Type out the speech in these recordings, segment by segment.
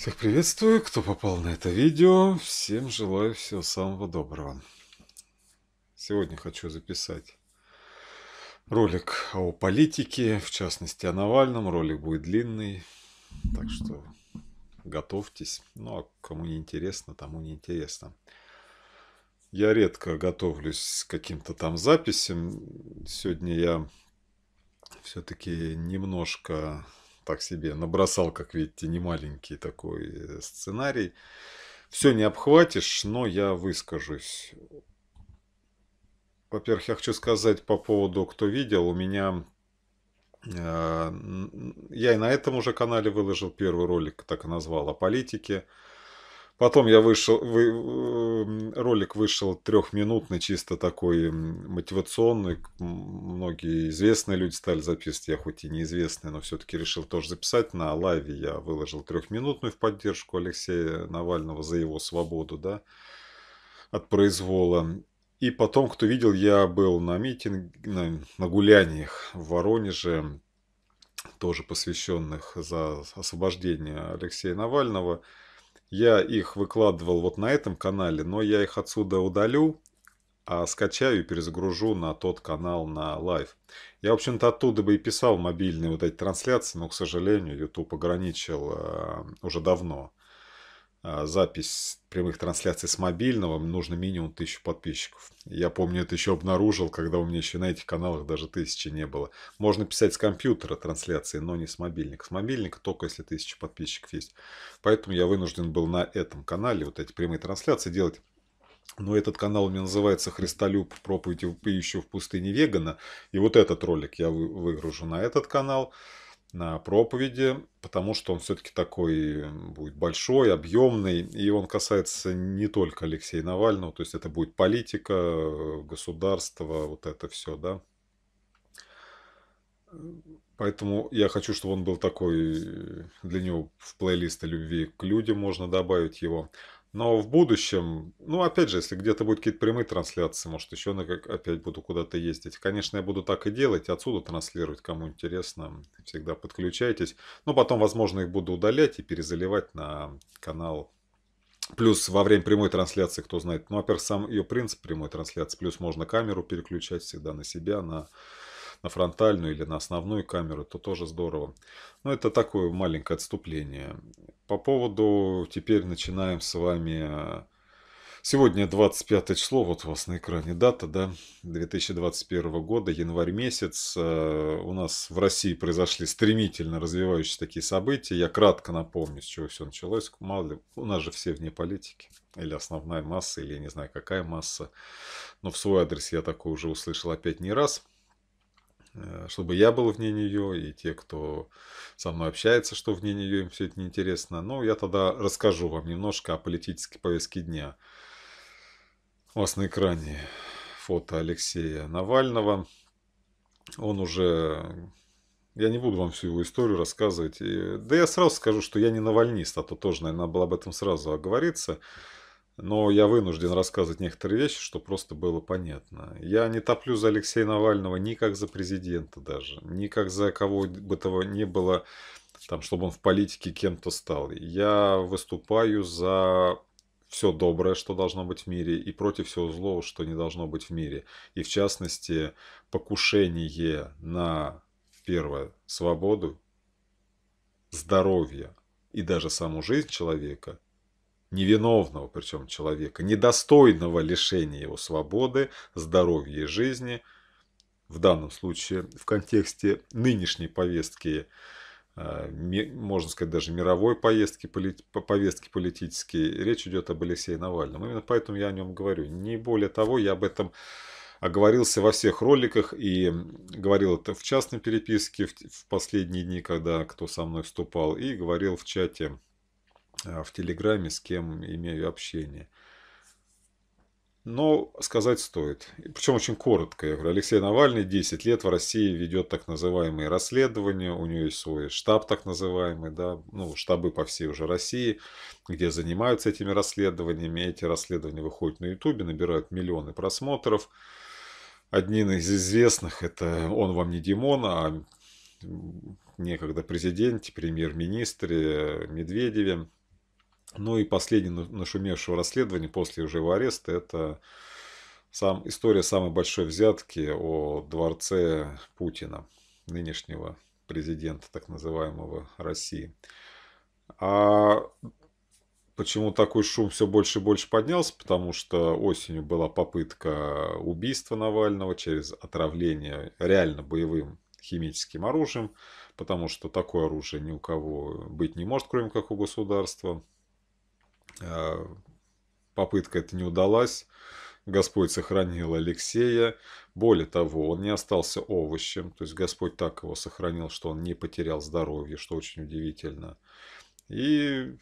Всех приветствую, кто попал на это видео. Всем желаю всего самого доброго. Сегодня хочу записать ролик о политике, в частности о Навальном. Ролик будет длинный, так что готовьтесь. Ну а кому не интересно, тому не интересно. Я редко готовлюсь к каким-то там записям. Сегодня я все-таки немножко так себе набросал, как видите, не маленький такой э, сценарий. Все не обхватишь, но я выскажусь. Во-первых, я хочу сказать по поводу, кто видел, у меня... Э, я и на этом уже канале выложил первый ролик, так и назвал, о политике. Потом я вышел, вы, э, ролик вышел трехминутный, чисто такой мотивационный. Многие известные люди стали записывать, я хоть и неизвестный, но все-таки решил тоже записать. На лайве я выложил трехминутную в поддержку Алексея Навального за его свободу, да, от произвола. И потом, кто видел, я был на митинге, на, на гуляниях в Воронеже, тоже посвященных за освобождение Алексея Навального. Я их выкладывал вот на этом канале, но я их отсюда удалю, а скачаю и перезагружу на тот канал на лайв. Я, в общем-то, оттуда бы и писал мобильные вот эти трансляции, но, к сожалению, YouTube ограничил э, уже давно а, запись прямых трансляций с мобильного, нужно минимум тысячу подписчиков. Я помню, это еще обнаружил, когда у меня еще на этих каналах даже тысячи не было. Можно писать с компьютера трансляции, но не с мобильника. С мобильника только если тысяча подписчиков есть. Поэтому я вынужден был на этом канале вот эти прямые трансляции делать. Но этот канал у меня называется «Христолюб. Проповедь еще в пустыне вегана». И вот этот ролик я выгружу на этот канал – на проповеди, потому что он все-таки такой будет большой, объемный, и он касается не только Алексея Навального, то есть это будет политика, э, государство, вот это все, да. Поэтому я хочу, чтобы он был такой, э, для него в плейлисты любви к людям можно добавить его. Но в будущем, ну опять же, если где-то будут какие-то прямые трансляции, может еще на как опять буду куда-то ездить. Конечно, я буду так и делать, отсюда транслировать, кому интересно, всегда подключайтесь. Но потом, возможно, их буду удалять и перезаливать на канал. Плюс во время прямой трансляции, кто знает, ну, во-первых, сам ее принцип прямой трансляции, плюс можно камеру переключать всегда на себя, на на фронтальную или на основную камеру, то тоже здорово. Но это такое маленькое отступление. По поводу, теперь начинаем с вами... Э, сегодня 25 число, вот у вас на экране дата, да, 2021 года, январь месяц. Э, у нас в России произошли стремительно развивающиеся такие события. Я кратко напомню, с чего все началось. Мало ли, у нас же все вне политики. Или основная масса, или я не знаю какая масса. Но в свой адрес я такое уже услышал опять не раз. Э, чтобы я был вне нее, и те, кто со мной общается, что вне нее им все это неинтересно. Но ну, я тогда расскажу вам немножко о политической повестке дня. У вас на экране фото Алексея Навального. Он уже... Я не буду вам всю его историю рассказывать. И... Да я сразу скажу, что я не навальнист, а то тоже, наверное, было об этом сразу оговориться. Но я вынужден рассказывать некоторые вещи, что просто было понятно. Я не топлю за Алексея Навального ни как за президента даже, ни как за кого бы того ни было, там, чтобы он в политике кем-то стал. Я выступаю за все доброе, что должно быть в мире, и против всего злого, что не должно быть в мире. И в частности, покушение на, первое, свободу, здоровье и даже саму жизнь человека – невиновного причем человека, недостойного лишения его свободы, здоровья и жизни, в данном случае в контексте нынешней повестки, э, можно сказать, даже мировой повестки, повестки политические. речь идет об Алексее Навальном. Именно поэтому я о нем говорю. Не более того, я об этом оговорился во всех роликах и говорил это в частной переписке в последние дни, когда кто со мной вступал, и говорил в чате Э, в Телеграме, с кем имею общение. Но сказать стоит. Причем очень коротко. Я говорю, Алексей Навальный 10 лет в России ведет так называемые расследования. У него есть свой штаб так называемый, да, ну, штабы по всей уже России, где занимаются этими расследованиями. Эти расследования выходят на Ютубе, набирают миллионы просмотров. Одним из известных это «Он вам не Димон», а некогда президент, премьер министр Медведеве ну и последнее нашумевшего расследования после уже его ареста – это сам, история самой большой взятки о дворце Путина, нынешнего президента так называемого России. А почему такой шум все больше и больше поднялся? Потому что осенью была попытка убийства Навального через отравление реально боевым химическим оружием, потому что такое оружие ни у кого быть не может, кроме как у государства. А, попытка это не удалась. Господь сохранил Алексея. Более того, он не остался овощем. То есть Господь так его сохранил, что он не потерял здоровье, что очень удивительно. И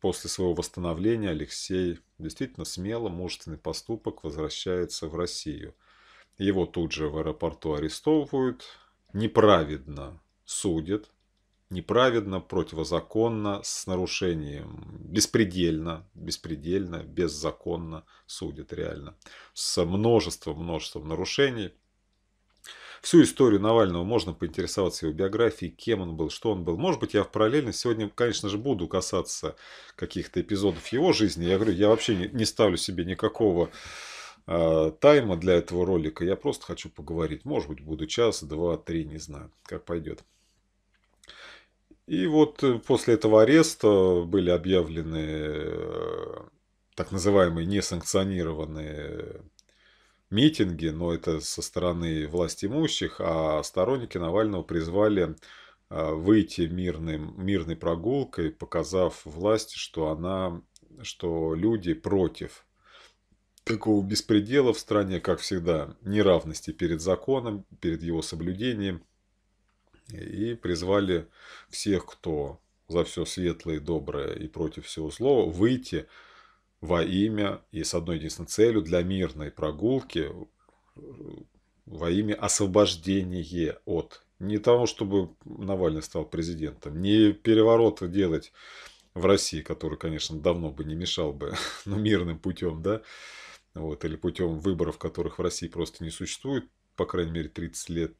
после своего восстановления Алексей действительно смело, мужественный поступок, возвращается в Россию. Его тут же в аэропорту арестовывают, неправедно судят, неправедно, противозаконно, с нарушением, беспредельно, беспредельно, беззаконно судят реально, с множеством-множеством нарушений. Всю историю Навального можно поинтересоваться его биографией, кем он был, что он был. Может быть, я в параллельно сегодня, конечно же, буду касаться каких-то эпизодов его жизни. Я говорю, я вообще не ставлю себе никакого а, тайма для этого ролика. Я просто хочу поговорить. Может быть, буду час, два, три, не знаю, как пойдет. И вот э, после этого ареста были объявлены э, так называемые несанкционированные митинги, но это со стороны власти имущих, а сторонники Навального призвали а, выйти мирным, мирной прогулкой, показав власти, что она, что люди против такого беспредела в стране, как всегда, неравности перед законом, перед его соблюдением – и призвали всех, кто за все светлое и доброе и против всего слова, выйти во имя и с одной единственной целью для мирной прогулки во имя освобождения от. Не того, чтобы Навальный стал президентом, не перевороты делать в России, который, конечно, давно бы не мешал бы, но ну, мирным путем, да, вот, или путем выборов, которых в России просто не существует, по крайней мере, 30 лет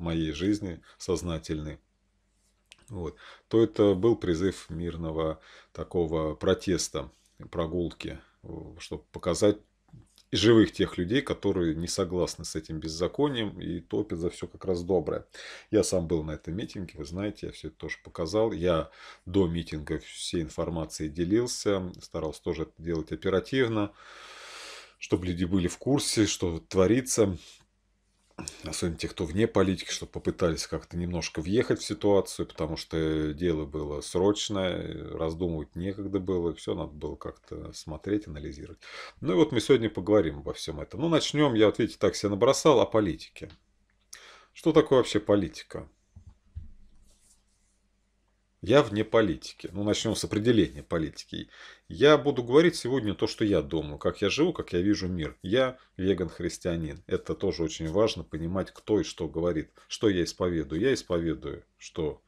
моей жизни сознательный, вот, то это был призыв мирного такого протеста, прогулки, э, чтобы показать живых тех людей, которые не согласны с этим беззаконием и топят за все как раз доброе. Я сам был на этом митинге, вы знаете, я все это тоже показал. Я до митинга всей информации делился, старался тоже это делать оперативно, чтобы люди были в курсе, что творится особенно те, кто вне политики, чтобы попытались как-то немножко въехать в ситуацию, потому что дело было срочное, раздумывать некогда было, все надо было как-то смотреть, анализировать. Ну и вот мы сегодня поговорим обо всем этом. Ну начнем, я вот видите, так себя набросал о политике. Что такое вообще политика? Я вне политики. Ну, начнем с определения политики. Я буду говорить сегодня то, что я думаю, как я живу, как я вижу мир. Я веган-христианин. Это тоже очень важно понимать, кто и что говорит. Что я исповедую? Я исповедую, что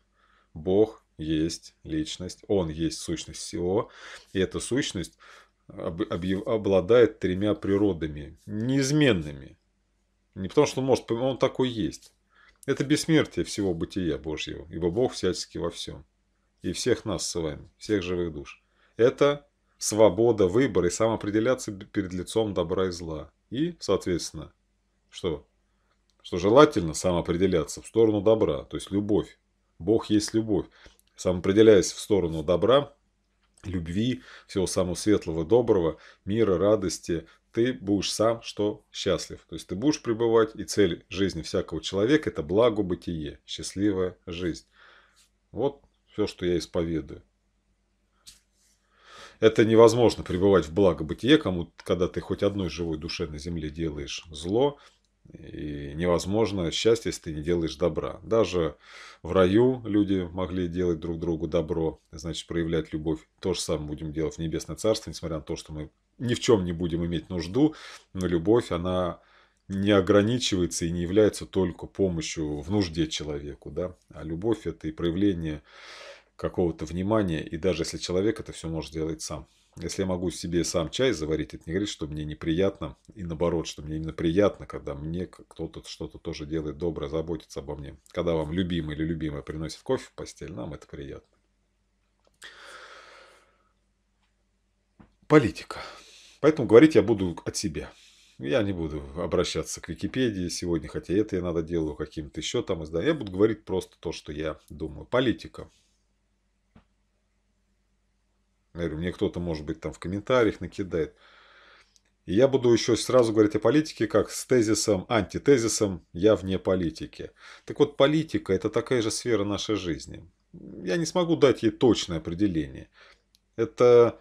Бог есть личность, Он есть сущность всего, и эта сущность обладает тремя природами, неизменными. Не потому что может, он такой есть. Это бессмертие всего бытия Божьего, ибо Бог всячески во всем и всех нас с вами, всех живых душ. Это свобода выбора и самоопределяться перед лицом добра и зла. И, соответственно, что? Что желательно самоопределяться в сторону добра, то есть любовь. Бог есть любовь. Самоопределяясь в сторону добра, любви, всего самого светлого, доброго, мира, радости, ты будешь сам, что счастлив. То есть ты будешь пребывать, и цель жизни всякого человека – это благо бытие, счастливая жизнь. Вот все, что я исповедую. Это невозможно пребывать в благобытие, кому, когда ты хоть одной живой душе на земле делаешь зло, и невозможно счастье, если ты не делаешь добра. Даже в раю люди могли делать друг другу добро, значит, проявлять любовь. То же самое будем делать в Небесное Царство, несмотря на то, что мы ни в чем не будем иметь нужду, но любовь, она не ограничивается и не является только помощью в нужде человеку. Да? А любовь – это и проявление какого-то внимания, и даже если человек это все может сделать сам. Если я могу себе сам чай заварить, это не говорит, что мне неприятно, и наоборот, что мне именно приятно, когда мне кто-то что-то тоже делает доброе, заботится обо мне. Когда вам любимый или любимая приносит кофе в постель, нам это приятно. Политика. Поэтому говорить я буду от себя. Я не буду обращаться к Википедии сегодня, хотя это я надо делаю каким-то еще там изданием. Я буду говорить просто то, что я думаю. Политика. Я говорю, мне кто-то, может быть, там в комментариях накидает. И я буду еще сразу говорить о политике, как с тезисом, антитезисом «я вне политики». Так вот, политика – это такая же сфера нашей жизни. Я не смогу дать ей точное определение. Это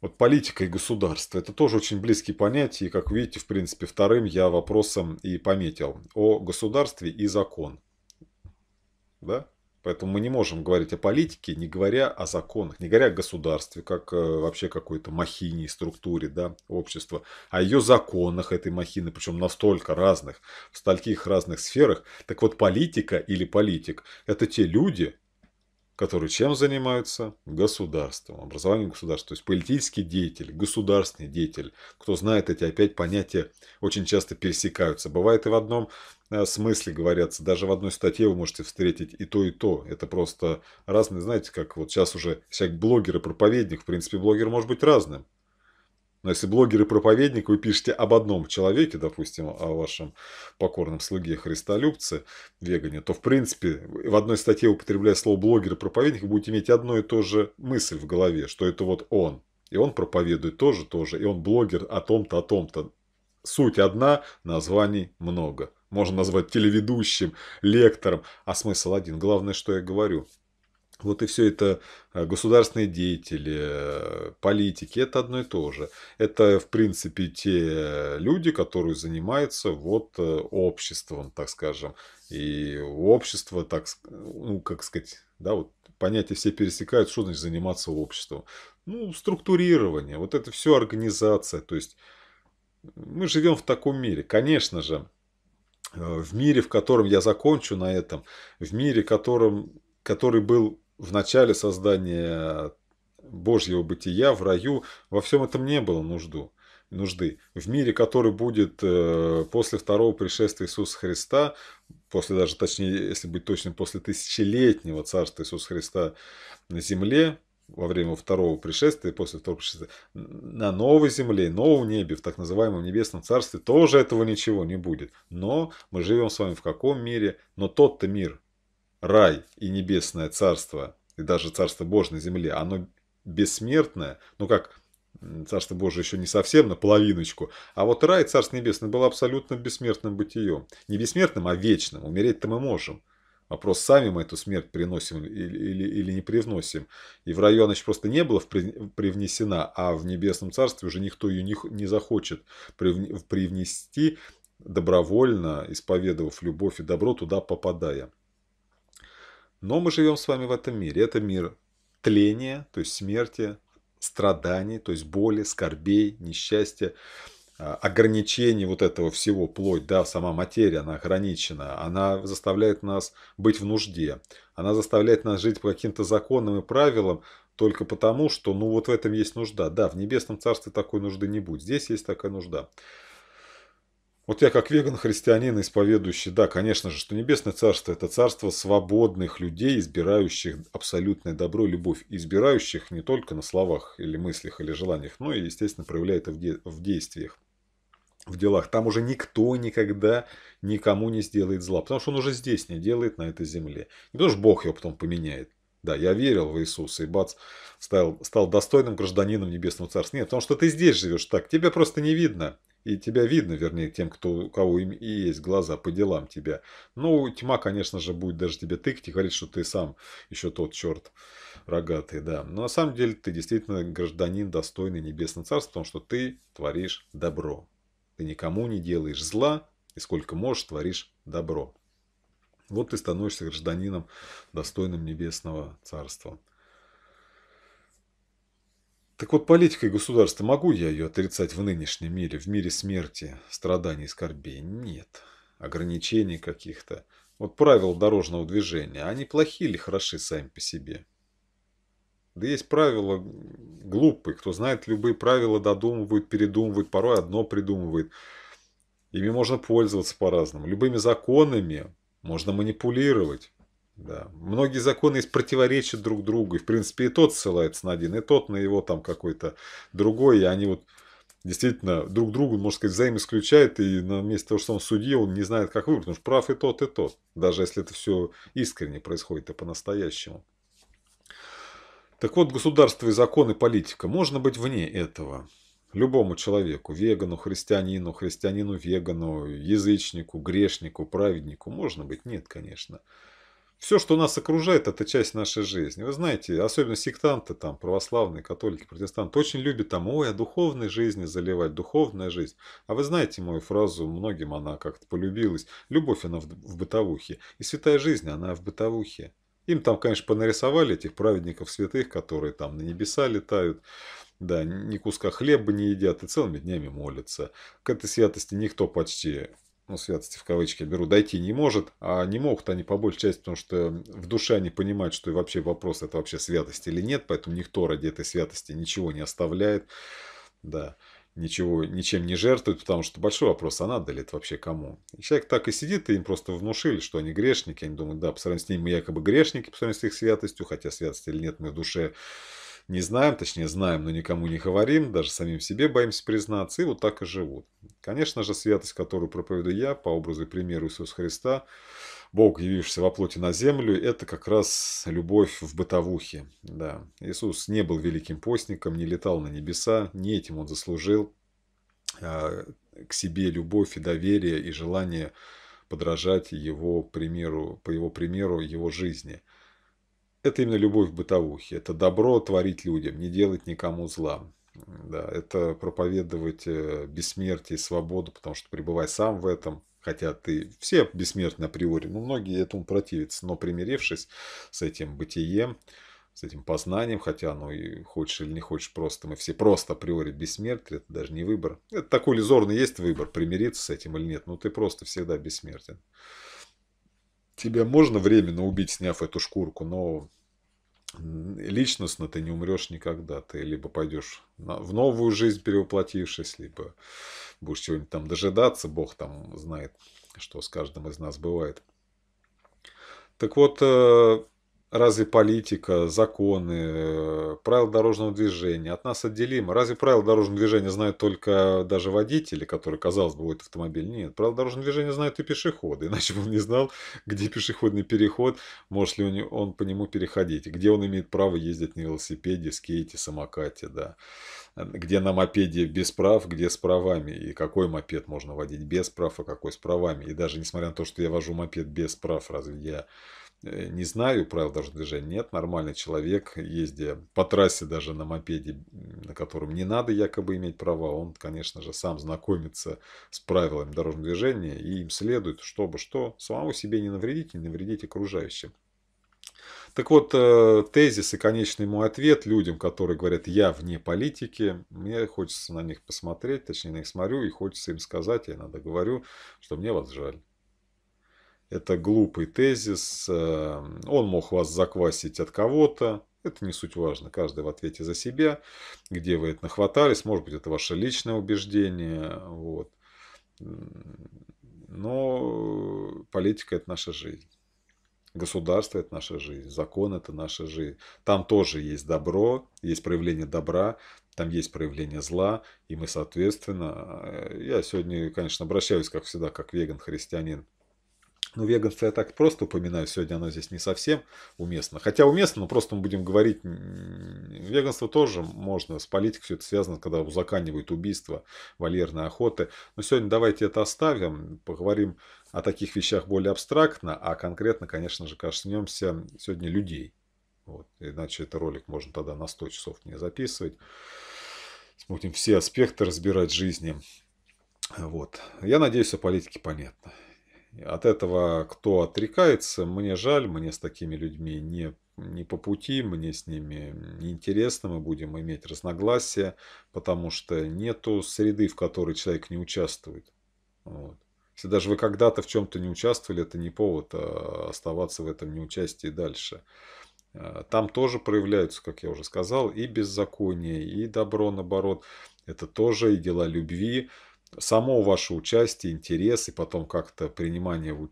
вот политика и государство – это тоже очень близкие понятия, и, как видите, в принципе, вторым я вопросом и пометил о государстве и закон. Да? Поэтому мы не можем говорить о политике, не говоря о законах, не говоря о государстве, как э, вообще какой-то махине, и структуре да, общества, а о ее законах этой махины, причем настолько разных, в стольких разных сферах. Так вот, политика или политик – это те люди, которые чем занимаются? Государством, образованием государства. То есть политический деятель, государственный деятель. Кто знает, эти опять понятия очень часто пересекаются. Бывает и в одном э, смысле говорятся. Даже в одной статье вы можете встретить и то, и то. Это просто разные, знаете, как вот сейчас уже всяк блогеры и проповедник. В принципе, блогер может быть разным. Но а если блогер и проповедник, вы пишете об одном человеке, допустим, о вашем покорном слуге христолюбце, вегане, то, в принципе, в одной статье, употребляя слово блогер и проповедник, вы будете иметь одну и ту же мысль в голове, что это вот он. И он проповедует тоже, тоже. И он блогер о том-то, о том-то. Суть одна, названий много. Можно назвать телеведущим, лектором, а смысл один. Главное, что я говорю – вот и все это э, государственные деятели, э, политики, это одно и то же. Это, в принципе, те э, люди, которые занимаются вот обществом, так скажем. И общество, так, ну, как сказать, да, вот понятия все пересекают, что значит заниматься обществом. Ну, структурирование, вот это все организация. То есть мы живем в таком мире. Конечно же, в мире, в котором я закончу на этом, в мире, в котором, который был в начале создания Божьего бытия в раю, во всем этом не было нужду, нужды. В мире, который будет э, после второго пришествия Иисуса Христа, после даже, точнее, если быть точным, после тысячелетнего царства Иисуса Христа на земле, во время второго пришествия, после второго пришествия, на новой земле, новом небе, в так называемом небесном царстве тоже этого ничего не будет. Но мы живем с вами в каком мире? Но тот-то мир, рай и небесное царство, и даже царство Божье на земле, оно бессмертное, ну как, царство Божье еще не совсем, на половиночку, а вот рай, царство небесное, было абсолютно бессмертным бытием. Не бессмертным, а вечным, умереть-то мы можем. Вопрос, сами мы эту смерть приносим или, или, или не привносим. И в район еще просто не было привнесена, а в небесном царстве уже никто ее не, не захочет привнести, добровольно исповедовав любовь и добро туда попадая. Но мы живем с вами в этом мире. Это мир тления, то есть смерти, страданий, то есть боли, скорбей, несчастья, а, ограничений вот этого всего, плоть, да, сама материя, она ограничена, она заставляет нас быть в нужде, она заставляет нас жить по каким-то законам и правилам, только потому, что ну вот в этом есть нужда. Да, в небесном царстве такой нужды не будет, здесь есть такая нужда. Вот я как веган-христианин, исповедующий, да, конечно же, что Небесное Царство – это царство свободных людей, избирающих абсолютное добро и любовь, избирающих не только на словах или мыслях или желаниях, но и, естественно, проявляя это в, де в действиях, в делах. Там уже никто никогда никому не сделает зла, потому что он уже здесь не делает, на этой земле. Не потому что Бог его потом поменяет. Да, я верил в Иисуса и бац, стал, стал достойным гражданином Небесного Царства. Нет, потому что ты здесь живешь так, тебя просто не видно и тебя видно, вернее, тем, кто, у кого им и есть глаза по делам тебя. Ну, тьма, конечно же, будет даже тебе тыкать и говорить, что ты сам еще тот черт рогатый, да. Но на самом деле ты действительно гражданин достойный Небесного Царства, потому что ты творишь добро. Ты никому не делаешь зла, и сколько можешь, творишь добро. Вот ты становишься гражданином, достойным Небесного Царства. Так вот, политика и государство, могу я ее отрицать в нынешнем мире, в мире смерти, страданий скорбей? Нет. Ограничений каких-то. Вот правила дорожного движения, они плохие или хороши сами по себе? Да есть правила глупые, кто знает любые правила, додумывают, передумывают, порой одно придумывает. Ими можно пользоваться по-разному. Любыми законами можно манипулировать. Да. Многие законы противоречат друг другу. И, в принципе, и тот ссылается на один, и тот на его там какой-то другой. И они вот действительно друг другу, можно сказать, взаимоисключают. И на месте того, что он судья, он не знает, как выбрать. Потому что прав и тот, и тот. Даже если это все искренне происходит и по-настоящему. Так вот, государство и законы, политика. Можно быть вне этого. Любому человеку, вегану, христианину, христианину, вегану, язычнику, грешнику, праведнику. Можно быть? Нет, конечно. Все, что нас окружает, это часть нашей жизни. Вы знаете, особенно сектанты, там, православные, католики, протестанты, очень любят там, ой, о духовной жизни заливать, духовная жизнь. А вы знаете мою фразу, многим она как-то полюбилась. Любовь, она в, в бытовухе. И святая жизнь, она в бытовухе. Им там, конечно, понарисовали этих праведников святых, которые там на небеса летают, да, ни куска хлеба не едят и целыми днями молятся. К этой святости никто почти ну, святости в кавычки беру, дойти не может. А не могут они по большей части, потому что в душе они понимают, что и вообще вопрос, это вообще святость или нет. Поэтому никто ради этой святости ничего не оставляет. Да ничего, ничем не жертвует, потому что большой вопрос, а надо ли это вообще кому? И человек так и сидит, и им просто внушили, что они грешники, они думают, да, по сравнению с ними мы якобы грешники, по сравнению с их святостью, хотя святости или нет, мы в душе не знаем, точнее знаем, но никому не говорим, даже самим себе боимся признаться, и вот так и живут. Конечно же, святость, которую проповедую я, по образу и примеру Иисуса Христа, Бог, явившийся во плоти на землю, это как раз любовь в бытовухе. Да. Иисус не был великим постником, не летал на небеса, не этим он заслужил а, к себе любовь и доверие и желание подражать его примеру, по его примеру его жизни – это именно любовь к бытовухе. Это добро творить людям, не делать никому зла. Да, это проповедовать э, бессмертие и свободу, потому что пребывай сам в этом, хотя ты все бессмертны априори, но многие этому противятся, но примирившись с этим бытием, с этим познанием, хотя ну и хочешь или не хочешь, просто мы все просто априори бессмертны, это даже не выбор. Это такой лизорный есть выбор, примириться с этим или нет, но ты просто всегда бессмертен. Тебя можно временно убить, сняв эту шкурку, но личностно ты не умрешь никогда. Ты либо пойдешь в новую жизнь перевоплотившись, либо будешь чего-нибудь там дожидаться. Бог там знает, что с каждым из нас бывает. Так вот, э, Разве политика, законы, э, правила дорожного движения от нас отделимы? Разве правила дорожного движения знают только даже водители, которые, казалось бы, водят автомобиль? Нет, правила дорожного движения знают и пешеходы, иначе бы он не знал, где пешеходный переход, может ли он, он по нему переходить, где он имеет право ездить на велосипеде, скейте, самокате, да. Где на мопеде без прав, где с правами, и какой мопед можно водить без прав, а какой с правами. И даже несмотря на то, что я вожу мопед без прав, разве я Э, не знаю правил дорожного движения, нет, нормальный человек, ездя по трассе даже на мопеде, на котором не надо якобы иметь права, он, конечно же, сам знакомится с правилами дорожного движения и им следует, чтобы что, самому себе не навредить, не навредить окружающим. Так вот, э, тезис и конечный мой ответ людям, которые говорят, я вне политики, мне хочется на них посмотреть, точнее на них смотрю, и хочется им сказать, я иногда говорю, что мне вас жаль. Это глупый тезис, э, он мог вас заквасить от кого-то, это не суть важно, каждый в ответе за себя, где вы это нахватались, может быть, это ваше личное убеждение, вот. Но политика – это наша жизнь. Государство – это наша жизнь, закон – это наша жизнь. Там тоже есть добро, есть проявление добра, там есть проявление зла, и мы, соответственно, э, я сегодня, конечно, обращаюсь, как всегда, как веган-христианин ну, веганство я так просто упоминаю, сегодня оно здесь не совсем уместно. Хотя уместно, но просто мы будем говорить, веганство тоже можно, с политикой все это связано, когда узаканивают убийства, вольерные охоты. Но сегодня давайте это оставим, поговорим о таких вещах более абстрактно, а конкретно, конечно же, коснемся сегодня людей. Вот. Иначе этот ролик можно тогда на 100 часов не записывать. Будем все аспекты разбирать жизни. Вот. Я надеюсь, о политике понятно. От этого, кто отрекается, мне жаль, мне с такими людьми не, не по пути, мне с ними неинтересно, мы будем иметь разногласия, потому что нету среды, в которой человек не участвует. Вот. Если даже вы когда-то в чем-то не участвовали, это не повод а, оставаться в этом неучастии дальше. А, там тоже проявляются, как я уже сказал, и беззаконие, и добро, наоборот. Это тоже и дела любви, само ваше участие, интерес и потом как-то принимание в,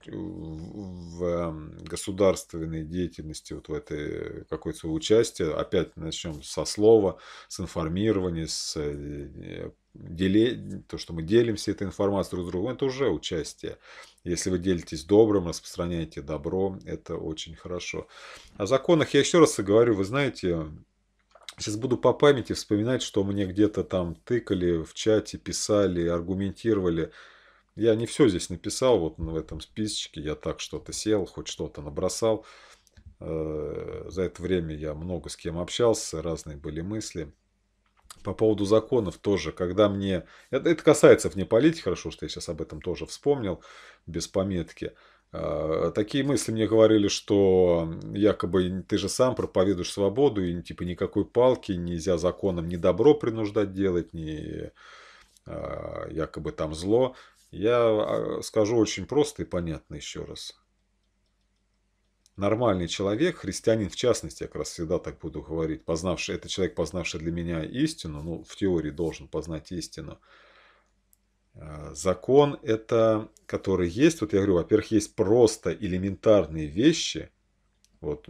в эм, государственной деятельности, вот в этой какое-то свое участие, опять начнем со слова, с информирования, с э, деле, то, что мы делимся этой информацией друг с другом, это уже участие. Если вы делитесь добрым, распространяете добро, это очень хорошо. О законах я еще раз говорю, вы знаете, Сейчас буду по памяти вспоминать, что мне где-то там тыкали, в чате писали, аргументировали. Я не все здесь написал, вот в этом списочке я так что-то сел, хоть что-то набросал. Э, за это время я много с кем общался, разные были мысли. По поводу законов тоже, когда мне... Это, касается вне политики, хорошо, что я сейчас об этом тоже вспомнил, без пометки. А, такие мысли мне говорили, что якобы ты же сам проповедуешь свободу, и типа никакой палки нельзя законом ни добро принуждать делать, ни а, якобы там зло. Я а, скажу очень просто и понятно еще раз. Нормальный человек, христианин в частности, я как раз всегда так буду говорить, познавший, это человек, познавший для меня истину, ну, в теории должен познать истину – а, закон это, который есть, вот я говорю, во-первых, есть просто элементарные вещи. Вот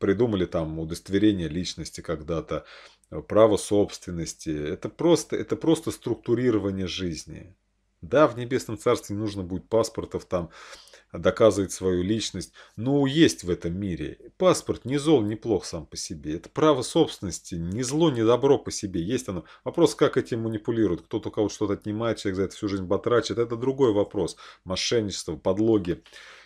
придумали там удостоверение личности когда-то, э, право собственности. Это просто, это просто структурирование жизни. Да, в Небесном Царстве не нужно будет паспортов там, доказывает свою личность. Но есть в этом мире. Паспорт не зол, не плох сам по себе. Это право собственности, не зло, не добро по себе. Есть оно. Вопрос, как этим манипулируют. Кто-то у кого что-то отнимает, человек за это всю жизнь батрачит. Это другой вопрос. Мошенничество, подлоги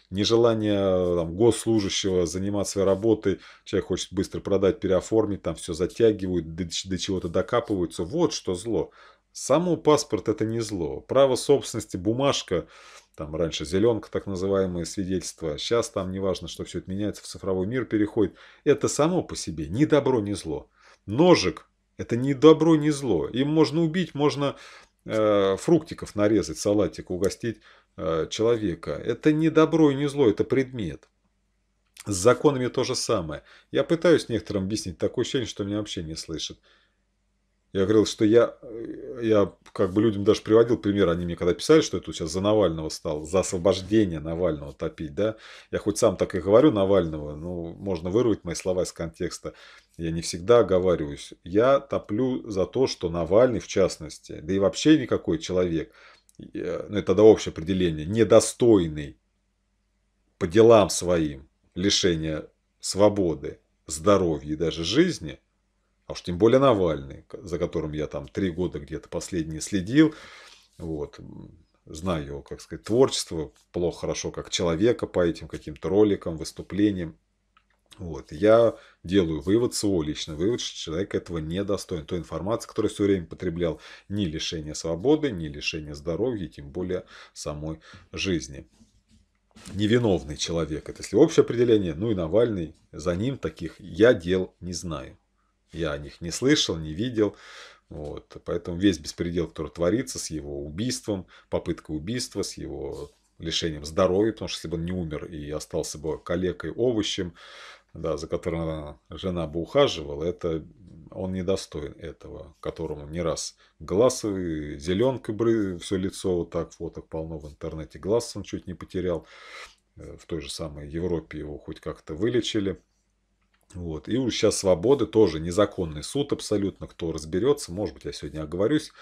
нежелание там, госслужащего заниматься своей работой, человек хочет быстро продать, переоформить, там все затягивают, до, до чего-то докапываются. Вот что зло. Само паспорт это не зло. Право собственности, бумажка, там раньше зеленка, так называемые свидетельства. Сейчас а там неважно, что все это меняется, в цифровой мир переходит. Это само по себе ни добро, ни зло. Ножик – это ни добро, ни зло. Им можно убить, можно э, фруктиков нарезать, салатик, угостить э, человека. Это не добро и не зло, это предмет. С законами то же самое. Я пытаюсь некоторым объяснить такое ощущение, что меня вообще не слышат. Я говорил, что я, э, я как бы людям даже приводил пример, они мне когда писали, что это у сейчас за Навального стал, за освобождение Навального топить, да, я хоть сам так и говорю Навального, но ну, можно вырвать мои слова из контекста, я не всегда оговариваюсь, я топлю за то, что Навальный в частности, да и вообще никакой человек, э, ну это тогда общее определение, недостойный по делам своим лишения свободы, здоровья и даже жизни – а уж тем более Навальный, за которым я там три года где-то последние следил, вот, знаю его, как сказать, творчество, плохо, хорошо, как человека по этим каким-то роликам, выступлениям. Вот. Я делаю вывод свой личный вывод, что человек этого не достоин. Той информации, которую все время потреблял, ни лишение свободы, ни лишение здоровья, тем более самой жизни. Невиновный человек. Это если общее определение, ну и Навальный, за ним таких я дел не знаю. Я о них не слышал, не видел. Вот. Поэтому весь беспредел, который творится с его убийством, попытка убийства, с его лишением здоровья, потому что если бы он не умер и остался бы калекой, овощем, да, за которым жена бы ухаживала, это он недостоин этого, которому не раз глаз э, зеленкой бры, все лицо вот так, фоток полно в интернете, глаз он чуть не потерял, э, в той же самой Европе его хоть как-то вылечили, вот. И уж сейчас свободы тоже незаконный суд абсолютно, кто разберется, может быть, я сегодня оговорюсь,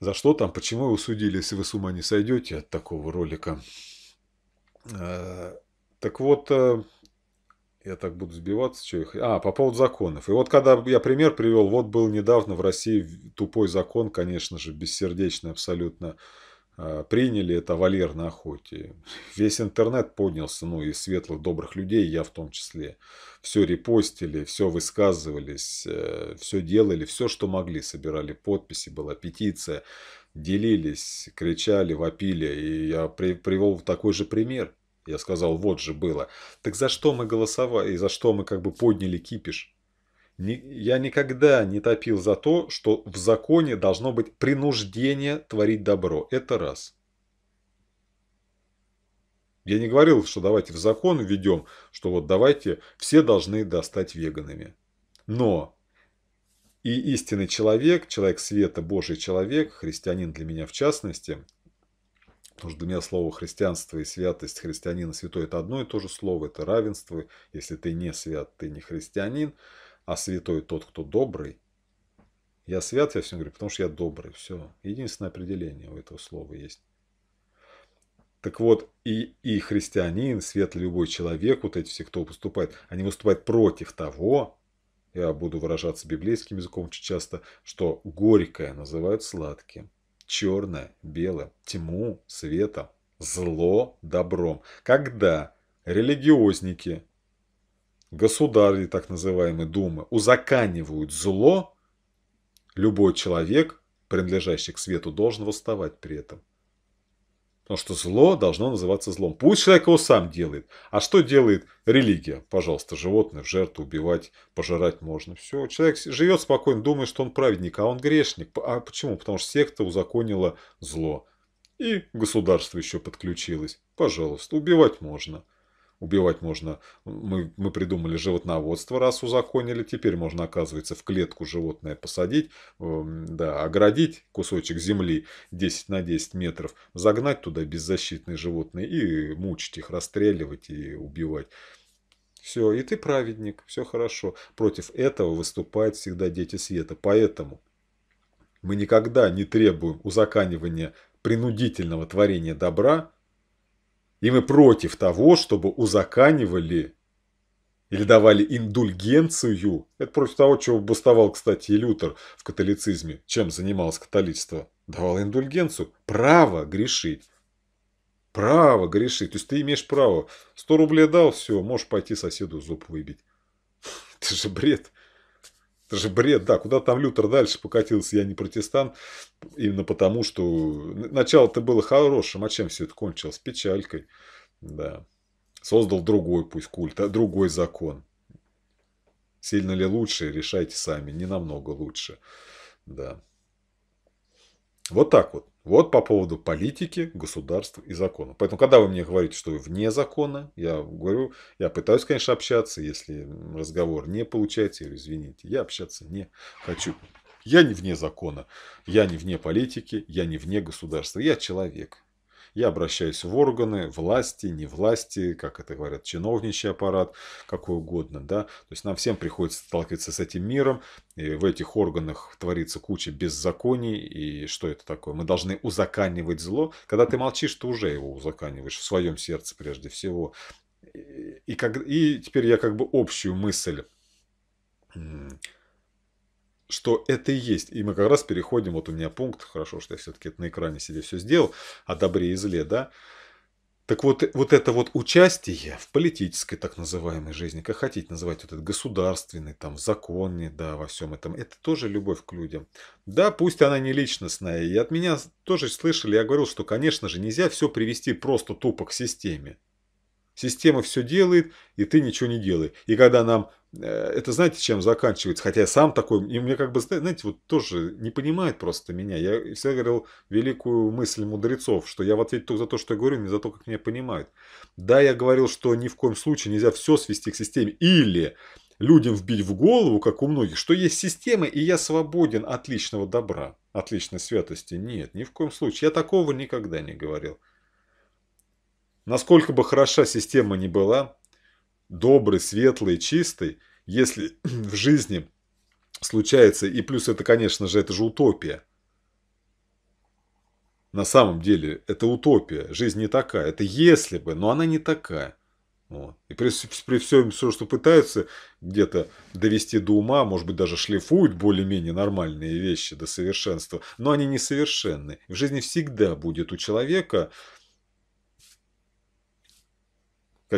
за что там, почему его судили, если вы с ума не сойдете от такого ролика. Э, так вот, э, я так буду сбиваться, что их... А, по поводу законов. И вот когда я пример привел, вот был недавно в России тупой закон, конечно же, бессердечный абсолютно, а, приняли это вольер на охоте. Весь интернет поднялся, ну и светлых добрых людей, я в том числе. Все репостили, все высказывались, э, все делали, все, что могли. Собирали подписи, была петиция, делились, кричали, вопили. И я при, привел такой же пример. Я сказал, вот же было. Так за что мы голосовали, за что мы как бы подняли кипиш? я никогда не топил за то, что в законе должно быть принуждение творить добро. Это раз. Я не говорил, что давайте в закон введем, что вот давайте все должны достать веганами. Но и истинный человек, человек света, Божий человек, христианин для меня в частности, Потому что для меня слово христианство и святость христианина святой – это одно и то же слово, это равенство. Если ты не свят, ты не христианин а святой тот, кто добрый. Я свят, я всем говорю, потому что я добрый. Все. Единственное определение у этого слова есть. Так вот, и, и христианин, светлый любой человек, вот эти все, кто поступает, они выступают против того, я буду выражаться библейским языком очень часто, что горькое называют сладким, черное, белое, тьму, светом, зло, добром. Когда религиозники, государи, так называемые думы, узаканивают зло, любой человек, принадлежащий к свету, должен восставать при этом. Потому что зло должно называться злом. Пусть человек его сам делает. А что делает религия? Пожалуйста, животных жертву убивать, пожирать можно. Все, человек живет спокойно, думает, что он праведник, а он грешник. А почему? Потому что секта узаконила зло. И государство еще подключилось. Пожалуйста, убивать можно убивать можно. Мы, мы придумали животноводство, раз узаконили, теперь можно, оказывается, в клетку животное посадить, эм, да, оградить кусочек земли 10 на 10 метров, загнать туда беззащитные животные и мучить их, расстреливать и убивать. Все, и ты праведник, все хорошо. Против этого выступают всегда дети света. Поэтому мы никогда не требуем узаканивания принудительного творения добра, и мы против того, чтобы узаканивали или давали индульгенцию. Это против того, чего бастовал, кстати, Лютер в католицизме. Чем занималось католичество? Давало индульгенцию. Право грешить. Право грешить. То есть ты имеешь право. 100 рублей дал, все, можешь пойти соседу зуб выбить. Это же бред. Это же бред, да, куда там Лютер дальше покатился, я не протестант, именно потому, что начало-то было хорошим, а чем все это кончилось? Печалькой, да. Создал другой пусть культ, а другой закон. Сильно ли лучше, решайте сами, не намного лучше, да. Вот так вот. Вот по поводу политики, государства и закона. Поэтому, когда вы мне говорите, что вы вне закона, я говорю, я пытаюсь, конечно, общаться, если разговор не получается, или извините, я общаться не хочу. Я не вне закона, я не вне политики, я не вне государства, я человек. Я обращаюсь в органы, власти, не власти, как это говорят, чиновничий аппарат, какой угодно. Да? То есть нам всем приходится сталкиваться с этим миром. И в этих органах творится куча беззаконий. И что это такое? Мы должны узаканивать зло. Когда ты молчишь, ты уже его узаканиваешь в своем сердце прежде всего. И, как, и теперь я как бы общую мысль что это и есть. И мы как раз переходим, вот у меня пункт, хорошо, что я все-таки это на экране себе все сделал, о добре и зле, да. Так вот, вот это вот участие в политической так называемой жизни, как хотите называть, вот этот государственный, там, законный, да, во всем этом, это тоже любовь к людям. Да, пусть она не личностная, и от меня тоже слышали, я говорил, что, конечно же, нельзя все привести просто тупо к системе. Система все делает, и ты ничего не делай. И когда нам э, это знаете, чем заканчивается? Хотя я сам такой, и мне как бы, знаете, вот тоже не понимает просто меня. Я всегда говорил великую мысль мудрецов, что я в ответе только за то, что я говорю, не за то, как меня понимают. Да, я говорил, что ни в коем случае нельзя все свести к системе. Или людям вбить в голову, как у многих, что есть система, и я свободен от личного добра, от личной святости. Нет, ни в коем случае. Я такого никогда не говорил. Насколько бы хороша система ни была, добрый светлый чистый если в жизни случается, и плюс это, конечно же, это же утопия. На самом деле, это утопия, жизнь не такая. Это если бы, но она не такая. Вот. И при, при всем, все, что пытаются где-то довести до ума, может быть, даже шлифуют более-менее нормальные вещи до совершенства, но они несовершенны. В жизни всегда будет у человека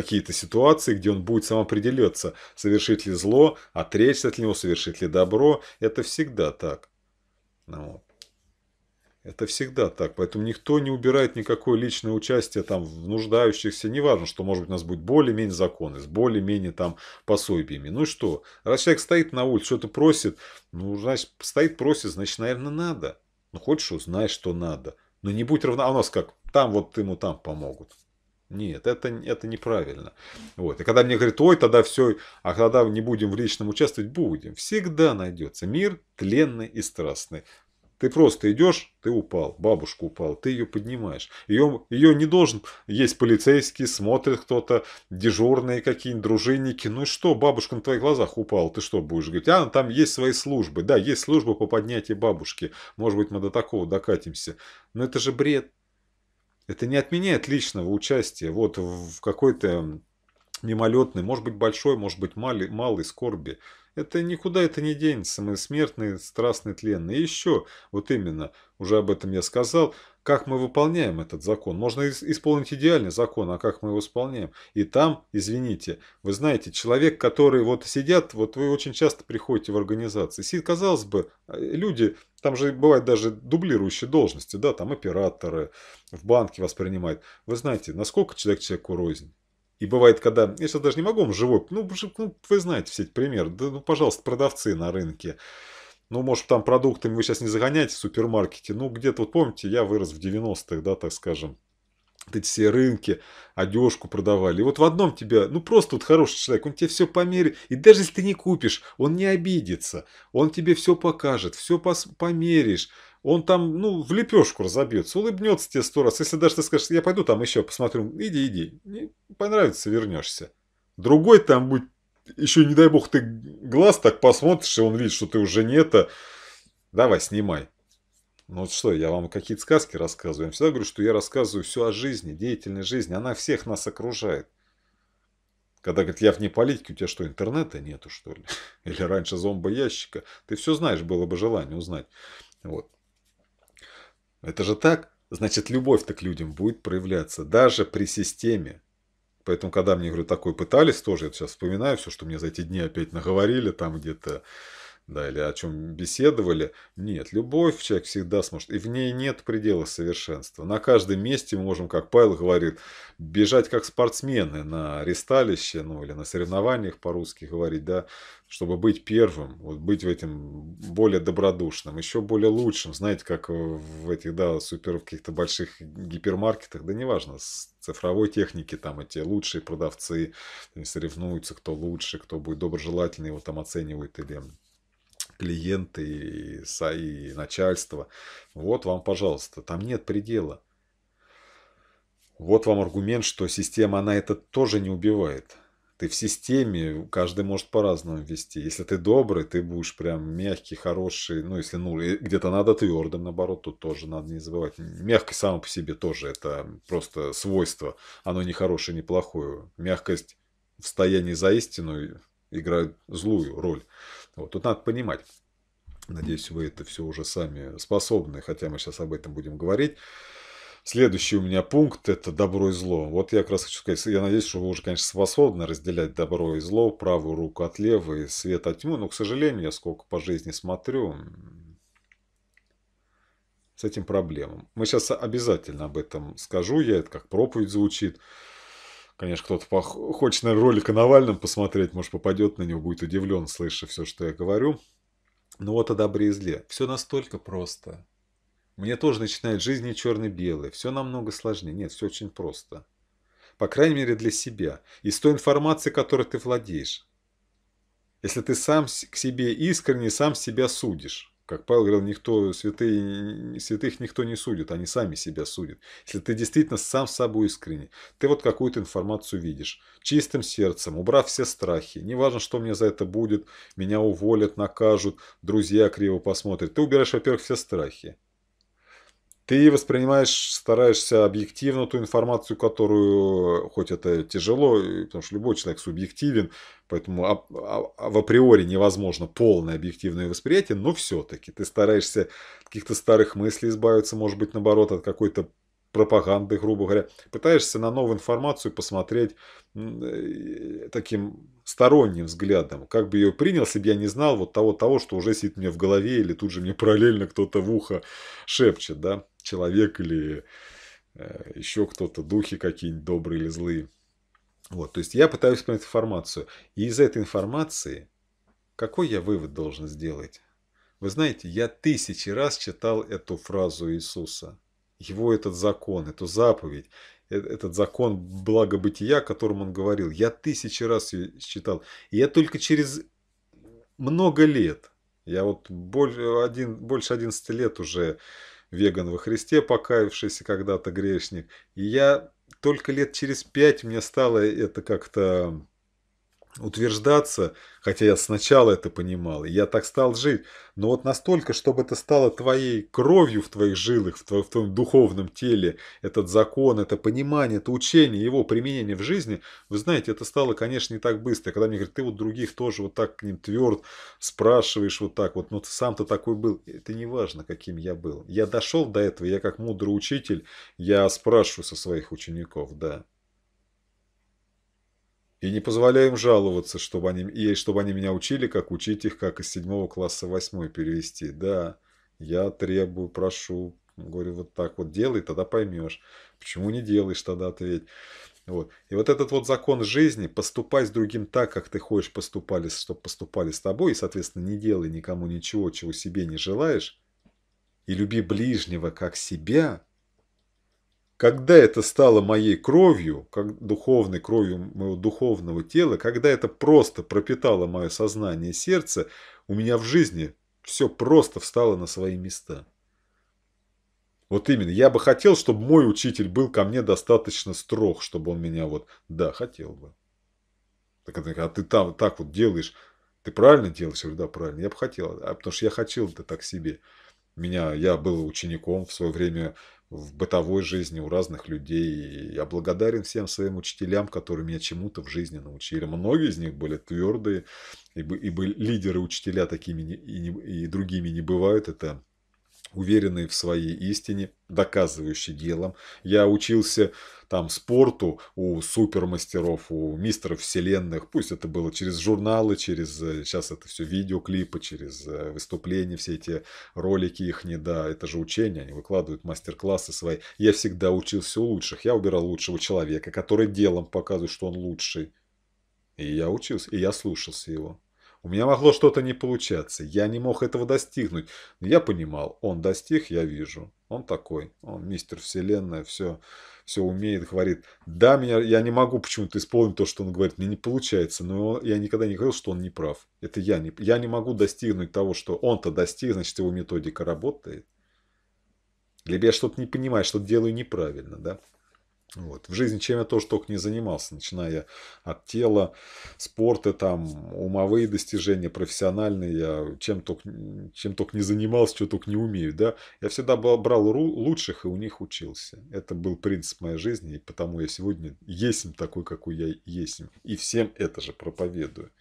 какие-то ситуации, где он будет сам определяться, совершить ли зло, отречься от него, совершит ли добро. Это всегда так. Ну вот. Это всегда так. Поэтому никто не убирает никакое личное участие там, в нуждающихся. Неважно, что, может быть, у нас будет более-менее законы, с более-менее там пособиями. Ну что? Раз человек стоит на улице, что-то просит, ну, значит, стоит, просит, значит, наверное, надо. Ну, хочешь, узнай, что надо. Но не будь равна. А у нас как? Там вот ему там помогут. Нет, это, это неправильно. Вот. И когда мне говорят, ой, тогда все, а когда не будем в личном участвовать, будем. Всегда найдется мир тленный и страстный. Ты просто идешь, ты упал, бабушка упала, ты ее поднимаешь. Ее, ее не должен есть полицейский, смотрит кто-то, дежурные какие-нибудь, дружинники. Ну и что, бабушка на твоих глазах упала, ты что будешь говорить? А, там есть свои службы. Да, есть службы по поднятию бабушки. Может быть, мы до такого докатимся. Но это же бред. Это не отменяет личного участия вот в какой-то мимолетной, может быть большой, может быть малый, малой скорби. Это никуда это не денется. Мы смертные, страстные, тленные. И еще, вот именно, уже об этом я сказал, как мы выполняем этот закон. Можно исполнить идеальный закон, а как мы его исполняем. И там, извините, вы знаете, человек, который вот сидят, вот вы очень часто приходите в организации, казалось бы, э, люди, там же бывают даже дублирующие должности, да, там операторы, в банке воспринимают. Вы знаете, насколько человек человеку рознь. И бывает, когда, я сейчас даже не могу вам живой, ну, ну вы знаете все эти примеры, да, ну, пожалуйста, продавцы на рынке, ну, может, там продуктами вы сейчас не загоняете в супермаркете. Ну, где-то, вот помните, я вырос в 90-х, да, так скажем. Вот эти все рынки, одежку продавали. И вот в одном тебя, ну просто вот хороший человек, он тебе все померит. И даже если ты не купишь, он не обидится. Он тебе все покажет, все померишь. Он там, ну, в лепешку разобьется, улыбнется тебе сто раз. Если даже ты скажешь, я пойду там еще посмотрю, иди, иди. Не понравится, вернешься. Другой там будет еще, не дай бог, ты глаз так посмотришь, и он видит, что ты уже не это. Давай, снимай. Ну вот что, я вам какие-то сказки рассказываю. Я всегда говорю, что я рассказываю все о жизни, деятельной жизни. Она всех нас окружает. Когда говорит, я вне политики, у тебя что, интернета нету, что ли? Или раньше зомбоящика? Ты все знаешь, было бы желание узнать. Вот. Это же так. Значит, любовь-то к людям будет проявляться даже при системе, Поэтому, когда мне, говорю, такой пытались, тоже я сейчас вспоминаю все, что мне за эти дни опять наговорили там где-то да, или о чем беседовали. Нет, любовь человек всегда сможет, и в ней нет предела совершенства. На каждом месте мы можем, как Павел говорит, бежать как спортсмены на ресталище, ну или на соревнованиях по-русски говорить, да, чтобы быть первым, вот быть в этом более добродушным, еще более лучшим, знаете, как в этих, да, супер, каких-то больших гипермаркетах, да неважно, с цифровой техники там эти лучшие продавцы соревнуются, кто лучше, кто будет доброжелательный, его там оценивают или клиенты, и и начальство. Вот вам, пожалуйста, там нет предела. Вот вам аргумент, что система, она это тоже не убивает. Ты в системе, каждый может по-разному вести. Если ты добрый, ты будешь прям мягкий, хороший. Ну, если ну, где-то надо твердым, наоборот, тут тоже надо не забывать. Мягкость сама по себе тоже, это просто свойство. Оно не хорошее, не плохое. Мягкость в стоянии за истину играет злую роль. Вот, тут надо понимать. Надеюсь, вы это все уже сами способны, хотя мы сейчас об этом будем говорить. Следующий у меня пункт – это добро и зло. Вот я как раз хочу сказать, я надеюсь, что вы уже, конечно, способны разделять добро и зло, правую руку от левой, свет от тьмы. Но, к сожалению, я сколько по жизни смотрю, с этим проблемам. Мы сейчас обязательно об этом скажу, я это как проповедь звучит. Конечно, кто-то пох... хочет, наверное, ролик о Навальном посмотреть, может, попадет на него, будет удивлен, слыша все, что я говорю. Но ну вот о добре и зле. Все настолько просто. Мне тоже начинает жизнь не черно-белая. Все намного сложнее. Нет, все очень просто. По крайней мере, для себя. Из той информации, которой ты владеешь. Если ты сам к себе искренне, сам себя судишь. Как Павел говорил, никто, святые, святых никто не судит, они сами себя судят. Если ты действительно сам с собой искренне, ты вот какую-то информацию видишь, чистым сердцем, убрав все страхи, неважно, что мне за это будет, меня уволят, накажут, друзья криво посмотрят. Ты убираешь, во-первых, все страхи ты воспринимаешь, стараешься объективно ту информацию, которую, хоть это тяжело, потому что любой человек субъективен, поэтому а, а, в априори невозможно полное объективное восприятие, но все-таки ты стараешься каких-то старых мыслей избавиться, может быть, наоборот, от какой-то пропаганды, грубо говоря. Пытаешься на новую информацию посмотреть э, таким сторонним взглядом. Как бы ее принял, если бы я не знал вот того-того, что уже сидит мне в голове, или тут же мне параллельно кто-то в ухо шепчет, да человек или э, еще кто-то, духи какие-нибудь добрые или злые. Вот, то есть я пытаюсь понять информацию. И из этой информации какой я вывод должен сделать? Вы знаете, я тысячи раз читал эту фразу Иисуса. Его этот закон, эту заповедь, э, этот закон благобытия, о котором он говорил. Я тысячи раз ее читал. И я только через много лет, я вот больше, один, больше 11 лет уже веган во Христе, покаявшийся когда-то грешник. И я только лет через пять мне стало это как-то утверждаться, хотя я сначала это понимал, и я так стал жить, но вот настолько, чтобы это стало твоей кровью в твоих жилах, в, тво, в твоем духовном теле, этот закон, это понимание, это учение, его применение в жизни, вы знаете, это стало, конечно, не так быстро. Когда мне говорят, ты вот других тоже вот так к ним тверд, спрашиваешь вот так вот, ну ты сам-то такой был, это не важно, каким я был. Я дошел до этого, я как мудрый учитель, я спрашиваю со своих учеников, да. И не позволяю им жаловаться, чтобы они, и чтобы они меня учили, как учить их, как из седьмого класса восьмой перевести. Да, я требую, прошу, говорю, вот так вот делай, тогда поймешь. Почему не делаешь, тогда ответь. Вот. И вот этот вот закон жизни, поступай с другим так, как ты хочешь поступали, чтобы поступали с тобой, и, соответственно, не делай никому ничего, чего себе не желаешь, и люби ближнего как себя, когда это стало моей кровью, как духовной кровью моего духовного тела, когда это просто пропитало мое сознание и сердце, у меня в жизни все просто встало на свои места. Вот именно, я бы хотел, чтобы мой учитель был ко мне достаточно строг, чтобы он меня вот, да, хотел бы. Так, а ты там так вот делаешь, ты правильно делаешь? Я говорю, да, правильно, я бы хотел, а потому что я хотел это так себе. Меня, я был учеником в свое время в бытовой жизни у разных людей. Я благодарен всем своим учителям, которые меня чему-то в жизни научили. Многие из них были твердые, и, и лидеры учителя такими и, и другими не бывают. Это уверенный в своей истине, доказывающий делом. Я учился там спорту у супермастеров, у мистеров вселенных. Пусть это было через журналы, через сейчас э, это все видеоклипы, через э, выступления, все эти ролики их не да. Это же учение, они выкладывают мастер-классы свои. Я всегда учился у лучших. Я убирал лучшего человека, который делом показывает, что он лучший. И я учился, и я слушался его. У меня могло что-то не получаться, я не мог этого достигнуть. Но я понимал, он достиг, я вижу. Он такой, он мистер вселенная, все, все умеет, говорит. Да, меня, я не могу почему-то исполнить то, что он говорит, мне не получается, но я никогда не говорил, что он не прав. Это я не, я не могу достигнуть того, что он-то достиг, значит его методика работает. Либо я что-то не понимаю, что делаю неправильно, да? Вот. В жизни чем я тоже только не занимался, начиная от тела, спорта, там, умовые достижения, профессиональные, я чем только, чем только не занимался, что только не умею, да. Я всегда брал лучших и у них учился. Это был принцип моей жизни, и потому я сегодня есим такой, какой я есим. И всем это же проповедую.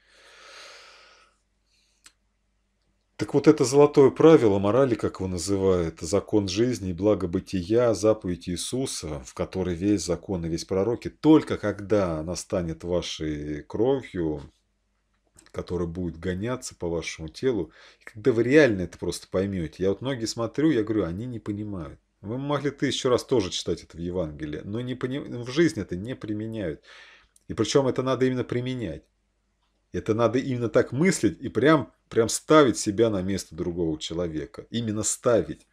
Так вот это золотое правило морали, как его называют, закон жизни и благобытия, заповедь Иисуса, в которой весь закон и весь пророки, только когда она станет вашей кровью, которая будет гоняться по вашему телу, и когда вы реально это просто поймете. Я вот многие смотрю, я говорю, они не понимают. Вы могли тысячу раз тоже читать это в Евангелии, но не поним... в жизни это не применяют. И причем это надо именно применять. Это надо именно так мыслить и прям, прям ставить себя на место другого человека. Именно ставить.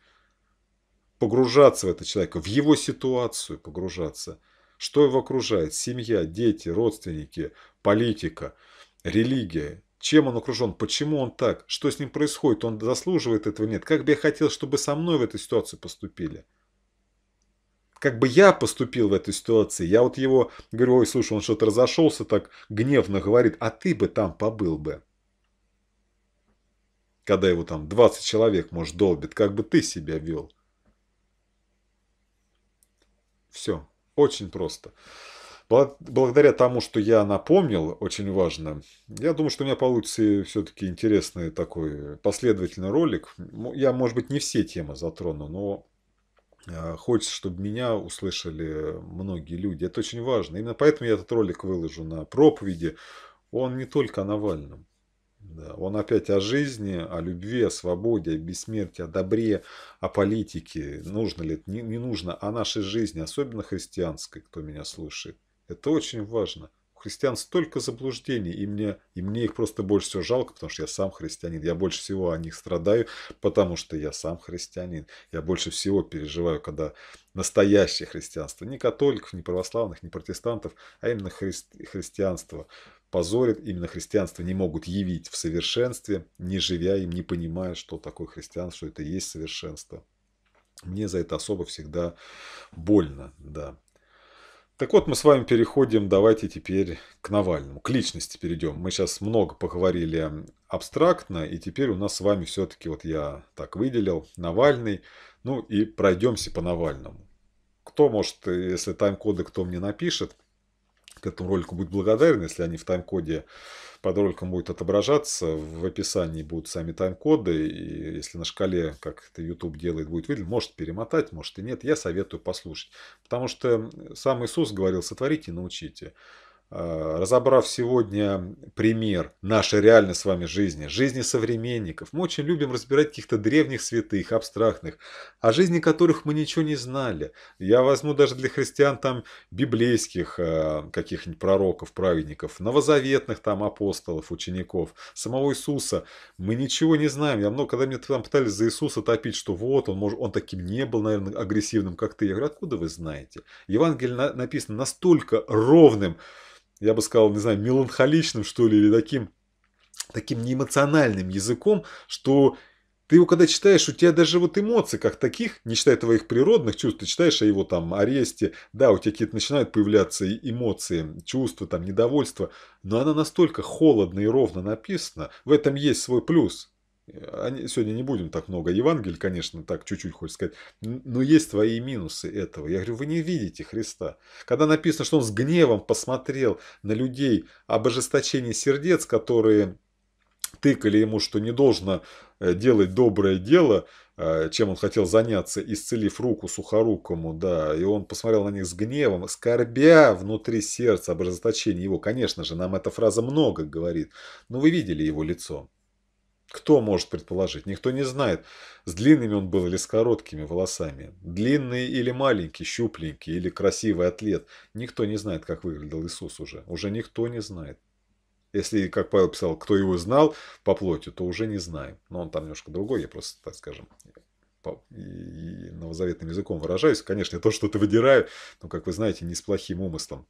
Погружаться в этого человека, в его ситуацию погружаться. Что его окружает? Семья, дети, родственники, политика, религия. Чем он окружен? Почему он так? Что с ним происходит? Он заслуживает этого? Нет. Как бы я хотел, чтобы со мной в этой ситуации поступили? как бы я поступил в этой ситуации. Я вот его говорю, ой, слушай, он что-то разошелся, так гневно говорит, а ты бы там побыл бы. Когда его там 20 человек, может, долбит, как бы ты себя вел. Все, очень просто. Благодаря тому, что я напомнил, очень важно, я думаю, что у меня получится все-таки интересный такой последовательный ролик. Я, может быть, не все темы затрону, но а, хочется, чтобы меня услышали многие люди. Это очень важно. Именно поэтому я этот ролик выложу на проповеди. Он не только о Навальном. Да, он опять о жизни, о любви, о свободе, о бессмертии, о добре, о политике. Нужно ли это, не, не нужно. О нашей жизни, особенно христианской, кто меня слушает. Это очень важно христиан столько заблуждений, и мне, и мне их просто больше всего жалко, потому что я сам христианин. Я больше всего о них страдаю, потому что я сам христианин. Я больше всего переживаю, когда настоящее христианство, не католиков, не православных, не протестантов, а именно христи христианство позорит, именно христианство не могут явить в совершенстве, не живя им, не понимая, что такое христианство, что это есть совершенство. Мне за это особо всегда больно, да. Так вот, мы с вами переходим, давайте теперь к Навальному, к личности перейдем. Мы сейчас много поговорили абстрактно, и теперь у нас с вами все-таки, вот я так выделил, Навальный, ну и пройдемся по Навальному. Кто может, э, если тайм-коды кто мне напишет, к этому ролику будет благодарен, если они в тайм-коде под роликом будет отображаться, в описании будут сами тайм-коды, и если на шкале, как это YouTube делает, будет видно, может перемотать, может и нет, я советую послушать. Потому что сам Иисус говорил, сотворите и научите. Э, разобрав сегодня пример нашей реальной с вами жизни, жизни современников, мы очень любим разбирать каких-то древних святых, абстрактных, о жизни которых мы ничего не знали. Я возьму даже для христиан там библейских э, каких-нибудь пророков, праведников, новозаветных там апостолов, учеников, самого Иисуса. Мы ничего не знаем. Я много, когда мне там пытались за Иисуса топить, что вот он, может, он таким не был, наверное, агрессивным, как ты. Я говорю, откуда вы знаете? Евангелие написано настолько ровным, я бы сказал, не знаю, меланхоличным, что ли, или таким, таким неэмоциональным языком, что ты его когда читаешь, у тебя даже вот эмоции как таких, не считая твоих природных чувств, ты читаешь о его там аресте, да, у тебя какие-то начинают появляться эмоции, чувства, там, недовольство, но она настолько холодно и ровно написана, в этом есть свой плюс сегодня не будем так много Евангель, конечно, так чуть-чуть хочется сказать, но есть свои минусы этого. Я говорю, вы не видите Христа. Когда написано, что он с гневом посмотрел на людей об ожесточении сердец, которые тыкали ему, что не должно э, делать доброе дело, э, чем он хотел заняться, исцелив руку сухорукому, да, и он посмотрел на них с гневом, скорбя внутри сердца об ожесточении его. Конечно же, нам эта фраза много говорит, но вы видели его лицо. Кто может предположить? Никто не знает, с длинными он был или с короткими волосами. Длинный или маленький, щупленький или красивый атлет. Никто не знает, как выглядел Иисус уже. Уже никто не знает. Если, как Павел писал, кто его знал по плоти, то уже не знаем. Но он там немножко другой, я просто, так скажем, по, новозаветным языком выражаюсь. Конечно, я то что-то выдираю, но, как вы знаете, не с плохим умыслом.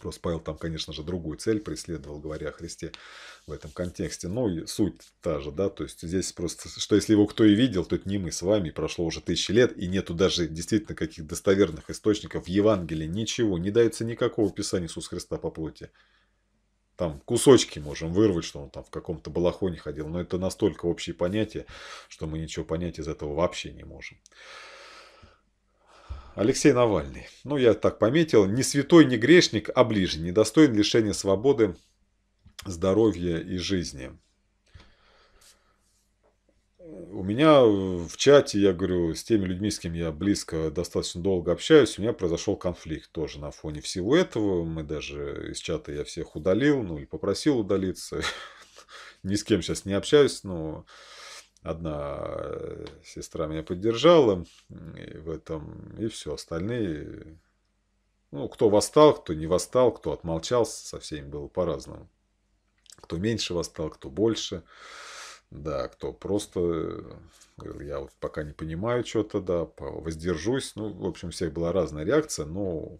Плюс Павел там, конечно же, другую цель преследовал, говоря о Христе в этом контексте. Но ну суть та же, да, то есть здесь просто, что если его кто и видел, то это не мы с вами, прошло уже тысячи лет, и нету даже действительно каких достоверных источников в Евангелии, ничего, не дается никакого писания Иисуса Христа по плоти там кусочки можем вырвать, что он там в каком-то балахоне ходил, но это настолько общее понятие, что мы ничего понять из этого вообще не можем. Алексей Навальный. Ну, я так пометил. Не святой, не грешник, а ближний. Недостоин лишения свободы, здоровья и жизни. У меня в чате, я говорю, с теми людьми, с кем я близко достаточно долго общаюсь, у меня произошел конфликт тоже на фоне всего этого. Мы даже из чата я всех удалил, ну или попросил удалиться. Ни с кем сейчас не общаюсь, но одна э, сестра меня поддержала в этом, и все, остальные, ну, кто восстал, кто не восстал, кто отмолчался, со всеми было по-разному. Кто меньше восстал, кто больше, да, кто просто э, говорил, я вот пока не понимаю что-то, да, воздержусь, ну, в общем, у всех была разная реакция, но,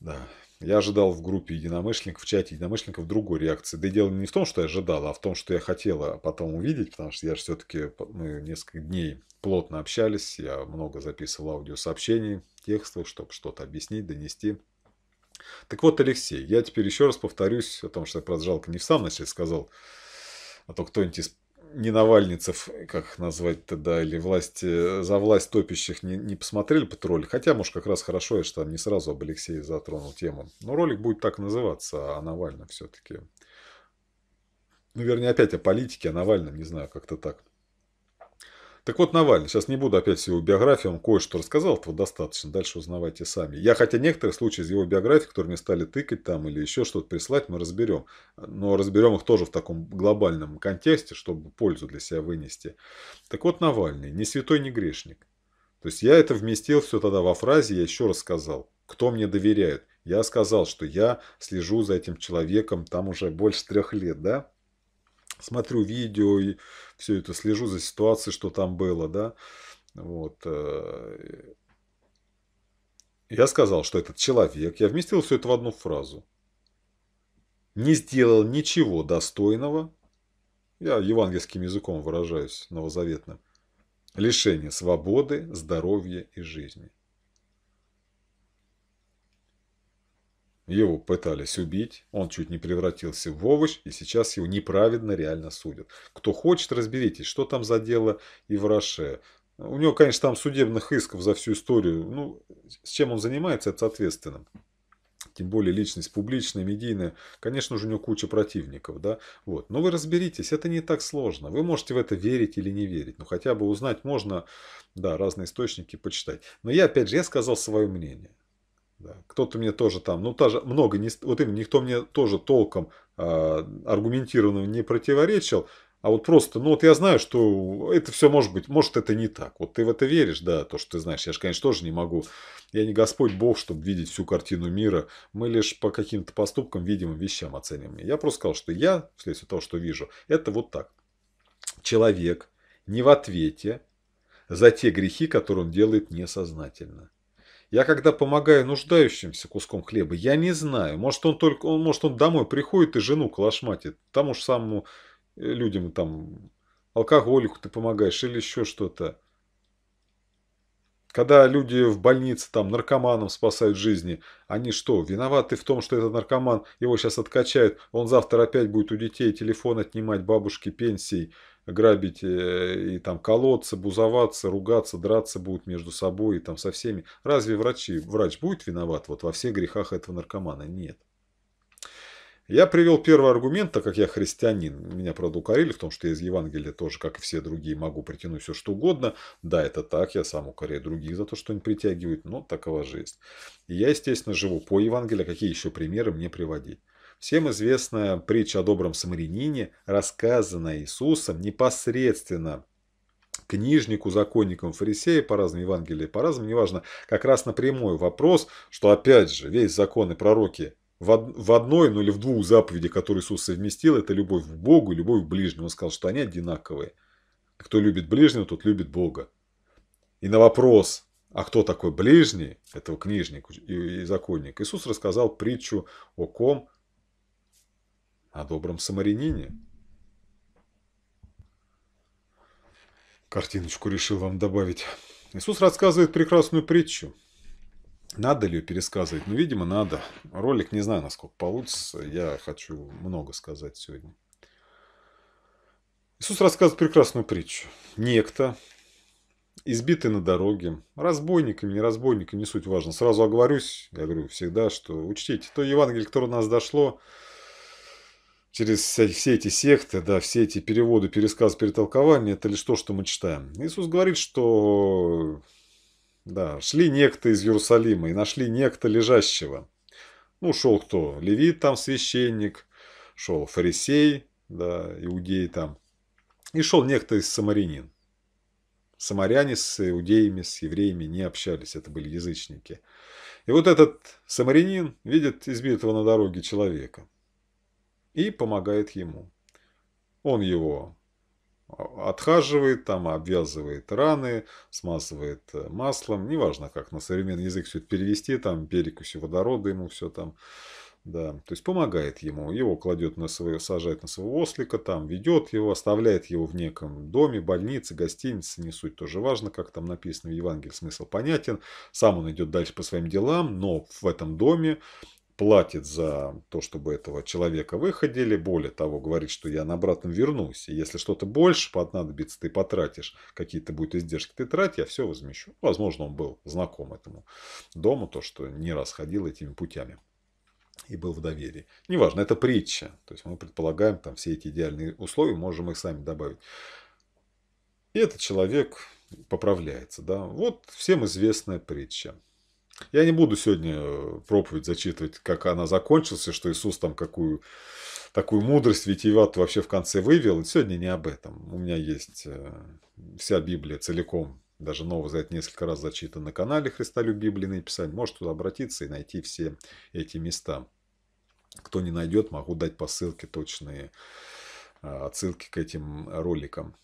да, я ожидал в группе единомышленников, в чате единомышленников другой реакции. Да и дело не в том, что я ожидал, а в том, что я хотела потом увидеть, потому что я же все-таки мы несколько дней плотно общались, я много записывал аудиосообщений, текстов, чтобы что-то объяснить, донести. Так вот, Алексей, я теперь еще раз повторюсь о том, что я, правда, жалко не в самом начале сказал, а то кто-нибудь из не Навальницев, как их назвать тогда, или власть, за власть топящих не, не посмотрели патруль Хотя, может, как раз хорошо, я же там не сразу об Алексее затронул тему. Но ну, ролик будет так называться, а Навальном все-таки. Ну, вернее, опять о политике, о Навальном, не знаю, как-то так. Так вот, Навальный, сейчас не буду опять его биографию, он кое-что рассказал, этого достаточно, дальше узнавайте сами. Я, хотя некоторые случаи из его биографии, которые мне стали тыкать там или еще что-то прислать, мы разберем. Но разберем их тоже в таком глобальном контексте, чтобы пользу для себя вынести. Так вот, Навальный, не святой, не грешник. То есть я это вместил все тогда во фразе, я еще раз сказал, кто мне доверяет. Я сказал, что я слежу за этим человеком там уже больше трех лет, да? смотрю видео и все это, слежу за ситуацией, что там было, да. Вот. Э, я сказал, что этот человек, я вместил все это в одну фразу. Не сделал ничего достойного, я евангельским языком выражаюсь, новозаветным, лишения свободы, здоровья и жизни. Его пытались убить, он чуть не превратился в овощ, и сейчас его неправедно реально судят. Кто хочет, разберитесь, что там за дело и в Роше. У него, конечно, там судебных исков за всю историю. Ну, с чем он занимается, это соответственно. Тем более личность публичная, медийная. Конечно же, у него куча противников. Да? Вот. Но вы разберитесь, это не так сложно. Вы можете в это верить или не верить. Но хотя бы узнать можно, да, разные источники почитать. Но я, опять же, я сказал свое мнение. Да. Кто-то мне тоже там, ну, тоже много, не, вот именно, никто мне тоже толком э, а, аргументированно не противоречил, а вот просто, ну, вот я знаю, что это все может быть, может, это не так. Вот ты в это веришь, да, то, что ты знаешь. Я же, конечно, тоже не могу. Я не Господь Бог, чтобы видеть всю картину мира. Мы лишь по каким-то поступкам, видимым вещам оценим. Я просто сказал, что я, вследствие того, что вижу, это вот так. Человек не в ответе за те грехи, которые он делает несознательно. Я когда помогаю нуждающимся куском хлеба, я не знаю. Может, он только, он, может, он домой приходит и жену клашматит, Тому же самому э, людям, там, алкоголику ты помогаешь или еще что-то. Когда люди в больнице, там, наркоманам спасают жизни, они что, виноваты в том, что этот наркоман, его сейчас откачают, он завтра опять будет у детей телефон отнимать, бабушки пенсии, грабить э, и там колоться, бузоваться, ругаться, драться будут между собой и там со всеми. Разве врачи, врач будет виноват вот во всех грехах этого наркомана? Нет. Я привел первый аргумент, так как я христианин. Меня, правда, укорили в том, что я из Евангелия тоже, как и все другие, могу притянуть все что угодно. Да, это так, я сам укоряю других за то, что они притягивают, но такова жизнь. И я, естественно, живу по Евангелию. А какие еще примеры мне приводить? Всем известна притча о добром самарянине, рассказанная Иисусом непосредственно книжнику, законникам, фарисеям по разным Евангелиям, по разным, неважно, как раз напрямую вопрос, что опять же весь закон и пророки в одной, ну или в двух заповедях, которые Иисус совместил, это любовь к Богу и любовь к ближнему. Он сказал, что они одинаковые. Кто любит ближнего, тот любит Бога. И на вопрос, а кто такой ближний, этого книжник и законник, Иисус рассказал притчу о ком, о добром самарянине. Картиночку решил вам добавить. Иисус рассказывает прекрасную притчу. Надо ли ее пересказывать? Ну, видимо, надо. Ролик не знаю, насколько получится. Я хочу много сказать сегодня. Иисус рассказывает прекрасную притчу. Некто, избитый на дороге, разбойниками, не разбойниками, не суть важно. Сразу оговорюсь, я говорю всегда, что учтите, то Евангелие, которое у нас дошло, через все эти секты, да, все эти переводы, пересказ, перетолкования, это лишь то, что мы читаем. Иисус говорит, что да, шли некто из Иерусалима и нашли некто лежащего. Ну, шел кто? Левит там, священник, шел фарисей, да, иудей там. И шел некто из самарянин. Самаряне с иудеями, с евреями не общались, это были язычники. И вот этот самарянин видит избитого на дороге человека – и помогает ему. Он его а, отхаживает, там обвязывает раны, смазывает э, маслом, неважно как на современный язык все это перевести, там перекуси водорода ему все там, да, то есть помогает ему, его кладет на свое, сажает на своего ослика, там ведет его, оставляет его в неком доме, больнице, гостинице, не суть тоже важно, как там написано в Евангелии, смысл понятен, сам он идет дальше по своим делам, но в этом доме платит за то, чтобы этого человека выходили. Более того, говорит, что я на обратном вернусь. И если что-то больше понадобится, ты потратишь, какие-то будут издержки, ты трать, я все возмещу. Возможно, он был знаком этому дому, то, что не раз ходил этими путями и был в доверии. Неважно, это притча. То есть мы предполагаем там все эти идеальные условия, можем их сами добавить. И этот человек поправляется. Да? Вот всем известная притча. Я не буду сегодня э, проповедь зачитывать, как она закончилась, что Иисус там какую такую мудрость витиеватую вообще в конце вывел. сегодня не об этом. У меня есть э, вся Библия целиком, даже Новый Завет несколько раз зачитан на канале Христолюб Библии написать. Можете туда обратиться и найти все эти места. Кто не найдет, могу дать по ссылке точные э, отсылки к этим роликам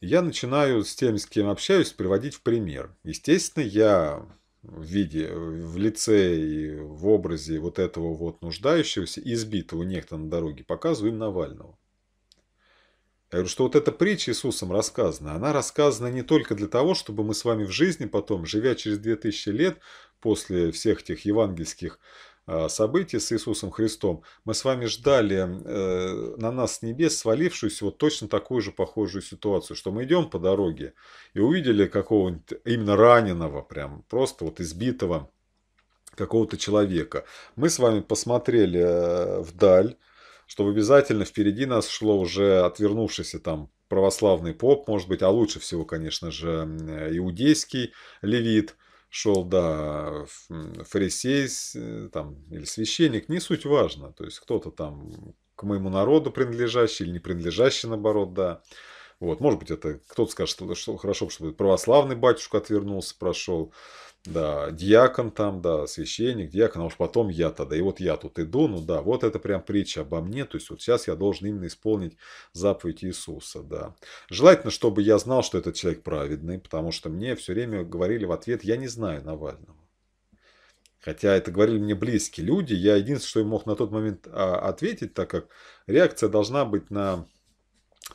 я начинаю с тем, с кем общаюсь, приводить в пример. Естественно, я в виде, в лице и в образе вот этого вот нуждающегося, избитого некто на дороге, показываю им Навального. Я говорю, что вот эта притча Иисусом рассказана, она рассказана не только для того, чтобы мы с вами в жизни потом, живя через 2000 лет после всех этих евангельских а, событий с Иисусом Христом, мы с вами ждали э, на нас с небес свалившуюся вот точно такую же похожую ситуацию, что мы идем по дороге и увидели какого-нибудь именно раненого, прям просто вот избитого какого-то человека. Мы с вами посмотрели э, вдаль, чтобы обязательно впереди нас шло уже отвернувшийся там православный поп, может быть, а лучше всего, конечно же, иудейский левит – шел, да, фарисей э, там, или священник, не суть важно. То есть кто-то там к моему народу принадлежащий или не принадлежащий, наоборот, да. Вот, может быть, это кто-то скажет, что, что хорошо, чтобы православный батюшка отвернулся, прошел. Да, диакон там, да, священник, диакон, а уж потом я тогда и вот я тут иду, ну да, вот это прям притча обо мне, то есть вот сейчас я должен именно исполнить заповедь Иисуса, да. Желательно, чтобы я знал, что этот человек праведный, потому что мне все время говорили в ответ, я не знаю Навального. Хотя это говорили мне близкие люди, я единственное, что им мог на тот момент а, ответить, так как реакция должна быть на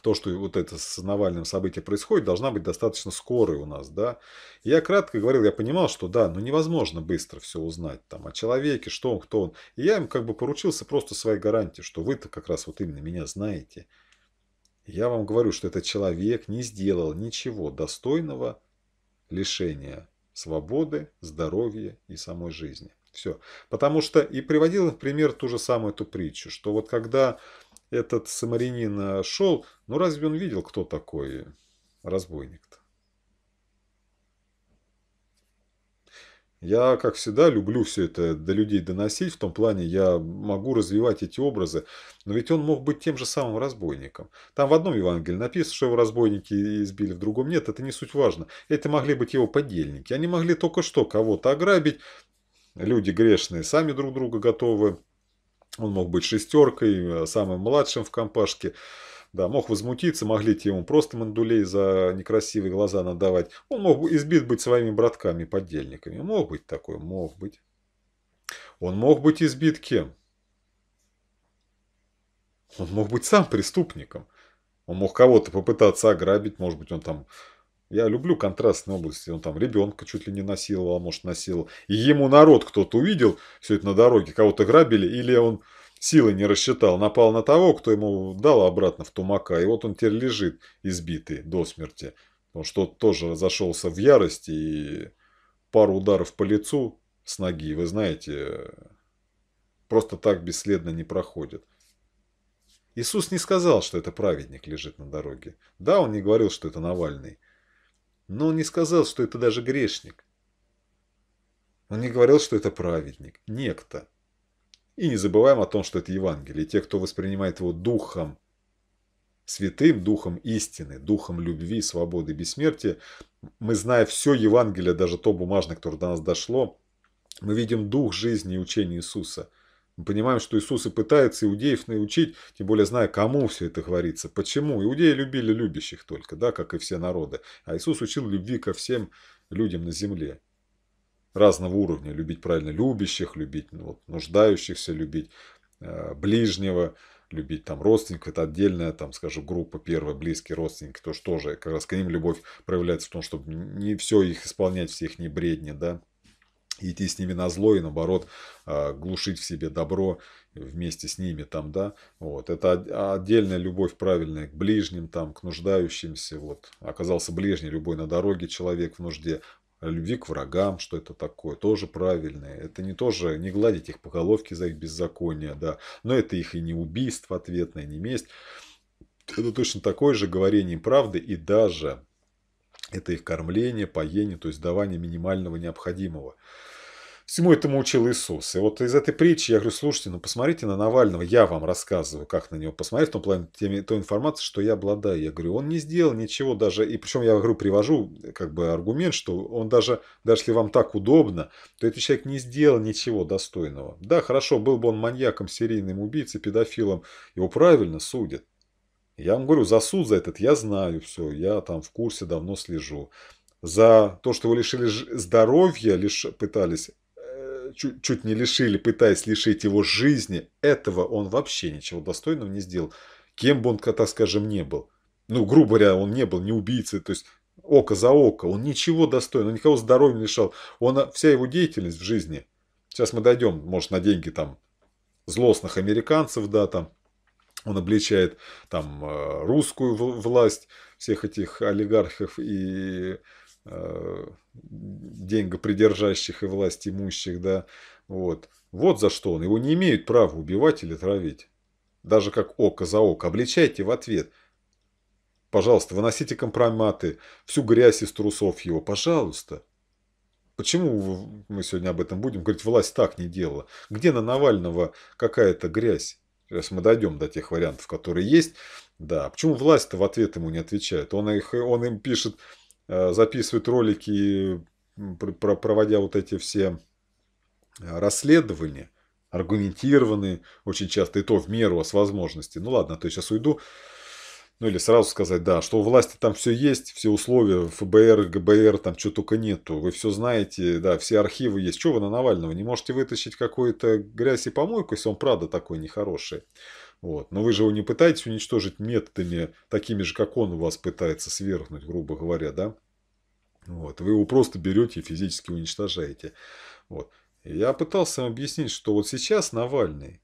то, что вот это с Навальным событие происходит, должна быть достаточно скорой у нас, да. Я кратко говорил, я понимал, что да, ну невозможно быстро все узнать там о человеке, что он, кто он. И я им как бы поручился просто своей гарантией, что вы-то как раз вот именно меня знаете. Я вам говорю, что этот человек не сделал ничего достойного лишения свободы, здоровья и самой жизни. Все. Потому что и приводил в пример ту же самую эту притчу, что вот когда этот самарянин э, шел, ну разве он видел, кто такой разбойник-то? Я, как всегда, люблю все это до людей доносить, в том плане я могу развивать эти образы, но ведь он мог быть тем же самым разбойником. Там в одном Евангелии написано, что его разбойники избили, в другом нет, это не суть важно. Это могли быть его подельники, они могли только что кого-то ограбить, люди грешные сами друг друга готовы он мог быть шестеркой, э, самым младшим в компашке. Да, мог возмутиться, могли те ему просто мандулей за некрасивые глаза надавать. Он мог избит быть своими братками-подельниками. Мог быть такой, мог быть. Он мог быть избит кем? Он мог быть сам преступником. Он мог кого-то попытаться ограбить, может быть, он там я люблю контрастные области. Он там ребенка чуть ли не насиловал, а может насиловал. И ему народ кто-то увидел все это на дороге, кого-то грабили, или он силы не рассчитал, напал на того, кто ему дал обратно в тумака. И вот он теперь лежит избитый до смерти. Потому что тоже разошелся в ярости и пару ударов по лицу с ноги, вы знаете, просто так бесследно не проходит. Иисус не сказал, что это праведник лежит на дороге. Да, он не говорил, что это Навальный но он не сказал, что это даже грешник. Он не говорил, что это праведник, некто. И не забываем о том, что это Евангелие. Те, кто воспринимает его духом, святым духом истины, духом любви, свободы, бессмертия, мы, зная все Евангелие, даже то бумажное, которое до нас дошло, мы видим дух жизни и учения Иисуса – мы понимаем, что Иисус и пытается иудеев научить, тем более зная, кому все это говорится. Почему? Иудеи любили любящих только, да, как и все народы. А Иисус учил любви ко всем людям на земле. Разного уровня. Любить правильно любящих, любить ну, вот, нуждающихся, любить э, ближнего, любить там родственников. Это отдельная, там, скажу, группа первая, близкие родственники. То, что же, как раз к ним любовь проявляется в том, чтобы не все их исполнять, все их не бредни, да, идти с ними на зло и наоборот а, глушить в себе добро вместе с ними там, да, вот, это отдельная любовь правильная к ближним там, к нуждающимся, вот, оказался ближний любой на дороге человек в нужде, а любви к врагам, что это такое, тоже правильное. Это не тоже, не гладить их по головке за их беззаконие, да, но это их и не убийство ответное, не месть. Это точно такое же говорение правды и даже это их кормление, поение, то есть давание минимального необходимого. Всему этому учил Иисус. И вот из этой притчи я говорю, слушайте, ну посмотрите на Навального, я вам рассказываю, как на него посмотреть, в том плане теми, той информации, что я обладаю. Я говорю, он не сделал ничего даже, и причем я говорю, привожу как бы аргумент, что он даже, даже если вам так удобно, то этот человек не сделал ничего достойного. Да, хорошо, был бы он маньяком, серийным убийцей, педофилом, его правильно судят. Я вам говорю, за суд за этот я знаю все, я там в курсе, давно слежу. За то, что его лишили здоровья, лишь пытались, э, чуть, чуть не лишили, пытаясь лишить его жизни, этого он вообще ничего достойного не сделал. Кем бы он, так скажем, не был. Ну, грубо говоря, он не был не убийцей, то есть око за око. Он ничего достойного, он никого здоровья не лишал. Он, а, вся его деятельность в жизни, сейчас мы дойдем, может, на деньги там злостных американцев, да, там, он обличает там э, русскую власть, всех этих олигархов и э, деньгопридержащих и власть имущих, да, вот. Вот за что он. Его не имеют права убивать или травить. Даже как око за око. Обличайте в ответ. Пожалуйста, выносите компроматы, всю грязь из трусов его. Пожалуйста. Почему мы сегодня об этом будем говорить? Власть так не делала. Где на Навального какая-то грязь? Сейчас мы дойдем до тех вариантов, которые есть. Да, а почему власть-то в ответ ему не отвечает? Он, их, он им пишет, э, записывает ролики, проводя вот эти все э, расследования, аргументированные очень часто, и то в меру, а с возможности. Ну ладно, а то я сейчас уйду ну или сразу сказать, да, что у власти там все есть, все условия, ФБР, ГБР, там что только нету, вы все знаете, да, все архивы есть, что вы на Навального, не можете вытащить какую-то грязь и помойку, если он правда такой нехороший. Вот. Но вы же его не пытаетесь уничтожить методами, такими же, как он у вас пытается свергнуть, грубо говоря, да? Вот. Вы его просто берете и физически уничтожаете. Вот. Я пытался объяснить, что вот сейчас Навальный,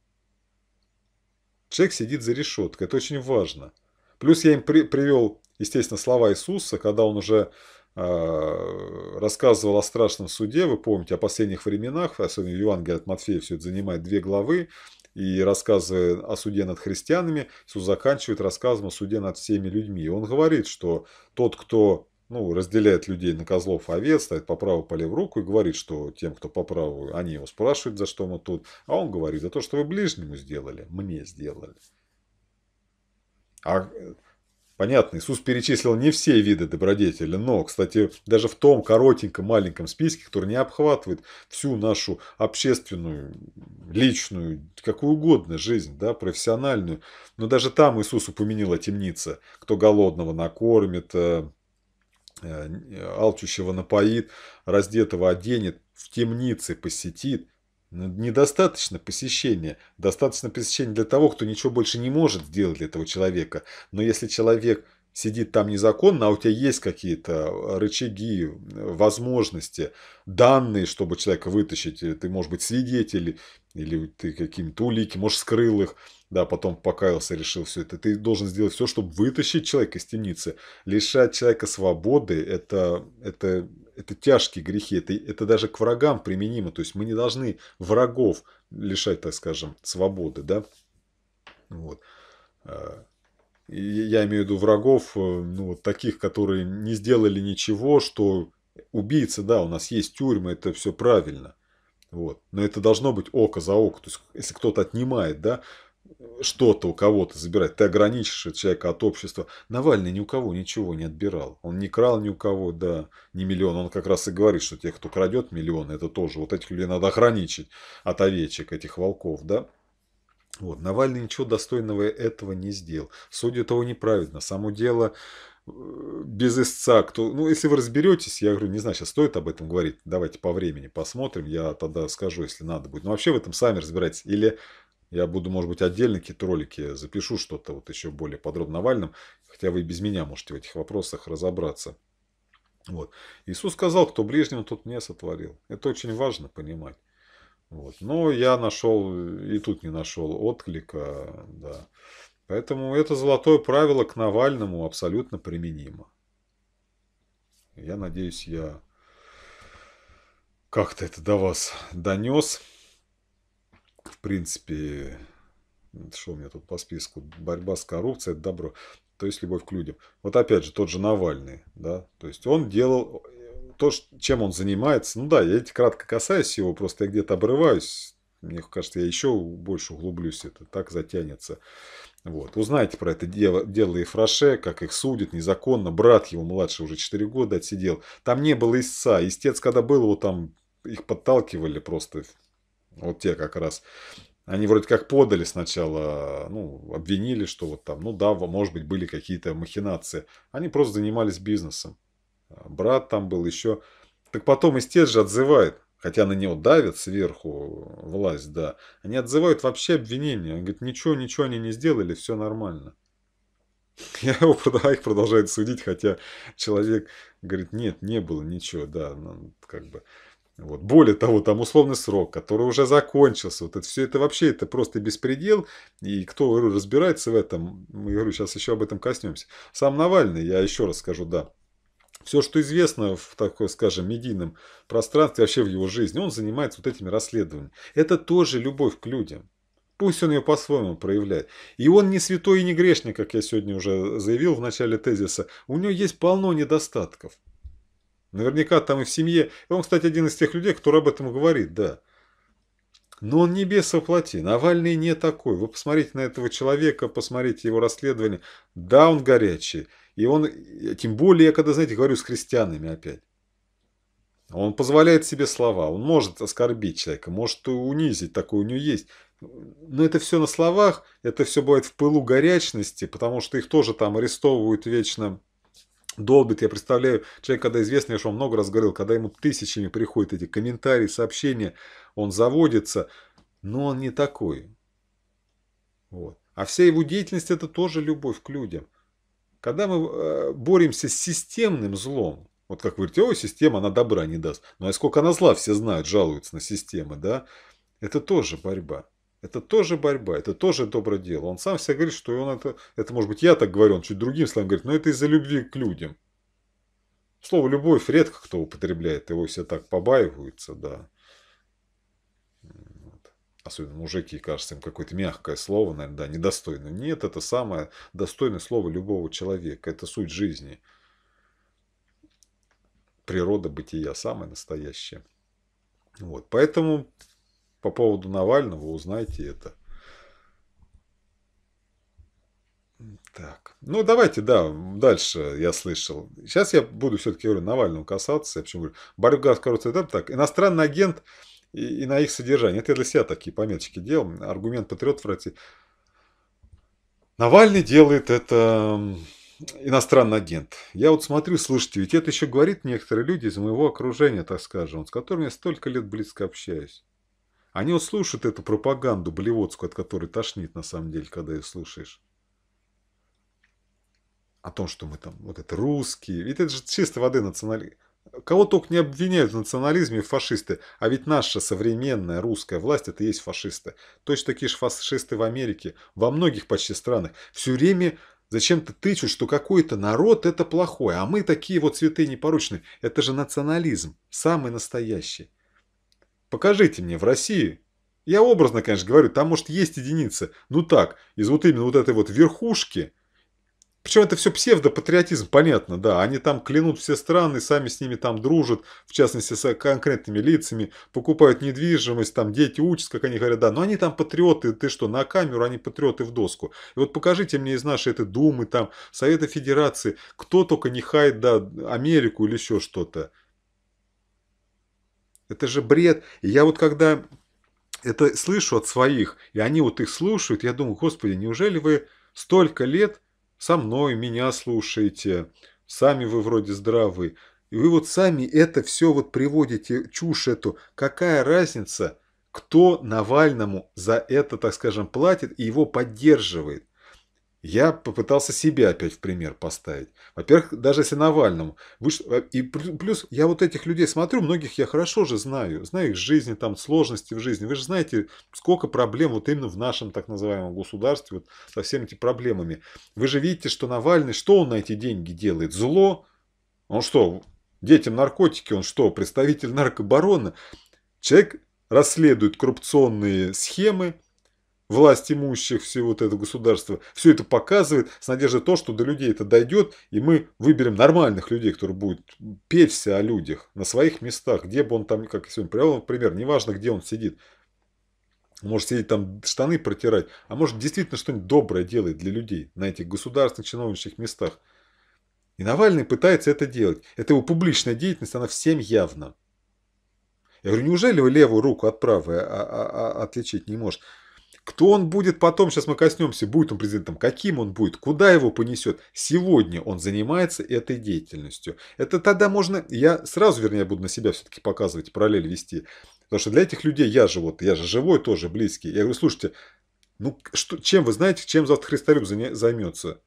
человек сидит за решеткой, это очень важно – Плюс я им при, привел, естественно, слова Иисуса, когда он уже э, рассказывал о страшном суде, вы помните, о последних временах, особенно в Евангелии от Матфея все это занимает две главы, и рассказывая о суде над христианами, Иисус заканчивает рассказом о суде над всеми людьми. он говорит, что тот, кто ну, разделяет людей на козлов и овец, ставит по праву поле в руку и говорит, что тем, кто по праву, они его спрашивают, за что мы тут, а он говорит, за то, что вы ближнему сделали, мне сделали. А Понятно, Иисус перечислил не все виды добродетели, но, кстати, даже в том коротеньком маленьком списке, который не обхватывает всю нашу общественную, личную, какую угодно жизнь, да, профессиональную, но даже там Иисус упомянил о темнице, кто голодного накормит, э, э, алчущего напоит, раздетого оденет, в темнице посетит – Недостаточно посещения. Достаточно посещения для того, кто ничего больше не может сделать для этого человека. Но если человек сидит там незаконно, а у тебя есть какие-то э, рычаги, э, возможности, данные, чтобы человека вытащить, э, ты, может быть, свидетель, или ты какими-то улики, может, скрыл их, да, потом покаялся, решил все это. Ты должен сделать все, чтобы вытащить человека из темницы. Лишать человека свободы это, – это это тяжкие грехи, это, это даже к врагам применимо. То есть мы не должны врагов лишать, так скажем, свободы. Да? Вот. А, я имею в виду врагов, э, ну, таких, которые не сделали ничего, что убийцы, да, у нас есть тюрьмы, это все правильно. Вот. Но это должно быть око за око. То есть, если кто-то отнимает, да, что-то у кого-то забирать, ты ограничишь человека от общества. Навальный ни у кого ничего не отбирал. Он не крал ни у кого, да, не миллион. Он как раз и говорит, что тех, кто крадет миллион, это тоже. Вот этих людей надо ограничить от овечек, этих волков, да. Вот. Навальный ничего достойного этого не сделал. судя того, неправильно. Само дело э, без истца, кто, ну, если вы разберетесь, я говорю, не знаю, сейчас стоит об этом говорить, давайте по времени посмотрим, я тогда скажу, если надо будет. Но вообще в этом сами разбирайтесь. Или я буду, может быть, отдельно какие-то ролики запишу, что-то вот еще более подробно Навальным, хотя вы и без меня можете в этих вопросах разобраться. Вот. Иисус сказал, кто ближнему, тот мне сотворил. Это очень важно понимать. Вот. Но я нашел, и тут не нашел отклика, да. Поэтому это золотое правило к Навальному абсолютно применимо. Я надеюсь, я как-то это до вас донес в принципе, что у меня тут по списку, борьба с коррупцией, это добро, то есть любовь к людям. Вот опять же, тот же Навальный, да, то есть он делал э, то, чем он занимается, ну да, я эти кратко касаюсь его, просто я где-то обрываюсь, мне кажется, я еще больше углублюсь, это так затянется. Вот. Узнайте про это дело, дело Ефраше, как их судят незаконно. Брат его младший уже 4 года отсидел. Там не было истца. Истец, когда был, его там их подталкивали просто вот те как раз. Они вроде как подали сначала, ну, обвинили, что вот там, ну да, может быть, были какие-то махинации. Они просто занимались бизнесом. А брат там был еще. Так потом истец же отзывает, хотя на него давят сверху власть, да. Они отзывают вообще обвинения. Он говорит, ничего, ничего они не сделали, все нормально. Я его а их продолжает судить, хотя человек говорит, нет, не было ничего, да, ну, как бы. Вот. Более того, там условный срок, который уже закончился. Вот это все это вообще это просто беспредел. И кто говорю, разбирается в этом, мы говорю, сейчас еще об этом коснемся. Сам Навальный, я еще раз скажу, да. Все, что известно в, такой, скажем, медийном пространстве, вообще в его жизни, он занимается вот этими расследованиями. Это тоже любовь к людям. Пусть он ее по-своему проявляет. И он не святой и не грешник, как я сегодня уже заявил в начале тезиса. У него есть полно недостатков. Наверняка там и в семье. И он, кстати, один из тех людей, кто об этом говорит, да. Но он не бес воплоти. Навальный не такой. Вы посмотрите на этого человека, посмотрите его расследование. Да, он горячий. И он, э, тем более, я когда, знаете, говорю с христианами опять. Он позволяет себе слова, он может оскорбить человека, может унизить, такое у него есть. Но это все на словах, это все бывает в пылу горячности, потому что их тоже там арестовывают вечно долбит. Я представляю, человек, когда известный, я же много раз говорил, когда ему тысячами приходят эти комментарии, сообщения, он заводится, но он не такой. Вот. А вся его деятельность – это тоже любовь к людям. Когда мы э, боремся с системным злом, вот как вы говорите, ой, система, она добра не даст. Ну а сколько она зла, все знают, жалуются на системы, да? Это тоже борьба. Это тоже борьба, это тоже доброе дело. Он сам всегда говорит, что он это, это может быть я так говорю, он чуть другим словом говорит, но это из-за любви к людям. Слово «любовь» редко кто употребляет, его все так побаиваются, да. Вот. Особенно мужики, кажется, им какое-то мягкое слово, наверное, да, недостойное. Нет, это самое достойное слово любого человека, это суть жизни. Природа бытия, самое настоящее. Вот, поэтому по поводу Навального узнайте это. Так, ну давайте, да, дальше я слышал. Сейчас я буду все-таки, говорю, Навального касаться. Я почему говорю, борьба с коррупцией, так, иностранный агент и, и на их содержание. Это я для себя такие пометочки делал. Аргумент патриотов России. Навальный делает это иностранный агент. Я вот смотрю, слушайте, ведь это еще говорит некоторые люди из моего окружения, так скажем, с которыми я столько лет близко общаюсь. Они услышат эту пропаганду болеводскую, от которой тошнит на самом деле, когда ее слушаешь. О том, что мы там, вот это русские. Ведь это же чисто воды национализм. Кого только не обвиняют в национализме фашисты, а ведь наша современная русская власть это и есть фашисты. Точно такие же фашисты в Америке, во многих почти странах. Все время зачем-то тычут, что какой-то народ это плохой, а мы такие вот цветы непорочные. Это же национализм, самый настоящий. Покажите мне в России. Я образно, конечно, говорю, там, может, есть единицы. Ну так, из вот именно вот этой вот верхушки. Причем это все псевдопатриотизм, понятно, да. Они там клянут все страны, сами с ними там дружат, в частности, с конкретными лицами, покупают недвижимость, там дети учатся, как они говорят, да. Но они там патриоты, ты что, на камеру, они патриоты в доску. И вот покажите мне из нашей этой Думы, там, Совета Федерации, кто только не хает, да, Америку или еще что-то. Это же бред. я вот когда это слышу от своих, и они вот их слушают, я думаю, господи, неужели вы столько лет со мной, меня слушаете, сами вы вроде здравы, и вы вот сами это все вот приводите, чушь эту, какая разница, кто Навальному за это, так скажем, платит и его поддерживает. Я попытался себя опять в пример поставить. Во-первых, даже если Навальному. Выш... Э, и плюс я вот этих людей смотрю, многих я хорошо же знаю. Знаю их жизни, там сложности в жизни. Вы же знаете, сколько проблем вот именно в нашем так называемом государстве вот со всеми этими проблемами. Вы же видите, что Навальный, что он на эти деньги делает? Зло? Он что, детям наркотики? Он что, представитель наркобарона? Человек расследует коррупционные схемы, власть имущих всего вот это государства все это показывает с надеждой то, что до людей это дойдет, и мы выберем нормальных людей, которые будут печься о людях на своих местах, где бы он там, как я сегодня привел например, неважно, где он сидит, может сидеть там штаны протирать, а может действительно что-нибудь доброе делает для людей на этих государственных чиновничьих местах. И Навальный пытается это делать. Это его публичная деятельность, она всем явна. Я говорю, неужели вы левую руку от правой а, а, а, отличить не можете? Кто он будет потом, сейчас мы коснемся, будет он президентом, каким он будет, куда его понесет. Сегодня он занимается этой деятельностью. Это тогда можно, я сразу, вернее, буду на себя все-таки показывать, параллель вести. Потому что для этих людей я же вот, я же живой тоже, близкий. Я говорю, слушайте, ну что, чем вы знаете, чем завтра Христолюб займется?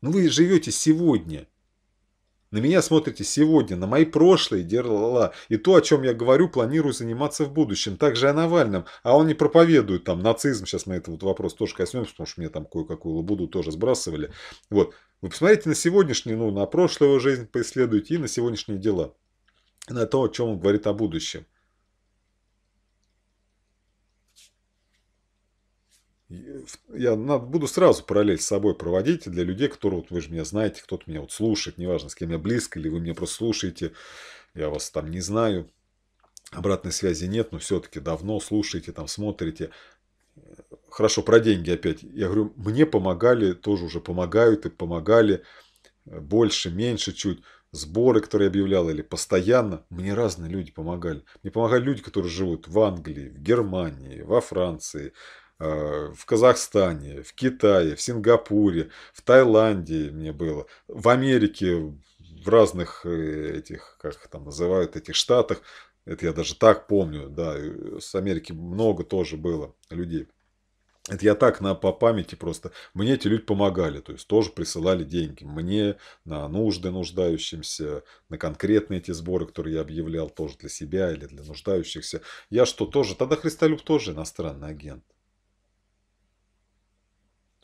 Ну вы живете сегодня. На меня смотрите сегодня, на мои прошлые дела и то, о чем я говорю, планирую заниматься в будущем. Также о Навальном, а он не проповедует там нацизм, сейчас мы этот вот вопрос тоже коснемся, потому что мне там кое-какую лабуду тоже сбрасывали. Вот, вы посмотрите на сегодняшний, ну, на прошлую жизнь поисследуйте и на сегодняшние дела, на то, о чем он говорит о будущем. Я буду сразу параллель с собой проводить для людей, которые, вот вы же меня знаете, кто-то меня вот слушает, неважно, с кем я близко, или вы меня просто слушаете, я вас там не знаю, обратной связи нет, но все-таки давно слушаете, там смотрите. Хорошо, про деньги опять. Я говорю, мне помогали, тоже уже помогают и помогали э, больше, меньше чуть. Сборы, которые я объявлял, или постоянно, мне разные люди помогали. Мне помогали люди, которые живут в Англии, в Германии, во Франции, Э, в Казахстане, в Китае, в Сингапуре, в Таиланде мне было, в Америке, в разных э, этих, как там называют, этих штатах. Это я даже так помню, да, э, с Америки много тоже было людей. Это я так на, по памяти просто. Мне эти люди помогали, то есть тоже присылали деньги. Мне на нужды нуждающимся, на конкретные эти сборы, которые я объявлял тоже для себя или для нуждающихся. Я что тоже, тогда Христолюб тоже иностранный агент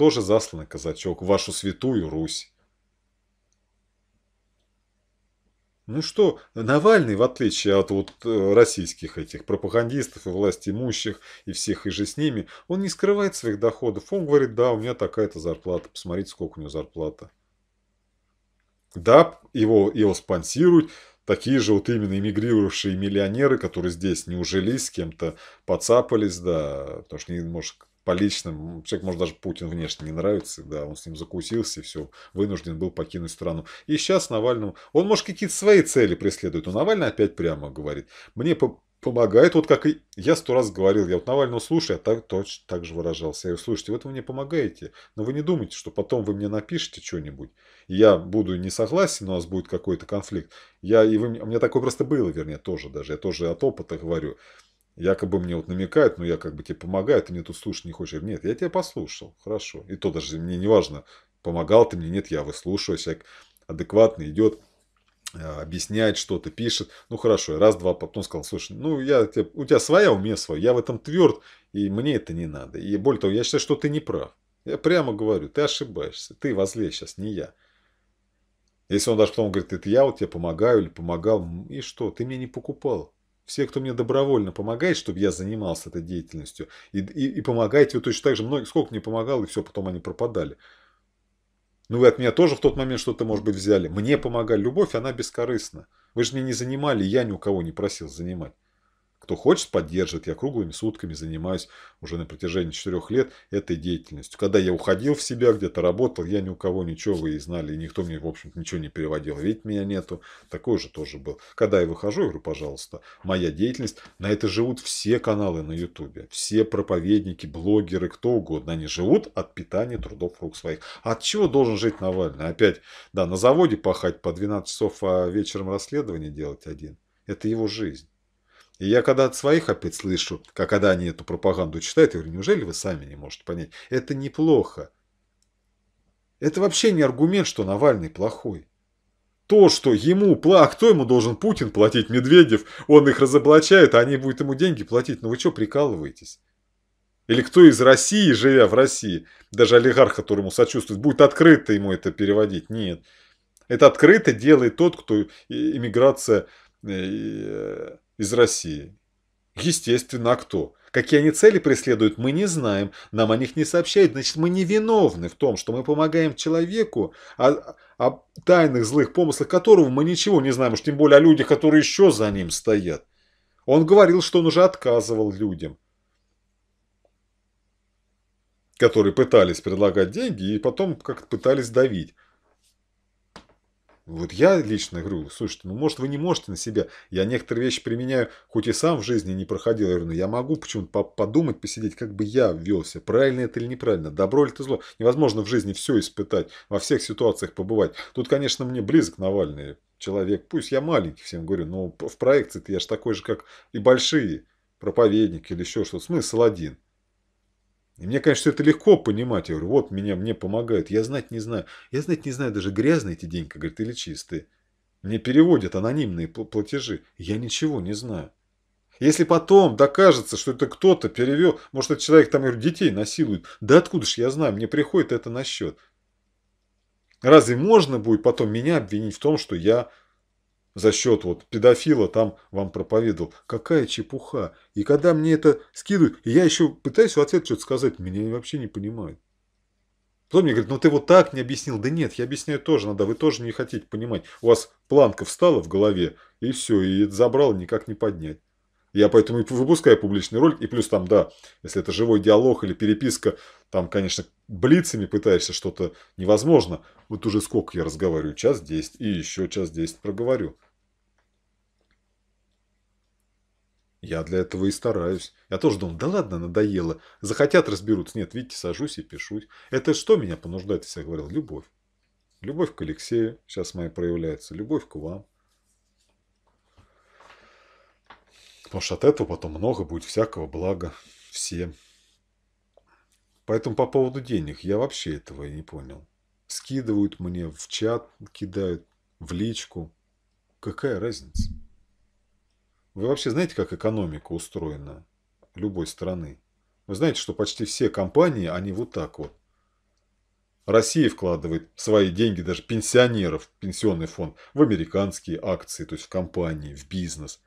тоже засланный казачок, вашу святую Русь. Ну что, Навальный, в отличие от вот э, российских этих пропагандистов и власть имущих, и всех и же с ними, он не скрывает своих доходов. Он говорит, да, у меня такая-то зарплата, посмотрите, сколько у него зарплата. Да, его, его спонсируют такие же вот именно эмигрировавшие миллионеры, которые здесь не ужились, с кем-то поцапались, да, потому что, не может, по личным, человек, может, даже Путин внешне не нравится, да, он с ним закусился, и все, вынужден был покинуть страну. И сейчас Навальному, он, может, какие-то свои цели преследует, но Навальный опять прямо говорит, мне по помогает, вот как и я сто раз говорил, я вот Навального слушаю, а так, точно так же выражался. Я говорю, слушайте, вот вы мне помогаете, но вы не думайте, что потом вы мне напишете что-нибудь, я буду не согласен, у нас будет какой-то конфликт. Я, и вы, у меня такое просто было, вернее, тоже даже, я тоже от опыта говорю. Якобы мне вот намекают, но ну, я как бы тебе помогаю, ты мне тут слушать не хочешь. нет, я тебя послушал, хорошо. И то даже мне не важно, помогал ты мне, нет, я выслушиваю, человек адекватно идет, э, объясняет что-то, пишет. Ну, хорошо, раз, два, потом сказал, слушай, ну, я, тебе, у тебя своя, у меня своя, я в этом тверд, и мне это не надо. И более того, я считаю, что ты не прав. Я прямо говорю, ты ошибаешься, ты возле сейчас, не я. Если он даже потом говорит, это я вот тебе помогаю или помогал, и что, ты мне не покупал все, кто мне добровольно помогает, чтобы я занимался этой деятельностью, и, и, и помогаете вы точно так же, много, сколько мне помогал, и все, потом они пропадали. Ну, вы от меня тоже в тот момент что-то, может быть, взяли. Мне помогали. Любовь, она бескорыстна. Вы же мне не занимали, я ни у кого не просил занимать. Кто хочет, поддержит. Я круглыми сутками занимаюсь уже на протяжении четырех лет этой деятельностью. Когда я уходил в себя, где-то работал, я ни у кого ничего, вы и знали, и никто мне, в общем ничего не переводил. Ведь меня нету. Такой же тоже был. Когда я выхожу, я говорю, пожалуйста, моя деятельность, на это живут все каналы на Ютубе. Все проповедники, блогеры, кто угодно. Они живут от питания трудов рук своих. А от чего должен жить Навальный? Опять, да, на заводе пахать по 12 часов, а вечером расследование делать один. Это его жизнь. И я когда от своих опять слышу, как когда они эту пропаганду читают, я говорю, неужели вы сами не можете понять? Это неплохо. Это вообще не аргумент, что Навальный плохой. То, что ему плохо, а кто ему должен Путин платить, Медведев, он их разоблачает, а они будут ему деньги платить. Ну вы что, прикалываетесь? Или кто из России, живя в России, даже олигарх, которому сочувствует, будет открыто ему это переводить? Нет. Это открыто делает тот, кто иммиграция э, из России. Естественно, а кто? Какие они цели преследуют, мы не знаем, нам о них не сообщают, значит, мы не виновны в том, что мы помогаем человеку, о, а, о а тайных злых помыслах которого мы ничего не знаем, уж тем более о людях, которые еще за ним стоят. Он говорил, что он уже отказывал людям, которые пытались предлагать деньги и потом как-то пытались давить. Вот я лично говорю, слушайте, ну может вы не можете на себя. Я некоторые вещи применяю, хоть и сам в жизни не проходил. Я говорю, ну я могу почему-то подумать, посидеть, как бы я велся. Правильно это или неправильно, добро ли это зло. Невозможно в жизни все испытать, во всех ситуациях побывать. Тут, конечно, мне близок Навальный человек. Пусть я маленький всем говорю, но в проекции-то я же такой же, как и большие проповедники или еще что-то. Смысл один. И мне, конечно, это легко понимать. Я говорю, вот меня, мне помогают. Я знать не знаю. Я знать не знаю, даже грязные эти деньги, говорит, или чистые. Мне переводят анонимные платежи. Я ничего не знаю. Если потом докажется, что это кто-то перевел, может, этот человек там говорю, детей насилует. Да откуда ж я знаю, мне приходит это на счет. Разве можно будет потом меня обвинить в том, что я за счет вот педофила там вам проповедовал. Какая чепуха. И когда мне это скидывают, я еще пытаюсь в ответ что-то сказать, меня вообще не понимают. Потом мне говорит ну ты вот так не объяснил. Да нет, я объясняю тоже надо, вы тоже не хотите понимать. У вас планка встала в голове, и все, и это забрал, никак не поднять. Я поэтому и выпускаю публичный ролик, и плюс там, да, если это живой диалог или переписка, там, конечно, блицами пытаешься что-то невозможно. Вот уже сколько я разговариваю, час десять и еще час десять проговорю. Я для этого и стараюсь. Я тоже думал, да ладно, надоело. Захотят, разберутся. Нет, видите, сажусь и пишу. Это что меня понуждает, если я говорил? Любовь. Любовь к Алексею сейчас моя проявляется. Любовь к вам. Потому что от этого потом много будет всякого блага всем. Поэтому по поводу денег я вообще этого не понял. Скидывают мне, в чат кидают, в личку. Какая разница? Вы вообще знаете, как экономика устроена любой страны? Вы знаете, что почти все компании, они вот так вот. Россия вкладывает свои деньги, даже пенсионеров, пенсионный фонд, в американские акции, то есть в компании, в бизнес.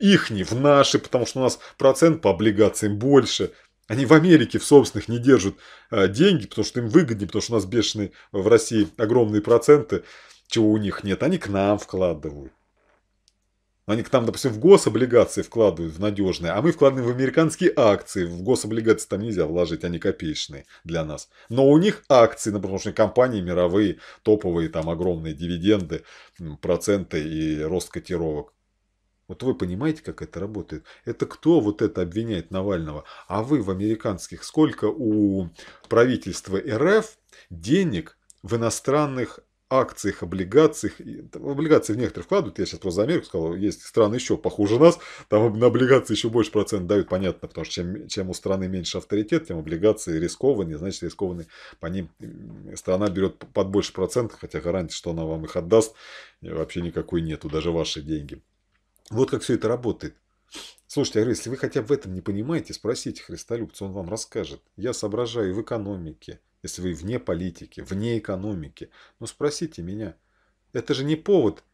Ихни в наши, потому что у нас процент по облигациям больше – они в Америке в собственных не держат а, деньги, потому что им выгоднее, потому что у нас бешеные в России огромные проценты, чего у них нет. Они к нам вкладывают. Они к нам, допустим, в гособлигации вкладывают, в надежные, а мы вкладываем в американские акции. В гособлигации там нельзя вложить, они копеечные для нас. Но у них акции, например, потому что компании мировые, топовые, там огромные дивиденды, проценты и рост котировок. Вот вы понимаете, как это работает? Это кто вот это обвиняет Навального? А вы в американских, сколько у правительства РФ денег в иностранных акциях, облигациях. Облигации в некоторые вкладывают. Я сейчас просто за Америку сказал, есть страны еще похуже нас. Там на облигации еще больше процент дают, понятно, потому что чем, чем у страны меньше авторитет, тем облигации рискованные, Значит, рискованные по ним страна берет под больше процентов, хотя гарантии, что она вам их отдаст, вообще никакой нету, даже ваши деньги. Вот как все это работает. Слушайте, я а говорю, если вы хотя бы в этом не понимаете, спросите христолюбца, он вам расскажет. Я соображаю в экономике, если вы вне политики, вне экономики. но спросите меня. Это же не повод,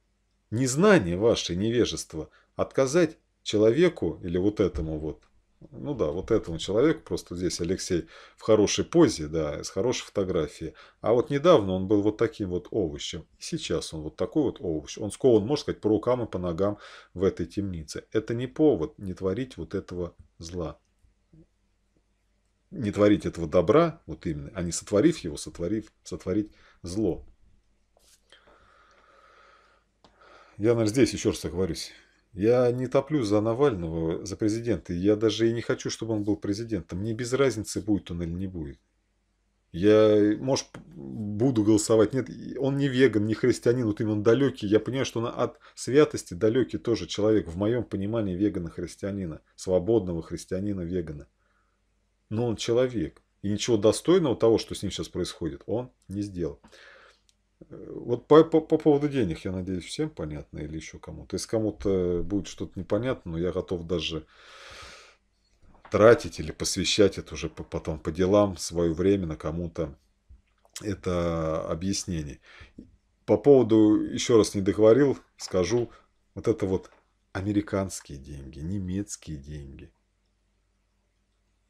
не знание ваше, невежество, отказать человеку или вот этому вот ну да, вот этому человеку, просто здесь Алексей в хорошей позе, да, с хорошей фотографией. А вот недавно он был вот таким вот овощем. И сейчас он вот такой вот овощ. Он скован, можно сказать, по рукам и по ногам в этой темнице. Это не повод не творить вот этого зла. Не творить этого добра, вот именно, а не сотворив его, сотворив, сотворить зло. Я, наверное, здесь еще раз оговорюсь. Я не топлю за Навального, за президента. Я даже и не хочу, чтобы он был президентом. Мне без разницы, будет он или не будет. Я, может, буду голосовать. Нет, он не веган, не христианин, вот именно далекий. Я понимаю, что он от святости далекий тоже человек. В моем понимании вегана-христианина, свободного христианина-вегана. Но он человек. И ничего достойного того, что с ним сейчас происходит, он не сделал. Вот по, по, по поводу денег, я надеюсь, всем понятно или еще кому-то. Если кому-то будет что-то непонятно, но я готов даже тратить или посвящать это уже потом по делам, свое время на кому-то это объяснение. По поводу, еще раз не договорил, скажу, вот это вот американские деньги, немецкие деньги.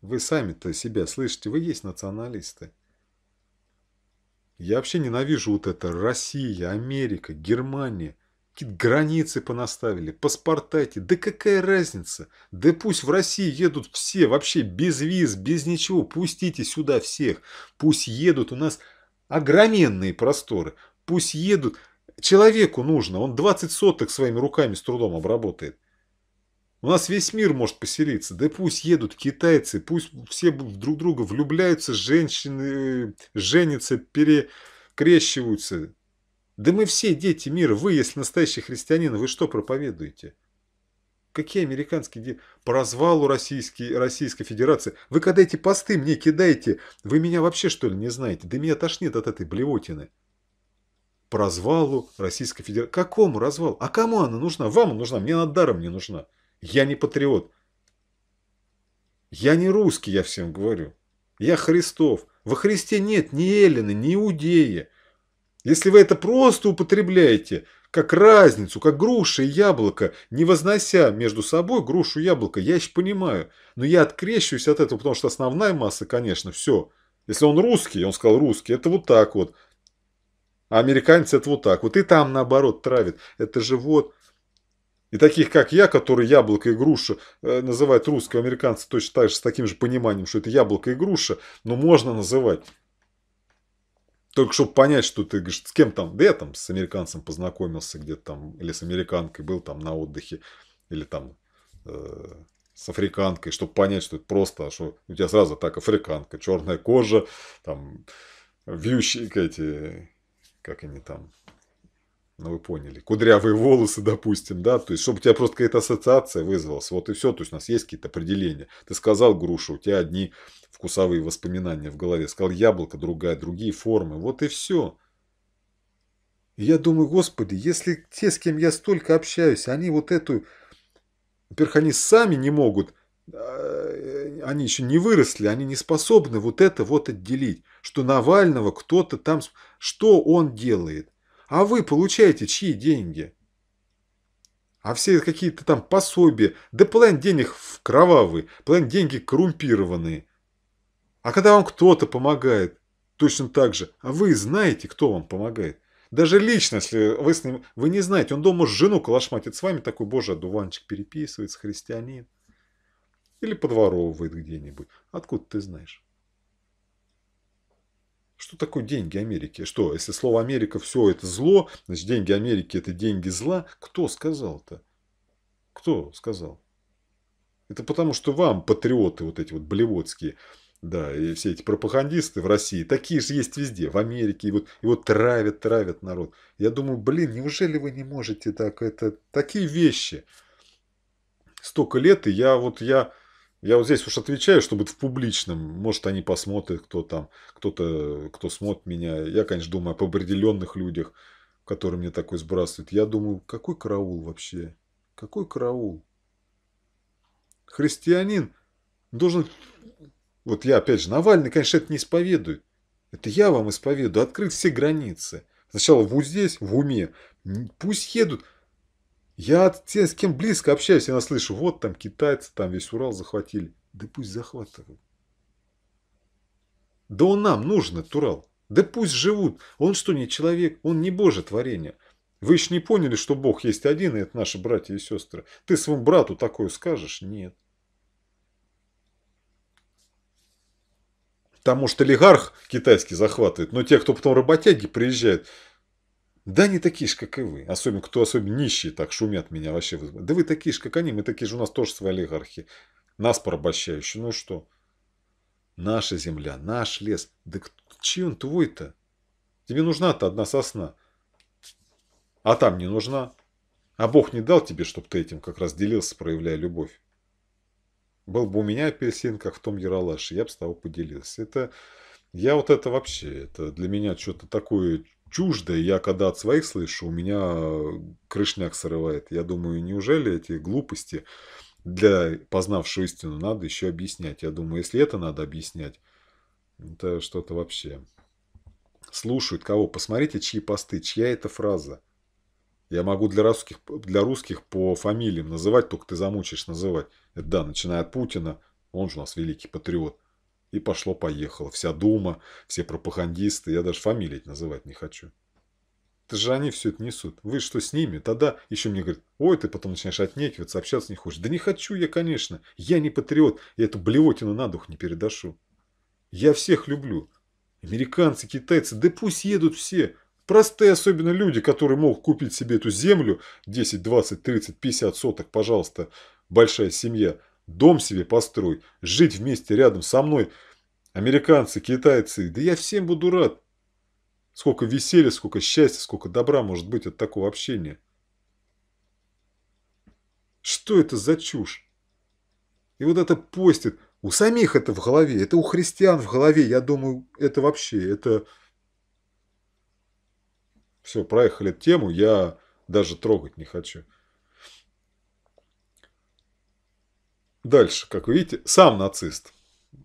Вы сами-то себя слышите, вы есть националисты. Я вообще ненавижу вот это Россия, Америка, Германия. Какие-то границы понаставили, паспортайте, Да какая разница? Да пусть в России едут все, вообще без виз, без ничего. Пустите сюда всех. Пусть едут. У нас огроменные просторы. Пусть едут. Человеку нужно. Он 20 соток своими руками с трудом обработает. У нас весь мир может поселиться. Да пусть едут китайцы, пусть все друг друга влюбляются, женщины женятся, перекрещиваются. Да мы все дети мира. Вы, если настоящий христианин, вы что проповедуете? Какие американские дети? По развалу Российский, Российской Федерации. Вы когда эти посты мне кидаете, вы меня вообще что ли не знаете? Да меня тошнит от этой блевотины по развалу Российской Федерации. Какому развалу? А кому она нужна? Вам нужна, мне она даром не нужна. Я не патриот. Я не русский, я всем говорю. Я Христов. Во Христе нет ни Эллины, ни Иудея. Если вы это просто употребляете, как разницу, как груша и яблоко, не вознося между собой грушу и яблоко, я еще понимаю. Но я открещиваюсь от этого, потому что основная масса, конечно, все. Если он русский, он сказал русский, это вот так вот. А американец это вот так вот. И там наоборот травит. Это же вот и таких, как я, которые яблоко и груша э, называют русского американца точно так же с таким же пониманием, что это яблоко и груша, но можно называть. Только чтобы понять, что ты говоришь, с кем там, да я там с американцем познакомился где-то там, или с американкой был там на отдыхе, или там э, с африканкой, чтобы понять, что это просто, а что у тебя сразу так африканка, черная кожа, там вьющие эти, как они там, ну вы поняли, кудрявые волосы, допустим, да, то есть, чтобы у тебя просто какая-то ассоциация вызвалась, вот и все, то есть, у нас есть какие-то определения. Ты сказал грушу, у тебя одни вкусовые воспоминания в голове, сказал яблоко, другая, другие формы, вот и все. И я думаю, господи, если те, с кем я столько общаюсь, они вот эту, во-первых, они сами не могут, а, э, они еще не выросли, они не способны вот это вот отделить, что Навального кто-то там, что он делает – а вы получаете чьи деньги? А все какие-то там пособия. Да план денег кровавый, план деньги коррумпированные. А когда вам кто-то помогает, точно так же. А вы знаете, кто вам помогает. Даже лично, если э, вы с ним, вы не знаете, он дома жену калашматит с вами, такой, боже, одуванчик переписывается, христианин. Или подворовывает где-нибудь. Откуда ты знаешь? Что такое деньги Америки? Что, если слово Америка все это зло, значит деньги Америки это деньги зла? Кто сказал-то? Кто сказал? Это потому, что вам, патриоты вот эти вот блевотские, да, и все эти пропагандисты в России, такие же есть везде, в Америке, и вот, и вот травят, травят народ. Я думаю, блин, неужели вы не можете так, это такие вещи? Столько лет, и я вот, я я вот здесь уж отвечаю, чтобы в публичном. Может, они посмотрят, кто там, кто-то, кто смотрит меня. Я, конечно, думаю об определенных людях, которые мне такой сбрасывают. Я думаю, какой караул вообще? Какой караул? Христианин должен... Вот я, опять же, Навальный, конечно, это не исповедую. Это я вам исповедую. Открыть все границы. Сначала вот здесь, в уме. Пусть едут. Я от те, с кем близко общаюсь, я слышу, вот там китайцы, там весь Урал захватили. Да пусть захватывают. Да он нам нужен, этот Урал. Да пусть живут. Он что, не человек? Он не Божье творение. Вы еще не поняли, что Бог есть один, и это наши братья и сестры. Ты своему брату такое скажешь? Нет. Потому что олигарх китайский захватывает, но те, кто потом работяги приезжает, да не такие же, как и вы. Особенно, кто особенно нищие так шумят меня вообще. Да вы такие же, как они. Мы такие же, у нас тоже свои олигархи. Нас порабощающие. Ну что? Наша земля, наш лес. Да чей он твой-то? Тебе нужна-то одна сосна. А там не нужна. А Бог не дал тебе, чтобы ты этим как раз делился, проявляя любовь. Был бы у меня апельсин, как в том Яралаше, я бы с тобой поделился. Это... Я вот это вообще, это для меня что-то такое чуждо. Я когда от своих слышу, у меня э, крышняк срывает. Я думаю, неужели эти глупости для познавшего истину надо еще объяснять? Я думаю, если это надо объяснять, это что-то вообще. Слушают кого? Посмотрите, чьи посты, чья это фраза. Я могу для русских, для русских по фамилиям называть, только ты замучаешь называть. Это да, начиная от Путина, он же у нас великий патриот – и пошло-поехало. Вся дума, все пропагандисты, я даже фамилии называть не хочу. Это же они все это несут. Вы что с ними? Тогда еще мне говорят, ой, ты потом начинаешь отнекиваться, общаться не хочешь. Да не хочу я, конечно. Я не патриот. Я эту блевотину на дух не передашу. Я всех люблю. Американцы, китайцы, да пусть едут все. Простые особенно люди, которые могут купить себе эту землю 10, 20, 30, 50 соток, пожалуйста, большая семья – Дом себе построй, жить вместе рядом со мной. Американцы, китайцы, да я всем буду рад. Сколько веселья, сколько счастья, сколько добра может быть от такого общения. Что это за чушь? И вот это постит. У самих это в голове, это у христиан в голове. Я думаю, это вообще, это... Все, проехали тему, я даже трогать не хочу. Дальше, как вы видите, сам нацист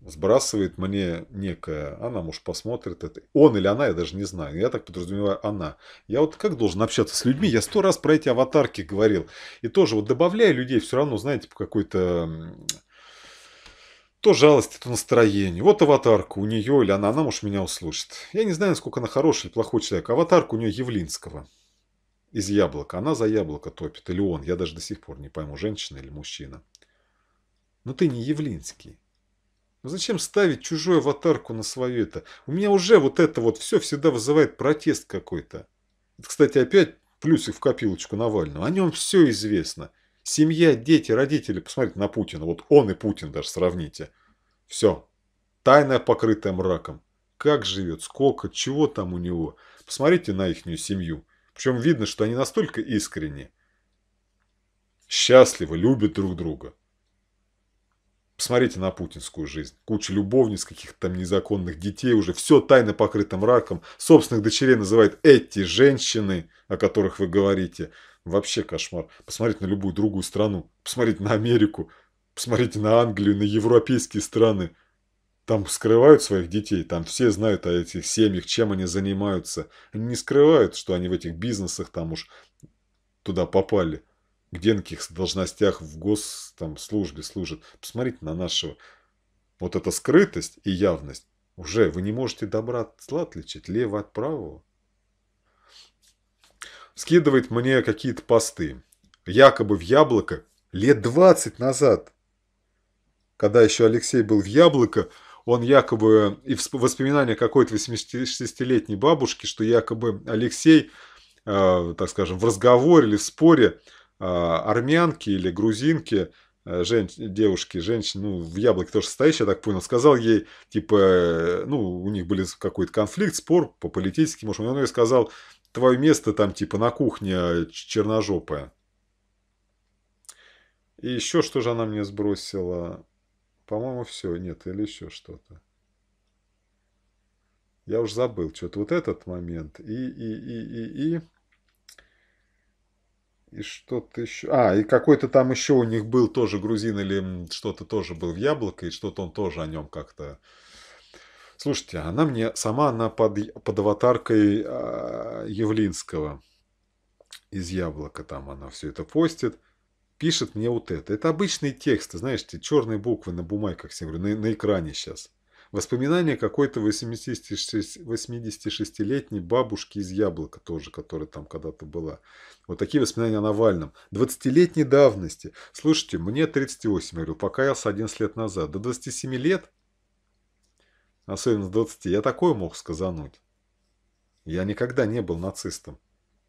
сбрасывает мне некое, она, может, посмотрит это, он или она, я даже не знаю, я так подразумеваю, она. Я вот как должен общаться с людьми, я сто раз про эти аватарки говорил, и тоже вот добавляю людей все равно, знаете, по какой-то то жалость, то настроение. Вот аватарка у нее или она, она, может, меня услышит. Я не знаю, насколько она хороший или плохой человек. Аватарка у нее Явлинского из яблока. Она за яблоко топит. Или он. Я даже до сих пор не пойму, женщина или мужчина. Но «Ну ты не Явлинский. Но «Ну зачем ставить чужую аватарку на свою это? У меня уже вот это вот все всегда вызывает протест какой-то. Это, кстати, опять плюсик в копилочку Навального. О нем все известно. Семья, дети, родители. Посмотрите на Путина. Вот он и Путин даже сравните. Все. Тайная, покрытая мраком. Как живет, сколько, чего там у него. Посмотрите на ихнюю семью. Причем видно, что они настолько искренне. Счастливы, любят друг друга. Посмотрите на путинскую жизнь. Куча любовниц, каких-то там незаконных детей уже. Все тайно покрытым раком. Собственных дочерей называют эти женщины, о которых вы говорите. Вообще кошмар. Посмотрите на любую другую страну. Посмотрите на Америку. Посмотрите на Англию, на европейские страны. Там скрывают своих детей, там все знают о этих семьях, чем они занимаются. Они не скрывают, что они в этих бизнесах там уж туда попали где на каких должностях в гос там, службе служит. Посмотрите на нашего. Вот эта скрытость и явность. Уже вы не можете добра от зла отличить, лево от правого. Скидывает мне какие-то посты. Якобы в яблоко лет 20 назад, когда еще Алексей был в яблоко, он якобы, и воспоминания какой-то 86-летней бабушки, что якобы Алексей, э, так скажем, в разговоре или в споре Э, армянки или грузинки, э, жен... девушки, женщины, ну, в яблоке тоже состоящие, я так понял, сказал ей, типа, э, ну, у них был какой-то конфликт, спор по политическим, может, он ей сказал, твое место там, типа, на кухне черножопая. И еще что же она мне сбросила? По-моему, все. Нет, или еще что-то. Я уже забыл что-то. Вот этот момент. И, и, и, и, и. И что-то еще. А, и какой-то там еще у них был тоже грузин или что-то тоже был в яблоко, и что-то он тоже о нем как-то... Слушайте, а она мне сама, она под, под аватаркой э, Явлинского из яблока там она все это постит, пишет мне вот это. Это обычные тексты, знаешь, черные буквы на бумагах, я говорю, на, на экране сейчас. Воспоминания какой-то 86-летней бабушки из Яблока тоже, которая там когда-то была. Вот такие воспоминания о Навальном. 20-летней давности. Слушайте, мне 38, я говорю, покаялся 11 лет назад. До 27 лет, особенно с 20, я такое мог сказануть. Я никогда не был нацистом.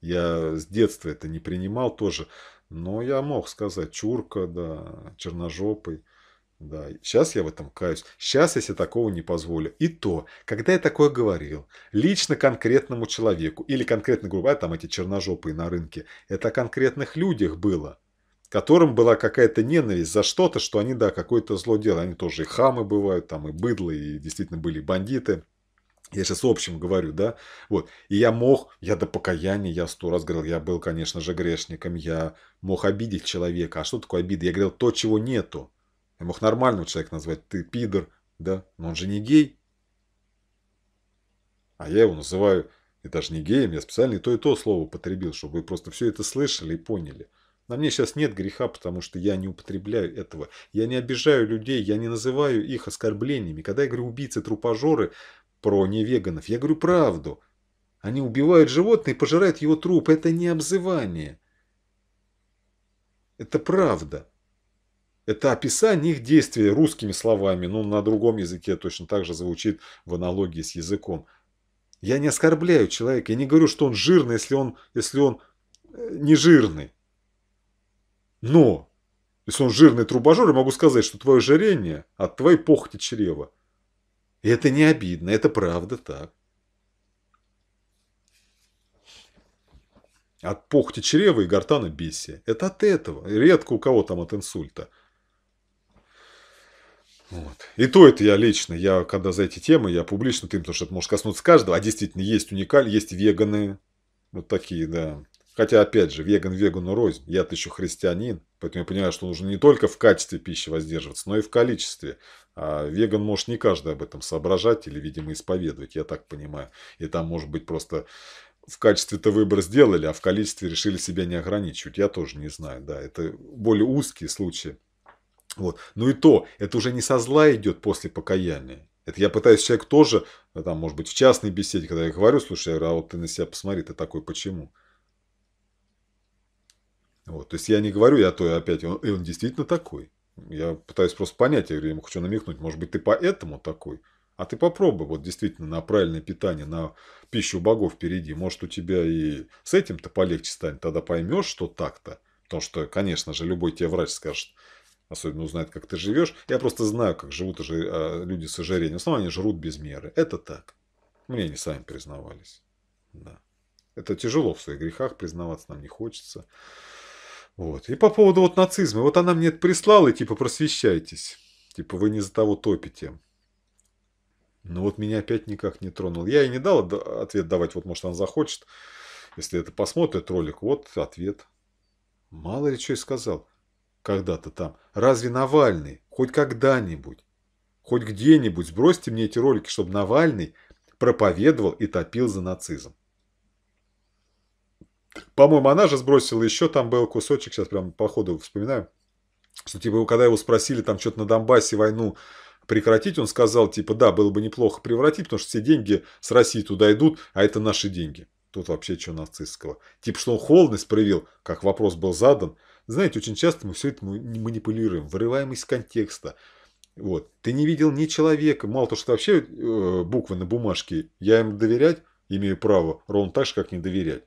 Я с детства это не принимал тоже. Но я мог сказать чурка, да, черножопый. Да, сейчас я в этом каюсь. Сейчас я себе такого не позволю. И то, когда я такое говорил, лично конкретному человеку или конкретной группе, а там эти черножопые на рынке, это о конкретных людях было, которым была какая-то ненависть за что-то, что они, да, какое-то зло делали. Они тоже и хамы бывают, там и быдлы, и действительно были бандиты. Я сейчас в общем говорю, да, вот. И я мог, я до покаяния, я сто раз говорил, я был, конечно же, грешником, я мог обидеть человека. А что такое обида? Я говорил то, чего нету. Я мог нормального человека назвать «ты пидор», да, но он же не гей. А я его называю и даже не геем, я специально то, и то слово употребил, чтобы вы просто все это слышали и поняли. На мне сейчас нет греха, потому что я не употребляю этого. Я не обижаю людей, я не называю их оскорблениями. Когда я говорю убийцы, трупожоры про невеганов, я говорю правду. Они убивают животное и пожирают его труп. Это не обзывание. Это правда. Это описание их действия русскими словами, ну, на другом языке точно так же звучит в аналогии с языком. Я не оскорбляю человека, я не говорю, что он жирный, если он, если он э, не жирный. Но, если он жирный трубожор, я могу сказать, что твое жирение от твоей похоти чрева. И это не обидно, это правда так. От похоти чрева и гортана бисия. Это от этого. Редко у кого там от инсульта. Вот. И то это я лично, я когда за эти темы, я публично тем, потому что это может коснуться каждого, а действительно есть уникаль, есть веганы, вот такие, да. Хотя, опять же, веган вегану рознь, я-то еще христианин, поэтому я понимаю, что нужно не только в качестве пищи воздерживаться, но и в количестве. А веган может не каждый об этом соображать или, видимо, исповедовать, я так понимаю. И там, может быть, просто в качестве-то выбор сделали, а в количестве решили себя не ограничивать. Я тоже не знаю, да, это более узкие случаи. Вот. Ну и то, это уже не со зла идет после покаяния. Это я пытаюсь человек тоже, э, там, может быть, в частной беседе, когда я говорю, слушай, а вот ты на себя посмотри, ты такой, почему? Вот. То есть я не говорю, я то и опять, он, и он действительно такой. Я пытаюсь просто понять, я говорю, ему хочу намекнуть, может быть, ты поэтому такой? А ты попробуй вот действительно на правильное питание, на пищу богов впереди. Может, у тебя и с этим-то полегче станет, тогда поймешь, что так-то. Потому что, конечно же, любой тебе врач скажет, особенно узнает, как ты живешь. Я просто знаю, как живут уже а, люди с ожирением. В основном они жрут без меры. Это так. Мне они сами признавались. Да. Это тяжело в своих грехах, признаваться нам не хочется. Вот. И по поводу вот нацизма. Вот она мне это прислала, и типа просвещайтесь. Типа вы не за того топите. Но вот меня опять никак не тронул. Я и не дал ответ давать. Вот может она захочет. Если это посмотрит ролик, вот ответ. Мало ли что и сказал когда-то там. Разве Навальный? Хоть когда-нибудь? Хоть где-нибудь сбросьте мне эти ролики, чтобы Навальный проповедовал и топил за нацизм. По-моему, она же сбросила еще, там был кусочек, сейчас прям по ходу вспоминаю, что типа, когда его спросили там что-то на Донбассе войну прекратить, он сказал, типа, да, было бы неплохо превратить, потому что все деньги с России туда идут, а это наши деньги. Тут вообще что нацистского. Типа, что он холодность проявил, как вопрос был задан, знаете, очень часто мы все это манипулируем, вырываем из контекста. Вот. Ты не видел ни человека. Мало того, что вообще э, буквы на бумажке, я им доверять имею право ровно так же, как не доверять.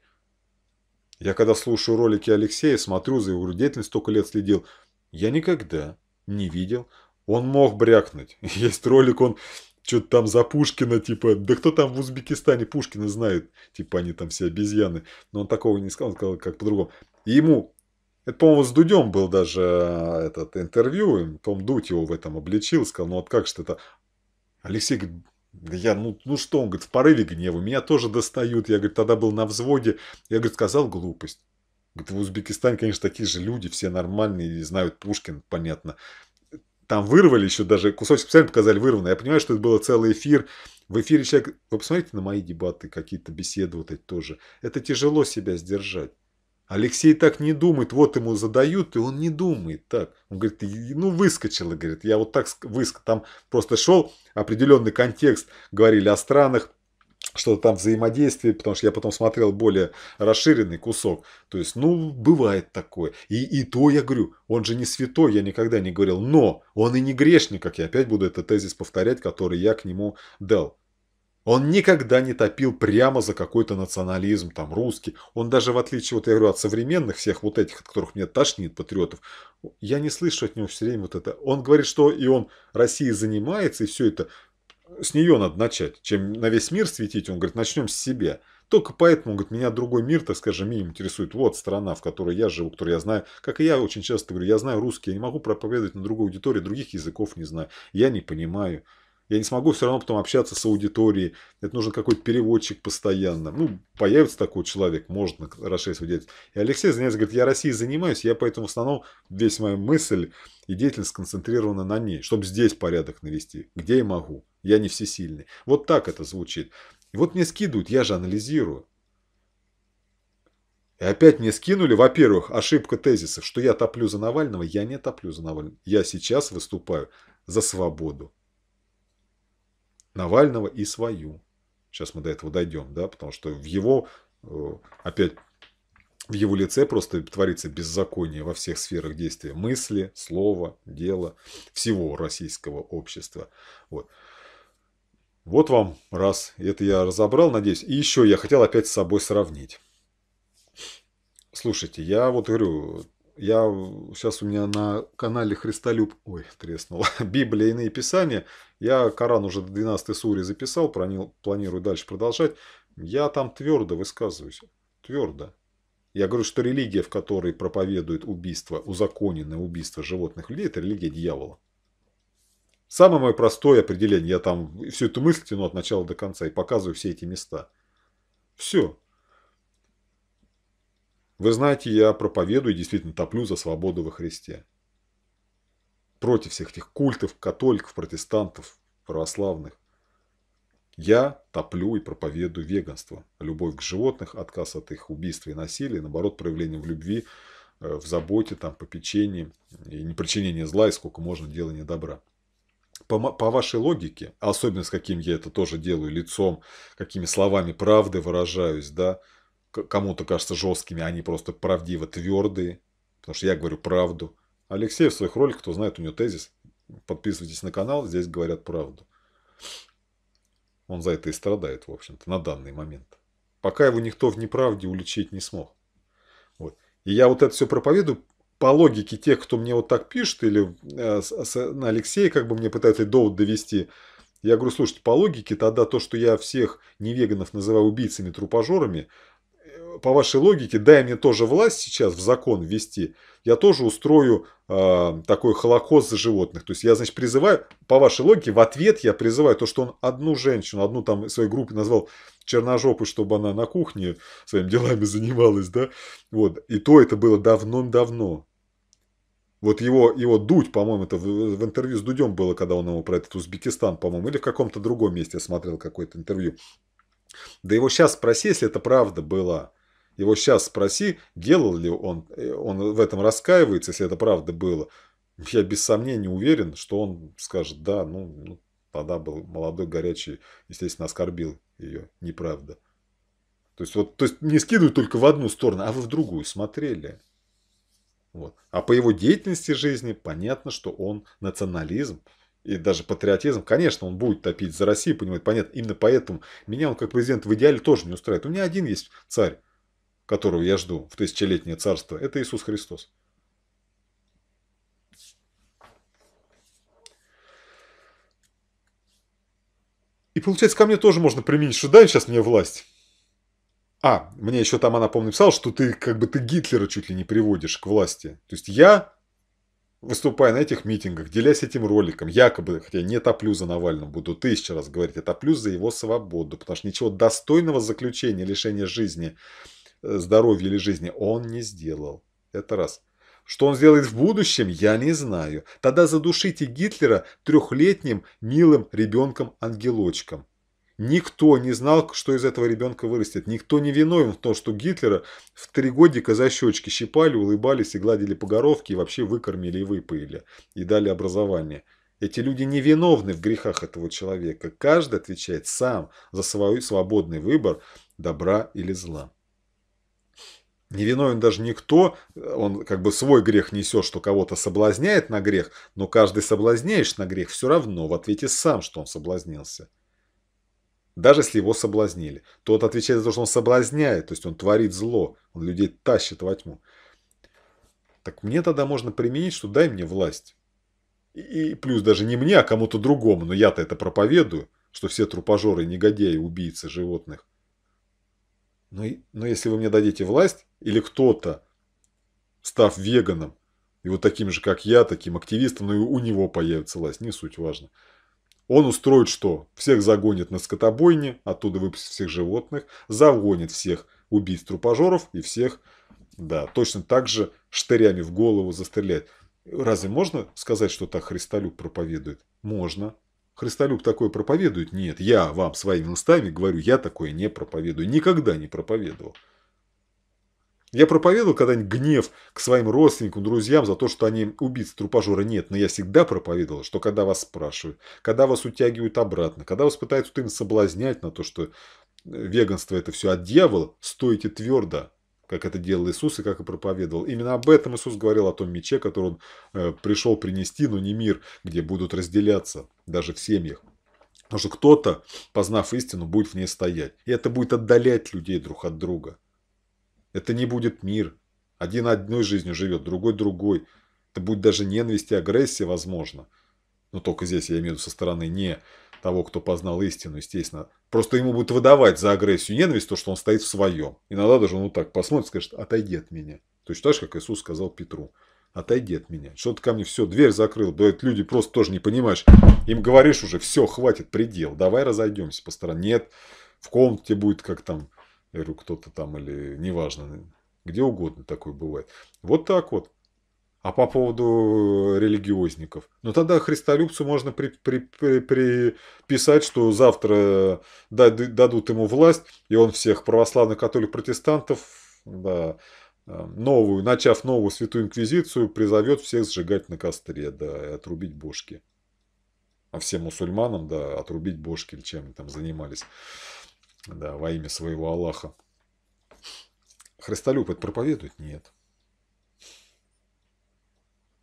Я когда слушаю ролики Алексея, смотрю за его деятельностью, столько лет следил, я никогда не видел. Он мог брякнуть. Есть ролик, он что-то там за Пушкина, типа, да кто там в Узбекистане Пушкина знает, типа, они там все обезьяны. Но он такого не сказал, он сказал как по-другому. И ему это, по-моему, с Дудем был даже э, этот интервью, Том Дудь его в этом обличил, сказал, ну вот как что-то Алексей говорит, я, ну, ну что, он говорит, в порыве гнева, меня тоже достают. Я, говорит, тогда был на взводе. Я, говорит, сказал глупость. Говорит, в Узбекистане, конечно, такие же люди, все нормальные, знают Пушкин, понятно. Там вырвали еще даже, кусочек специально показали вырванный. Я понимаю, что это был целый эфир. В эфире человек, вы посмотрите на мои дебаты, какие-то беседы вот эти тоже. Это тяжело себя сдержать. Алексей так не думает, вот ему задают, и он не думает так. Он говорит, ну выскочило, говорит, я вот так выскочил. Там просто шел определенный контекст, говорили о странах, что-то там взаимодействие, потому что я потом смотрел более расширенный кусок. То есть, ну, бывает такое. И, и то я говорю, он же не святой, я никогда не говорил, но он и не грешник, как я опять буду этот тезис повторять, который я к нему дал. Он никогда не топил прямо за какой-то национализм, там, русский. Он даже, в отличие, вот я говорю, от современных всех вот этих, от которых меня тошнит, патриотов, я не слышу от него все время вот это. Он говорит, что и он Россией занимается, и все это. С нее надо начать. Чем на весь мир светить, он говорит, начнем с себя. Только поэтому, говорит, меня другой мир, так скажем, минимум интересует. Вот страна, в которой я живу, которую я знаю. Как и я очень часто говорю, я знаю русский, я не могу проповедовать на другой аудитории, других языков не знаю. Я не понимаю я не смогу все равно потом общаться с аудиторией. Это нужен какой-то переводчик постоянно. Ну, появится такой человек, может на Рошейсову деятельность. И Алексей занимается, говорит, я Россией занимаюсь, я поэтому в основном весь моя мысль и деятельность сконцентрирована на ней, чтобы здесь порядок навести, где я могу, я не всесильный. Вот так это звучит. И вот мне скидывают, я же анализирую. И опять мне скинули, во-первых, ошибка тезисов, что я топлю за Навального, я не топлю за Навального. Я сейчас выступаю за свободу. Навального и свою. Сейчас мы до этого дойдем, да, потому что в его, э, опять, в его лице просто творится беззаконие во всех сферах действия мысли, слова, дела, всего российского общества. Вот. Вот вам раз. Это я разобрал, надеюсь. И еще я хотел опять с собой сравнить. Слушайте, я вот говорю, я сейчас у меня на канале Христолюб, ой, треснула, Библия иные писания. Я Коран уже до 12 сури записал, планирую дальше продолжать. Я там твердо высказываюсь, твердо. Я говорю, что религия, в которой проповедуют убийство, узаконенное убийство животных людей, это религия дьявола. Самое мое простое определение. Я там всю эту мысль тяну от начала до конца и показываю все эти места. Все. Вы знаете, я проповедую и действительно топлю за свободу во Христе. Против всех этих культов, католиков, протестантов, православных. Я топлю и проповедую веганство. Любовь к животных, отказ от их убийства и насилия, наоборот, проявление в любви, э, в заботе, там, попечении и не причинение зла, и сколько можно делания добра. По, по вашей логике, особенно с каким я это тоже делаю лицом, какими словами правды выражаюсь, да, кому-то кажется жесткими, они просто правдиво твердые, потому что я говорю правду. Алексей в своих роликах, кто знает, у него тезис. Подписывайтесь на канал, здесь говорят правду. Он за это и страдает, в общем-то, на данный момент. Пока его никто в неправде уличить не смог. Вот. И я вот это все проповедую по логике тех, кто мне вот так пишет, или э, на Алексея как бы мне пытаются довод довести. Я говорю, слушайте, по логике тогда то, что я всех невеганов называю убийцами, трупожорами по вашей логике, дай мне тоже власть сейчас в закон ввести, я тоже устрою э, такой холокост за животных. То есть я, значит, призываю, по вашей логике, в ответ я призываю то, что он одну женщину, одну там своей группы назвал черножопой, чтобы она на кухне своими делами занималась, да, вот, и то это было давно-давно. Вот его, его Дудь, по-моему, это в, в интервью с Дудем было, когда он ему про этот Узбекистан, по-моему, или в каком-то другом месте я смотрел какое-то интервью. Да его сейчас спроси, если это правда была. Его сейчас спроси, делал ли он, э, он в этом раскаивается, если это правда было. Я без сомнения уверен, что он скажет, да, ну, ну тогда был молодой, горячий, естественно, оскорбил ее, неправда. То есть, вот, то есть не скидывают только в одну сторону, а вы в другую смотрели. Вот. А по его деятельности жизни понятно, что он национализм и даже патриотизм, конечно, он будет топить за Россию, понимаете, понятно, именно поэтому меня он как президент в идеале тоже не устраивает. У меня один есть царь, которую я жду в тысячелетнее царство, это Иисус Христос. И получается, ко мне тоже можно применить, что дай сейчас мне власть. А, мне еще там она, помню, писала, что ты как бы ты Гитлера чуть ли не приводишь к власти. То есть я, выступая на этих митингах, делясь этим роликом, якобы, хотя не топлю за Навального, буду тысячу раз говорить, я топлю за его свободу, потому что ничего достойного заключения, лишения жизни Э, здоровья или жизни, он не сделал. Это раз. Что он сделает в будущем, я не знаю. Тогда задушите Гитлера трехлетним милым ребенком-ангелочком. Никто не знал, что из этого ребенка вырастет. Никто не виновен в том, что Гитлера в три годика за щечки щипали, улыбались и гладили по горовке, и вообще выкормили и выпоили, и дали образование. Эти люди не виновны в грехах этого человека. Каждый отвечает сам за свой свободный выбор добра или зла. Не виновен даже никто, он как бы свой грех несет, что кого-то соблазняет на грех, но каждый соблазняешь на грех все равно в ответе сам, что он соблазнился. Даже если его соблазнили. Тот отвечает за то, что он соблазняет, то есть он творит зло, он людей тащит во тьму. Так мне тогда можно применить, что дай мне власть. И плюс даже не мне, а кому-то другому, но я-то это проповедую, что все трупожоры, негодяи, убийцы животных – но, но если вы мне дадите власть, или кто-то, став веганом, и вот таким же, как я, таким активистом, но и у него появится власть, не суть важно. Он устроит что? Всех загонит на скотобойне, оттуда выпустит всех животных, загонит всех убийц трупожоров и всех, да, точно так же штырями в голову застрелять. Разве можно сказать, что так Христолюб проповедует? Можно. Христолюб такое проповедует? Нет, я вам своими устами говорю, я такое не проповедую. Никогда не проповедовал. Я проповедовал когда-нибудь гнев к своим родственникам, друзьям за то, что они убийцы, трупажора? Нет, но я всегда проповедовал, что когда вас спрашивают, когда вас утягивают обратно, когда вас пытаются им соблазнять на то, что э, веганство это все от дьявола, стойте твердо, как это делал Иисус и как и проповедовал. Именно об этом Иисус говорил, о том мече, который он э, пришел принести, но не мир, где будут разделяться даже в семьях. Потому что кто-то, познав истину, будет в ней стоять. И это будет отдалять людей друг от друга. Это не будет мир. Один одной жизнью живет, другой другой. Это будет даже ненависть и агрессия, возможно. Но только здесь я имею в виду со стороны не того, кто познал истину, естественно. Просто ему будет выдавать за агрессию и ненависть то, что он стоит в своем. Иногда даже он вот так посмотрит и скажет, отойди от меня. Точно так же, как Иисус сказал Петру, отойди от меня. Что ты ко мне, все, дверь закрыл. Да это люди просто тоже не понимаешь. Им говоришь уже, все, хватит, предел, давай разойдемся по сторонам. Нет, в комнате будет как там, я говорю, кто-то там или неважно, где угодно такое бывает. Вот так вот. А по поводу э, религиозников. Ну тогда христолюбцу можно приписать, что завтра э, дадут ему власть, и он всех православных католик протестантов, да, э, новую, начав новую святую инквизицию, призовет всех сжигать на костре, да, и отрубить бошки. А всем мусульманам, да, отрубить бошки, чем они там занимались, да, во имя своего Аллаха. Христолюб это проповедует? Нет.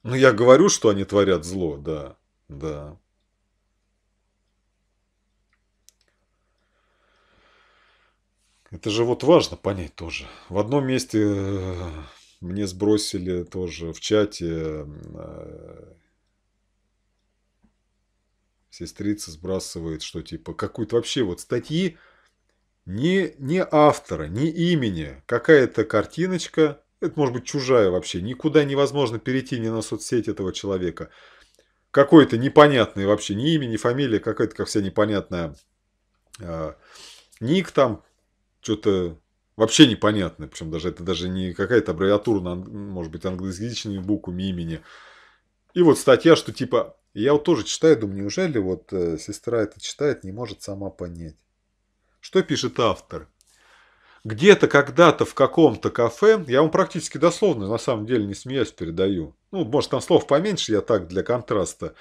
Ну, я говорю, что они творят зло, да, да. Это же вот важно понять тоже. В одном месте э, мне сбросили тоже в чате э, сестрица сбрасывает, что типа какую-то вообще вот статьи, ни, ни автора, ни имени, какая-то картиночка, это может быть чужая вообще. Никуда невозможно перейти ни на соцсеть этого человека. Какой-то непонятный вообще, ни имя, ни фамилия, какая-то как вся непонятная. Э, ник там, что-то вообще непонятное. Причем даже это даже не какая-то аббревиатура, может быть, англоязычными буквами имени. И вот статья, что типа, я вот тоже читаю, думаю, неужели вот э, сестра это читает, не может сама понять. Что пишет автор? где-то когда-то в каком-то кафе, я вам практически дословно, на самом деле, не смеясь передаю, ну, может, там слов поменьше, я так, для контраста,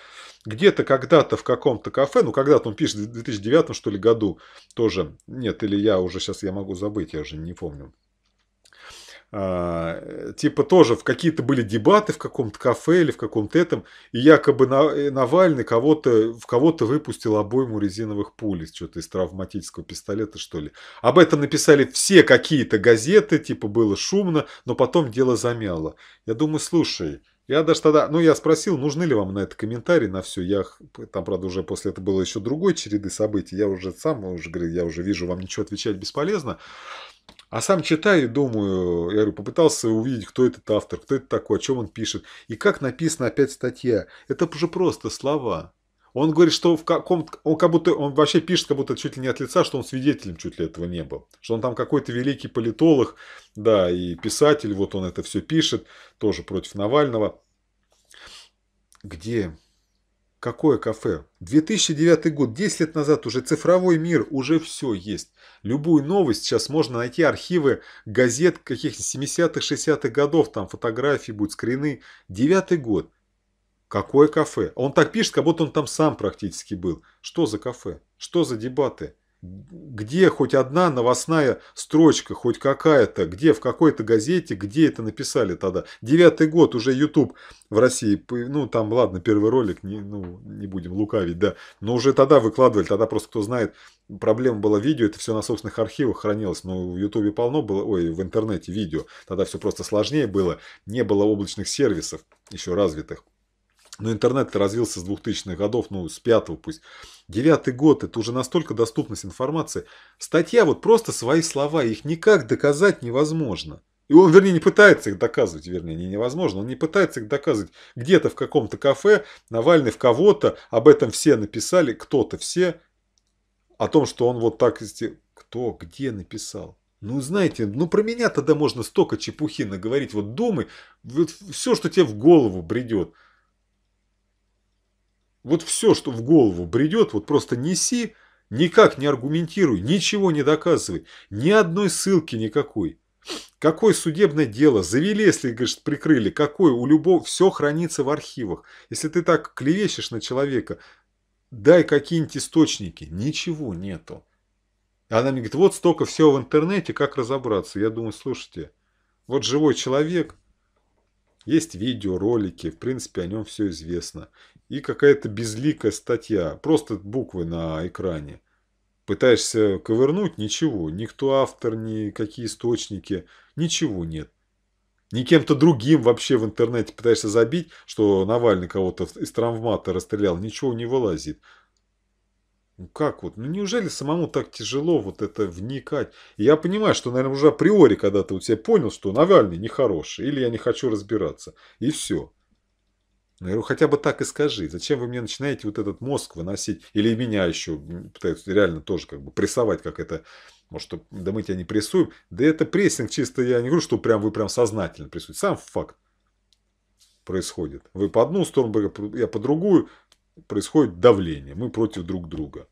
где-то когда-то в каком-то кафе, ну, когда-то он пишет в 2009, что ли, году тоже, нет, или я уже сейчас, я могу забыть, я уже не помню, а, типа тоже в какие-то были дебаты в каком-то кафе или в каком-то этом, и якобы э, Навальный кого-то, в кого-то выпустил обойму резиновых пуль что-то из травматического пистолета, что ли. Об этом написали все какие-то газеты, типа было шумно, но потом дело замяло. Я думаю, слушай, я даже тогда, ну, я спросил, нужны ли вам на это комментарии, на все. Я, там, правда, уже после этого было еще другой череды событий. Я уже сам, уже говорил, я уже вижу, вам ничего отвечать бесполезно. А сам читаю и думаю, я говорю, попытался увидеть, кто этот автор, кто это такой, о чем он пишет. И как написана опять статья. Это уже просто слова. Он говорит, что в каком он как будто он вообще пишет, как будто чуть ли не от лица, что он свидетелем чуть ли этого не был, что он там какой-то великий политолог, да, и писатель, вот он это все пишет, тоже против Навального. Где Какое кафе? 2009 год, 10 лет назад, уже цифровой мир, уже все есть. Любую новость сейчас можно найти архивы газет каких-то 70-х, 60-х годов, там фотографии будут, скрины. Девятый год. Какое кафе? Он так пишет, как будто он там сам практически был. Что за кафе? Что за дебаты? где хоть одна новостная строчка, хоть какая-то, где в какой-то газете, где это написали тогда. Девятый год уже YouTube в России, ну там, ладно, первый ролик, не, ну, не будем лукавить, да, но уже тогда выкладывали, тогда просто кто знает, проблема была видео, это все на собственных архивах хранилось, но в YouTube полно было, ой, в интернете видео, тогда все просто сложнее было, не было облачных сервисов еще развитых. Но интернет развился с 2000-х годов, ну, с пятого пусть. Девятый год – это уже настолько доступность информации. Статья вот просто свои слова, их никак доказать невозможно. И он, вернее, не пытается их доказывать, вернее, не невозможно, он не пытается их доказывать. Где-то в каком-то кафе Навальный в кого-то, об этом все написали, кто-то все, о том, что он вот так... Кто, где написал? Ну, знаете, ну про меня тогда можно столько чепухи наговорить. Вот думай, вот все, что тебе в голову бредет. Вот все, что в голову бредет, вот просто неси, никак не аргументируй, ничего не доказывай, ни одной ссылки никакой. Какое судебное дело? Завели, если, говоришь, прикрыли. Какое? У любого все хранится в архивах. Если ты так клевещешь на человека, дай какие-нибудь источники. Ничего нету. Она мне говорит, вот столько всего в интернете, как разобраться? Я думаю, слушайте, вот живой человек, есть видеоролики, в принципе, о нем все известно и какая-то безликая статья, просто буквы на экране. Пытаешься ковырнуть – ничего, никто автор, ни какие источники, ничего нет. Ни кем-то другим вообще в интернете пытаешься забить, что Навальный кого-то из травмата расстрелял, ничего не вылазит. Ну как вот? Ну неужели самому так тяжело вот это вникать? И я понимаю, что, наверное, уже априори когда-то у тебя понял, что Навальный нехороший, или я не хочу разбираться, и все. Я говорю, хотя бы так и скажи. Зачем вы мне начинаете вот этот мозг выносить? Или меня еще пытаются реально тоже как бы прессовать, как это... Может, да мы тебя не прессуем. Да это прессинг чисто, я не говорю, что прям вы прям сознательно прессуете. Сам факт происходит. Вы по одну сторону, я по другую. Происходит давление. Мы против друг друга.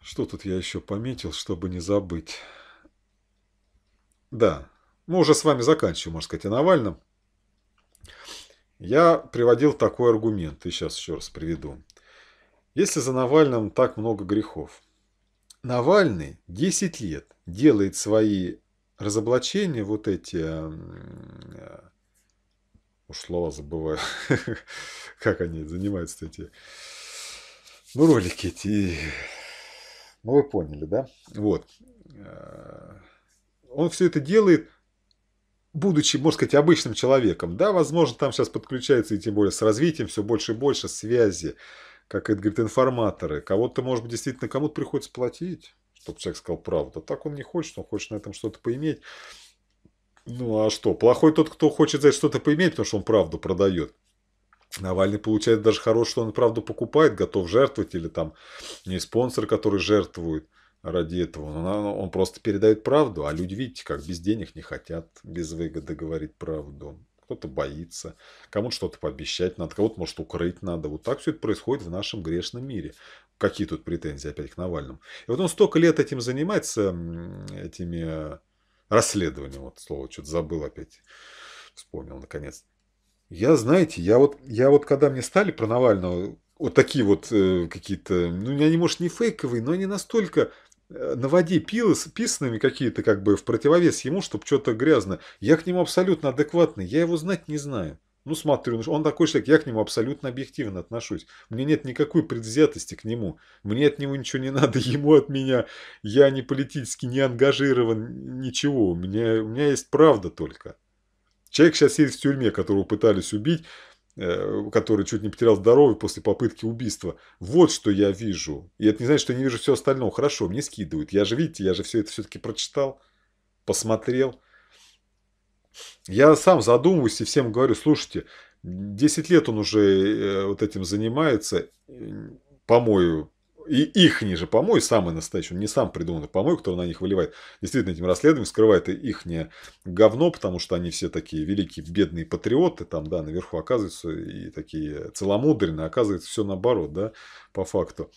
Что тут я еще пометил, чтобы не забыть? Да, мы уже с вами заканчиваем, можно сказать, о Навальном. Я приводил такой аргумент, и сейчас еще раз приведу. Если за Навальным так много грехов, Навальный 10 лет делает свои разоблачения, вот эти, эм, э, уж слова забываю, как они занимаются эти, ну, ролики эти, ну, вы поняли, да? Вот. Э, он все это делает будучи, можно сказать, обычным человеком, да, возможно, там сейчас подключается, и тем более с развитием все больше и больше связи, как это говорит, информаторы. Кого-то, может быть, действительно кому-то приходится платить, чтобы человек сказал правду. А так он не хочет, он хочет на этом что-то поиметь. Ну а что? Плохой тот, кто хочет за это что-то поиметь, потому что он правду продает. Навальный получает даже хорош, что он правду покупает, готов жертвовать, или там не спонсор, который жертвует ради этого. Он, он просто передает правду, а люди, видите, как без денег не хотят, без выгоды говорить правду. Кто-то боится, кому-то что-то пообещать надо, кого-то, может, укрыть надо. Вот так все это происходит в нашем грешном мире. Какие тут претензии опять к Навальному? И вот он столько лет этим занимается, этими э, расследованиями. Вот слово что-то забыл опять, вспомнил наконец. Я, знаете, я вот, я вот когда мне стали про Навального вот такие вот э, какие-то, ну, они, может, не фейковые, но они настолько на э, наводи пилос, писанными какие-то как бы в противовес ему, чтобы что-то грязно. Я к нему абсолютно адекватный, я его знать не знаю. Ну, смотрю, ну, он такой человек, я к нему абсолютно объективно отношусь. Мне нет никакой предвзятости к нему. Мне от него ничего не надо, ему от меня. Я не политически не ангажирован, ничего. У меня, у меня есть правда только. Человек сейчас сидит в тюрьме, которого пытались убить, Э, который чуть не потерял здоровье после попытки убийства. Вот что я вижу. И это не значит, что я не вижу все остальное. Хорошо, мне скидывают. Я же, видите, я же все это все-таки прочитал, посмотрел. Я сам задумываюсь и всем говорю, слушайте, 10 лет он уже э, вот этим занимается, по-моему, и их же помой, самый настоящий, он не сам придуманный помой, кто на них выливает, действительно этим расследованием скрывает их говно, потому что они все такие великие бедные патриоты, там, да, наверху оказываются и такие целомудренные, а оказывается все наоборот, да, по факту.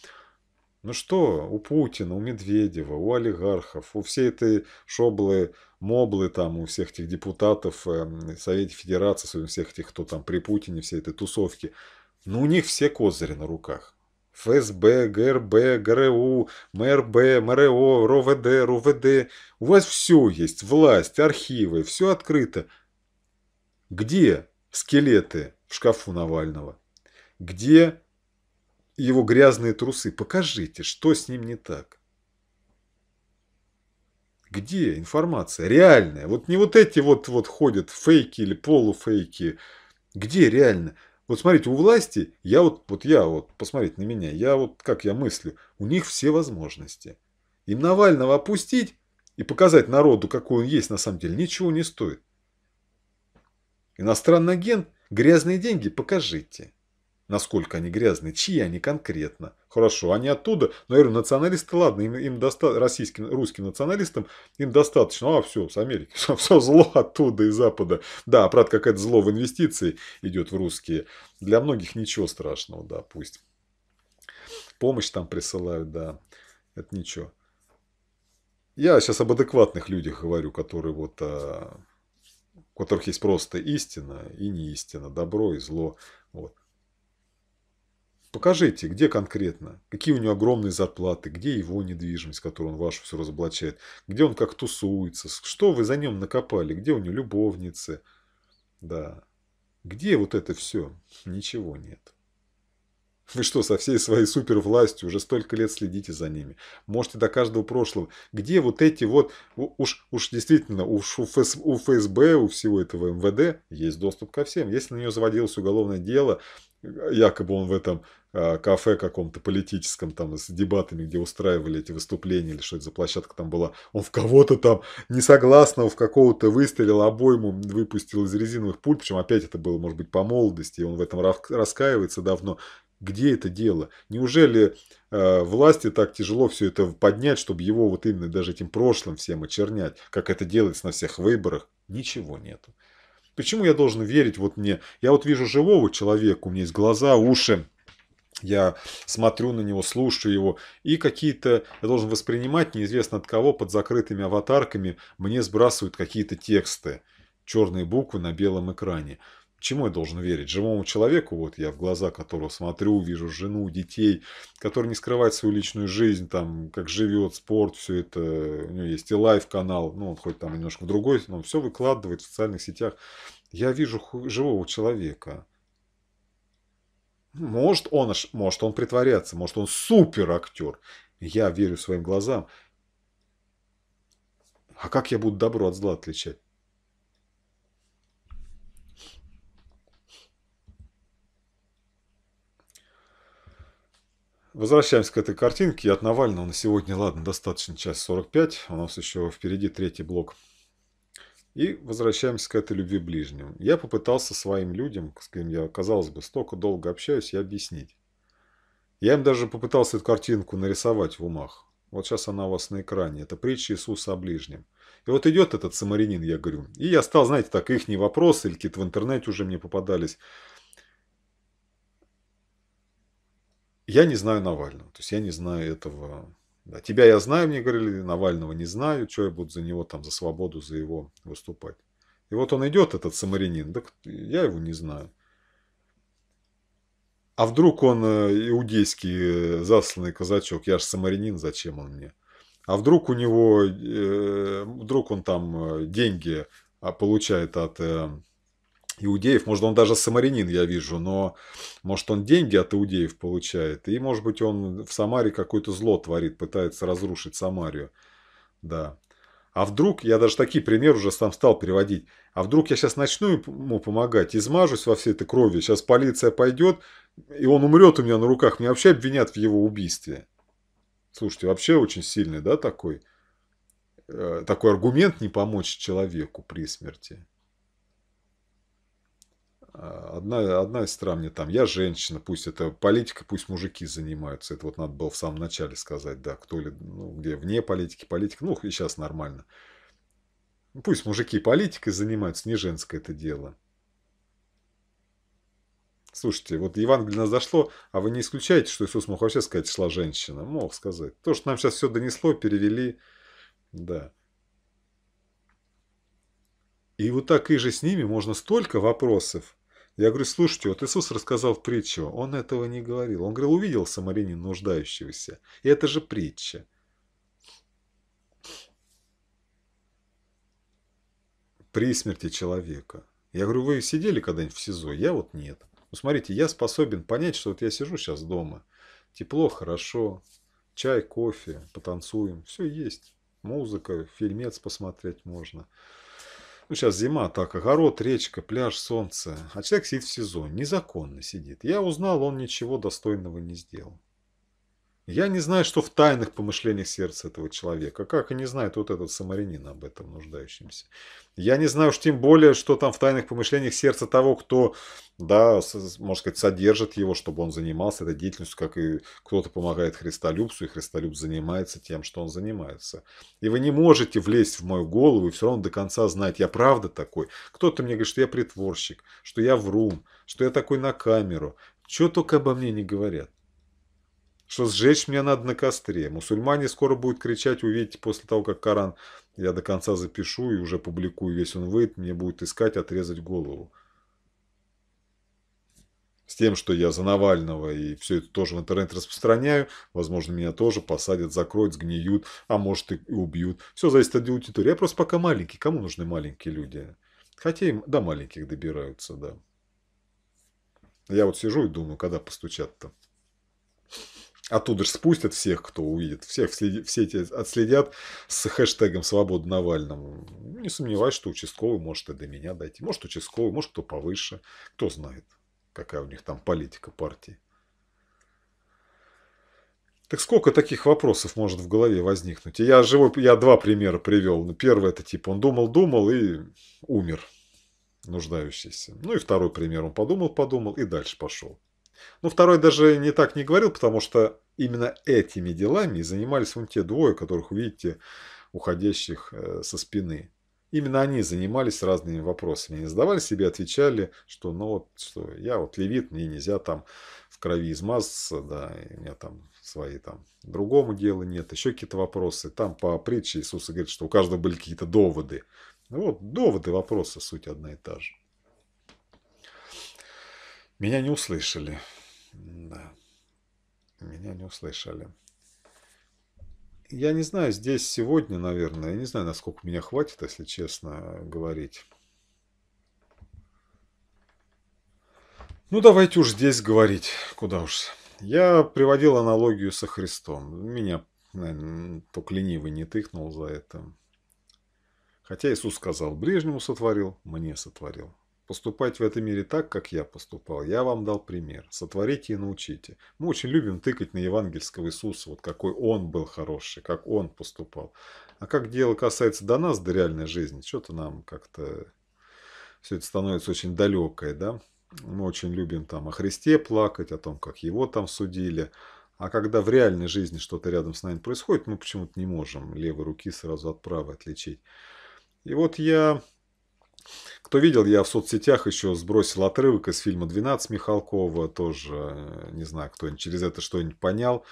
Ну что, у Путина, у Медведева, у олигархов, у всей этой шоблы, моблы там, у всех этих депутатов, эм, Совете Федерации, у всех этих, кто там при Путине, всей этой тусовки, ну у них все козыри на руках. ФСБ, ГРБ, ГРУ, МРБ, МРО, РОВД, РУВД. У вас все есть, власть, архивы, все открыто. Где скелеты в шкафу Навального? Где его грязные трусы? Покажите, что с ним не так. Где информация реальная? Вот не вот эти вот, вот ходят фейки или полуфейки. Где реально? Вот смотрите, у власти, я вот, вот я вот, посмотрите на меня, я вот как я мыслю, у них все возможности. Им Навального опустить и показать народу, какой он есть на самом деле, ничего не стоит. Иностранный агент, грязные деньги покажите. Насколько они грязны, чьи они конкретно? Хорошо, они оттуда, наверное, националисты, ладно, им, им доста... российским, русским националистам им достаточно, а все, с Америки, все, все зло оттуда и Запада. Да, правда, какое-то зло в инвестиции идет в русские. Для многих ничего страшного, да, пусть. Помощь там присылают, да, это ничего. Я сейчас об адекватных людях говорю, которые вот, а, у которых есть просто истина и неистина, добро и зло. Вот. Покажите, где конкретно, какие у него огромные зарплаты, где его недвижимость, которую он вашу все разоблачает, где он как тусуется, что вы за ним накопали, где у него любовницы. Да. Где вот это все? Ничего нет. Вы что, со всей своей супервластью уже столько лет следите за ними? Можете до каждого прошлого. Где вот эти вот... Уж, уж действительно, уж у, ФС, у ФСБ, у всего этого МВД есть доступ ко всем. Если на нее заводилось уголовное дело, якобы он в этом а, кафе каком-то политическом, там, с дебатами, где устраивали эти выступления, или что это за площадка там была, он в кого-то там несогласного, в какого-то выстрелил, обойму выпустил из резиновых пуль, причем опять это было, может быть, по молодости, и он в этом раскаивается давно. Где это дело? Неужели э, власти так тяжело все это поднять, чтобы его вот именно даже этим прошлым всем очернять, как это делается на всех выборах? Ничего нету. Почему я должен верить вот мне? Я вот вижу живого человека, у меня есть глаза, уши, я смотрю на него, слушаю его, и какие-то, я должен воспринимать неизвестно от кого, под закрытыми аватарками мне сбрасывают какие-то тексты, черные буквы на белом экране чему я должен верить? Живому человеку, вот я в глаза которого смотрю, вижу жену, детей, который не скрывает свою личную жизнь, там, как живет, спорт, все это, у него есть и лайв-канал, ну, он хоть там немножко в другой, но все выкладывает в социальных сетях. Я вижу живого человека. Может он, может он притворяться, может он супер актер. Я верю своим глазам. А как я буду добро от зла отличать? Возвращаемся к этой картинке. От Навального на сегодня, ладно, достаточно час 45. У нас еще впереди третий блок. И возвращаемся к этой любви ближнему. Я попытался своим людям, с кем я, казалось бы, столько долго общаюсь, я объяснить. Я им даже попытался эту картинку нарисовать в умах. Вот сейчас она у вас на экране. Это притча Иисуса о ближнем. И вот идет этот самарянин, я говорю. И я стал, знаете, так, их не вопросы, или какие-то в интернете уже мне попадались. Я не знаю Навального, то есть я не знаю этого. Да, тебя я знаю, мне говорили, Навального не знаю, что я буду за него там, за свободу, за его выступать. И вот он идет, этот самарянин, так я его не знаю. А вдруг он э, иудейский э, засланный казачок, я же самарянин, зачем он мне? А вдруг у него, э, вдруг он там деньги а, получает от иудеев, может, он даже самарянин, я вижу, но, может, он деньги от иудеев получает, и, может быть, он в Самаре какое-то зло творит, пытается разрушить Самарию, да. А вдруг, я даже такие примеры уже сам стал приводить, а вдруг я сейчас начну ему помогать, измажусь во всей этой крови, сейчас полиция пойдет, и он умрет у меня на руках, меня вообще обвинят в его убийстве. Слушайте, вообще очень сильный, да, такой, э, такой аргумент не помочь человеку при смерти. А, одна, одна из стран мне там, я женщина, пусть это политика, пусть мужики занимаются. Это вот надо было в самом начале сказать, да, кто ли, ну, где вне политики, политика, ну, и сейчас нормально. Пусть мужики политикой занимаются, не женское это дело. Слушайте, вот Евангелие нас зашло, а вы не исключаете, что Иисус мог вообще сказать, шла женщина? Мог сказать. То, что нам сейчас все донесло, перевели, да. И вот так и же с ними можно столько вопросов я говорю, слушайте, вот Иисус рассказал притчу, он этого не говорил. Он говорил, увидел самарянин нуждающегося. И это же притча. При смерти человека. Я говорю, вы сидели когда-нибудь в СИЗО? Я вот нет. Ну, смотрите, я способен понять, что вот я сижу сейчас дома. Тепло, хорошо. Чай, кофе, потанцуем. Все есть. Музыка, фильмец посмотреть можно. Ну, сейчас зима, так, огород, речка, пляж, солнце. А человек сидит в сезон, незаконно сидит. Я узнал, он ничего достойного не сделал. Я не знаю, что в тайных помышлениях сердца этого человека. Как и не знает вот этот самарянин об этом нуждающимся. Я не знаю уж тем более, что там в тайных помышлениях сердца того, кто, да, можно сказать, содержит его, чтобы он занимался этой деятельностью, как и кто-то помогает Христолюбцу, и Христолюб занимается тем, что он занимается. И вы не можете влезть в мою голову и все равно до конца знать, я правда такой. Кто-то мне говорит, что я притворщик, что я врум, что я такой на камеру. Чего только обо мне не говорят что сжечь мне надо на костре. Мусульмане скоро будут кричать, увидите, после того, как Коран я до конца запишу и уже публикую весь он выйдет, мне будут искать отрезать голову. С тем, что я за Навального и все это тоже в интернет распространяю, возможно, меня тоже посадят, закроют, сгниют, а может и убьют. Все зависит от аудитории. Я просто пока маленький. Кому нужны маленькие люди? Хотя им до маленьких добираются, да. Я вот сижу и думаю, когда постучат-то. Оттуда же спустят всех, кто увидит. Всех в сети отследят с хэштегом «Свобода Навального". Не сомневаюсь, что участковый может и до меня дойти. Может, участковый, может, кто повыше. Кто знает, какая у них там политика партии. Так сколько таких вопросов может в голове возникнуть? я живой, я два примера привел. Ну, первый это типа он думал, думал и умер нуждающийся. Ну и второй пример он подумал, подумал и дальше пошел. Но ну, второй даже не так не говорил, потому что именно этими делами занимались вон те двое, которых видите, уходящих э, со спины. Именно они занимались разными вопросами, не задавали себе, отвечали, что ну вот, что я вот левит, мне нельзя там в крови измазаться, да, у меня там свои там другому делу нет, еще какие-то вопросы. Там по притче Иисуса говорит, что у каждого были какие-то доводы. Ну вот, доводы вопросы, суть одна и та же. Меня не услышали. Да. Меня не услышали. Я не знаю, здесь сегодня, наверное, я не знаю, насколько меня хватит, если честно говорить. Ну, давайте уж здесь говорить, куда уж. Я приводил аналогию со Христом. Меня, наверное, только ленивый не тыкнул за это. Хотя Иисус сказал, ближнему сотворил, мне сотворил. Поступать в этом мире так, как я поступал. Я вам дал пример. Сотворите и научите. Мы очень любим тыкать на евангельского Иисуса, вот какой он был хороший, как он поступал. А как дело касается до нас, до реальной жизни, что-то нам как-то все это становится очень далекое, да. Мы очень любим там о Христе плакать, о том, как его там судили. А когда в реальной жизни что-то рядом с нами происходит, мы почему-то не можем левой руки сразу от правой отличить. И вот я кто видел, я в соцсетях еще сбросил отрывок из фильма «12» Михалкова. Тоже, э, не знаю, кто-нибудь через это что-нибудь понял.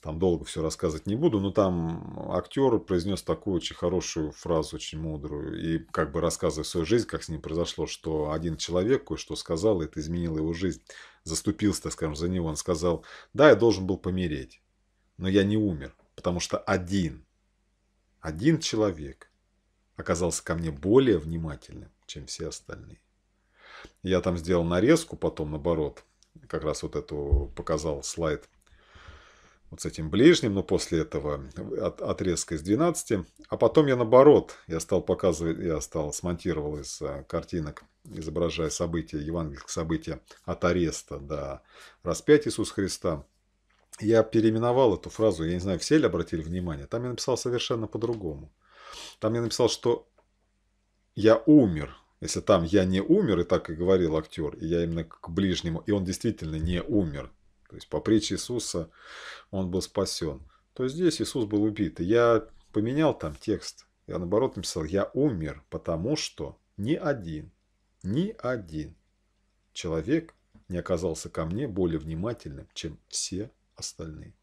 Там долго все рассказывать не буду, но там актер произнес такую очень хорошую фразу, очень мудрую. И как бы рассказывая свою жизнь, как с ним произошло, что один человек кое-что сказал, и это изменило его жизнь. Заступился, так скажем, за него. Он сказал, да, я должен был помереть, но я не умер, потому что один, один человек оказался ко мне более внимательным чем все остальные. Я там сделал нарезку потом, наоборот, как раз вот эту показал слайд вот с этим ближним, но после этого от, отрезка из 12. А потом я наоборот, я стал показывать, я стал смонтировал из э, картинок, изображая события, евангельское событие от ареста до распятия Иисуса Христа. Я переименовал эту фразу, я не знаю, все ли обратили внимание, там я написал совершенно по-другому. Там я написал, что я умер. Если там я не умер, и так и говорил актер, и я именно к ближнему, и он действительно не умер. То есть по притче Иисуса он был спасен. То здесь Иисус был убит. И я поменял там текст. Я наоборот написал, я умер, потому что ни один, ни один человек не оказался ко мне более внимательным, чем все остальные.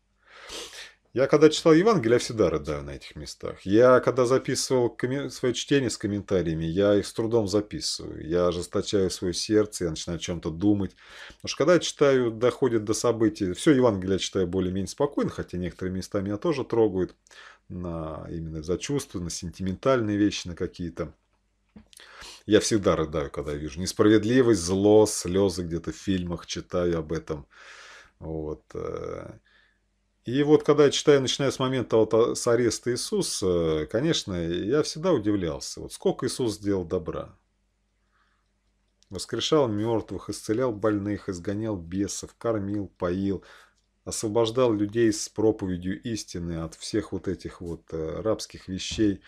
Я когда читал Евангелие, я всегда рыдаю на этих местах. Я когда записывал свое чтение с комментариями, я их с трудом записываю. Я ожесточаю свое сердце, я начинаю о чем-то думать. Потому что когда я читаю, доходит до событий, все Евангелие я читаю более-менее спокойно, хотя некоторые места меня тоже трогают на именно за чувства, на сентиментальные вещи, на какие-то. Я всегда рыдаю, когда вижу несправедливость, зло, слезы где-то в фильмах, читаю об этом. Вот. Э, и вот когда я читаю, начиная с момента вот с ареста Иисуса, конечно, я всегда удивлялся, вот сколько Иисус сделал добра. Воскрешал мертвых, исцелял больных, изгонял бесов, кормил, поил, освобождал людей с проповедью истины от всех вот этих вот э, рабских вещей,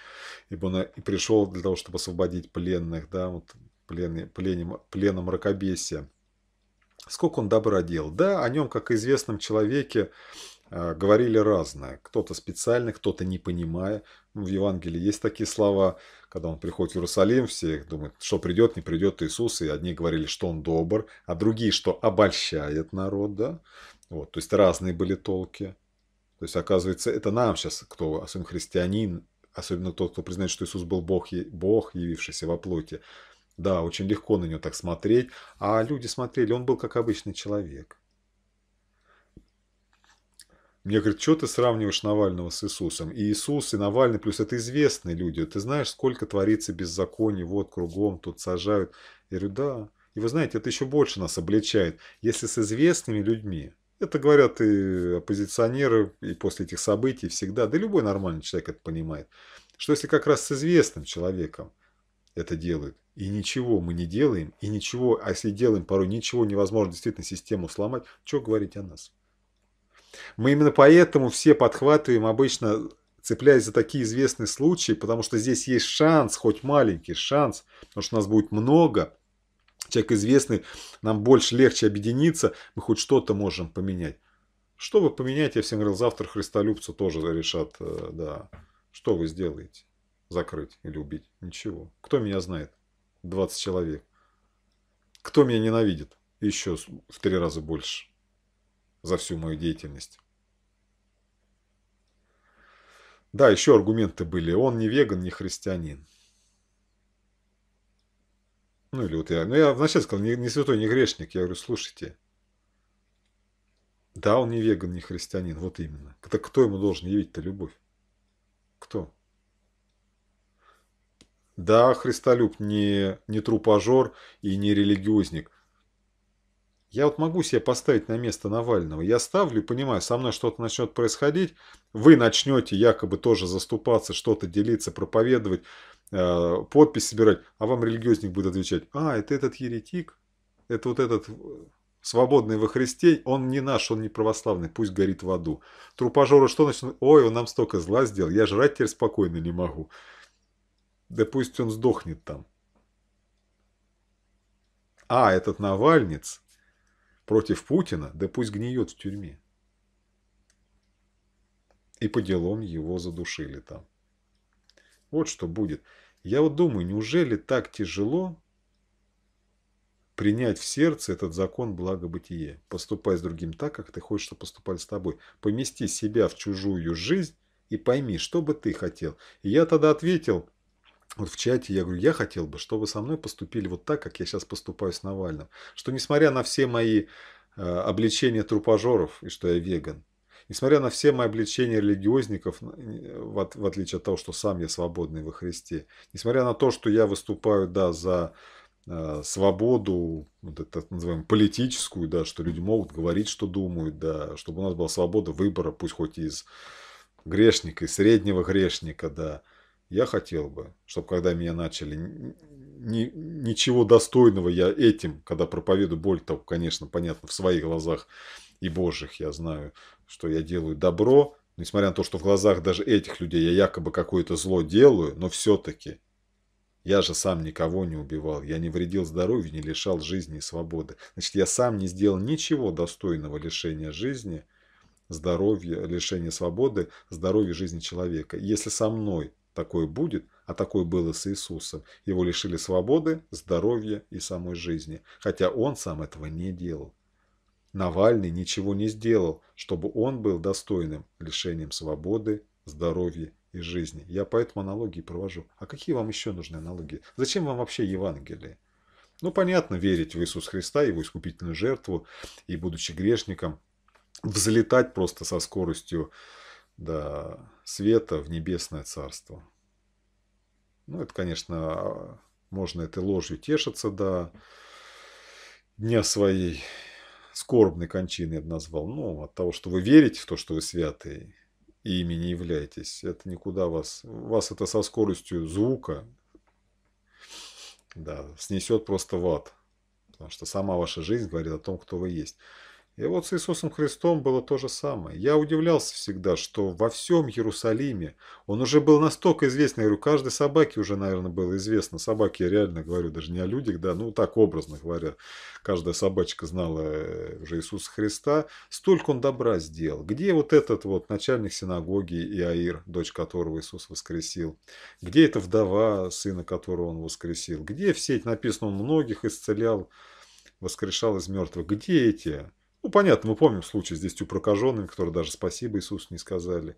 ибо он и пришел для того, чтобы освободить пленных, да, вот пленным, пленным, пленом ракобесия. Сколько он добра делал. Да, о нем, как известном человеке, а, говорили разное. Кто-то специально, кто-то не понимая. Ну, в Евангелии есть такие слова, когда он приходит в Иерусалим, все думают, что придет, не придет Иисус, и одни говорили, что он добр, а другие, что обольщает народ, да. Вот, то есть разные были толки. То есть, оказывается, это нам сейчас, кто, особенно а христианин, особенно тот, кто признает, что Иисус был Бог, Бог явившийся во плоти, да, очень легко на него так смотреть, а люди смотрели, он был как обычный человек – мне говорят, что ты сравниваешь Навального с Иисусом? И Иисус, и Навальный, плюс это известные люди. Ты знаешь, сколько творится беззаконий, вот кругом, тут сажают. Я говорю, да. И вы знаете, это еще больше нас облегчает, Если с известными людьми, это говорят и оппозиционеры, и после этих событий всегда, да любой нормальный человек это понимает, что если как раз с известным человеком это делают, и ничего мы не делаем, и ничего, а если делаем, порой ничего невозможно действительно систему сломать, что говорить о нас? Мы именно поэтому все подхватываем обычно цепляясь за такие известные случаи, потому что здесь есть шанс, хоть маленький шанс, потому что нас будет много, человек известный, нам больше легче объединиться, мы хоть что-то можем поменять. Что вы поменяете, я всем говорил, завтра христолюбцу тоже решат, э, да, что вы сделаете? Закрыть или убить? Ничего. Кто меня знает? 20 человек. Кто меня ненавидит? Еще в три раза больше за всю мою деятельность. Да, еще аргументы были. Он не веган, не христианин. Ну или вот я, ну я вначале сказал, не, не святой, не грешник. Я говорю, слушайте, да, он не веган, не христианин, вот именно. Так кто ему должен явить-то любовь? Кто? Да, христолюб не, не трупожор и не религиозник, я вот могу себе поставить на место Навального. Я ставлю, понимаю, со мной что-то начнет происходить, вы начнете якобы тоже заступаться, что-то делиться, проповедовать, э, подпись собирать, а вам религиозник будет отвечать, а, это этот еретик, это вот этот э, свободный во Христе, он не наш, он не православный, пусть горит в аду. Трупожоры что начнут? Ой, он нам столько зла сделал, я жрать теперь спокойно не могу. Да пусть он сдохнет там. А, этот Навальниц – против Путина, да пусть гниет в тюрьме. И по делам его задушили там. Вот что будет. Я вот думаю, неужели так тяжело принять в сердце этот закон благобытия? Поступай с другим так, как ты хочешь, чтобы поступали с тобой. Помести себя в чужую жизнь и пойми, что бы ты хотел. И я тогда ответил вот в чате, я говорю, я хотел бы, чтобы вы со мной поступили вот так, как я сейчас поступаю с Навальным. Что несмотря на все мои э, обличения трупожоров и что я веган, несмотря на все мои обличения религиозников, в, от, в отличие от того, что сам я свободный во Христе, несмотря на то, что я выступаю, да, за э, свободу, вот это, так называемую, политическую, да, что люди могут говорить, что думают, да, чтобы у нас была свобода выбора, пусть хоть из грешника, из среднего грешника, да, я хотел бы, чтобы когда меня начали, ни, ничего достойного я этим, когда проповедую боль, то, конечно, понятно, в своих глазах и божьих я знаю, что я делаю добро, несмотря на то, что в глазах даже этих людей я якобы какое-то зло делаю, но все-таки я же сам никого не убивал, я не вредил здоровью, не лишал жизни и свободы. Значит, я сам не сделал ничего достойного лишения жизни, здоровья, лишения свободы, здоровья жизни человека. Если со мной Такое будет, а такое было с Иисусом. Его лишили свободы, здоровья и самой жизни, хотя он сам этого не делал. Навальный ничего не сделал, чтобы он был достойным лишением свободы, здоровья и жизни. Я поэтому аналогии провожу. А какие вам еще нужны аналогии? Зачем вам вообще Евангелие? Ну, понятно, верить в Иисуса Христа, Его искупительную жертву, и, будучи грешником, взлетать просто со скоростью, да, света в небесное царство. Ну, это, конечно, можно этой ложью тешиться до дня своей скорбной кончины, я бы назвал. Но ну, от того, что вы верите в то, что вы святые, и ими не являетесь, это никуда вас... Вас это со скоростью звука да, снесет просто в ад. Потому что сама ваша жизнь говорит о том, кто вы есть. И вот с Иисусом Христом было то же самое. Я удивлялся всегда, что во всем Иерусалиме он уже был настолько известен. Я говорю, каждой собаке уже, наверное, было известно. Собаки, я реально говорю, даже не о людях, да, ну так образно говоря. Каждая собачка знала э, уже Иисуса Христа. Столько он добра сделал. Где вот этот вот начальник синагоги Иаир, дочь которого Иисус воскресил? Где эта вдова, сына которого он воскресил? Где все эти, написано, он многих исцелял, воскрешал из мертвых? Где эти ну, понятно, мы помним случай с десятью прокаженными, которые даже спасибо Иисусу не сказали.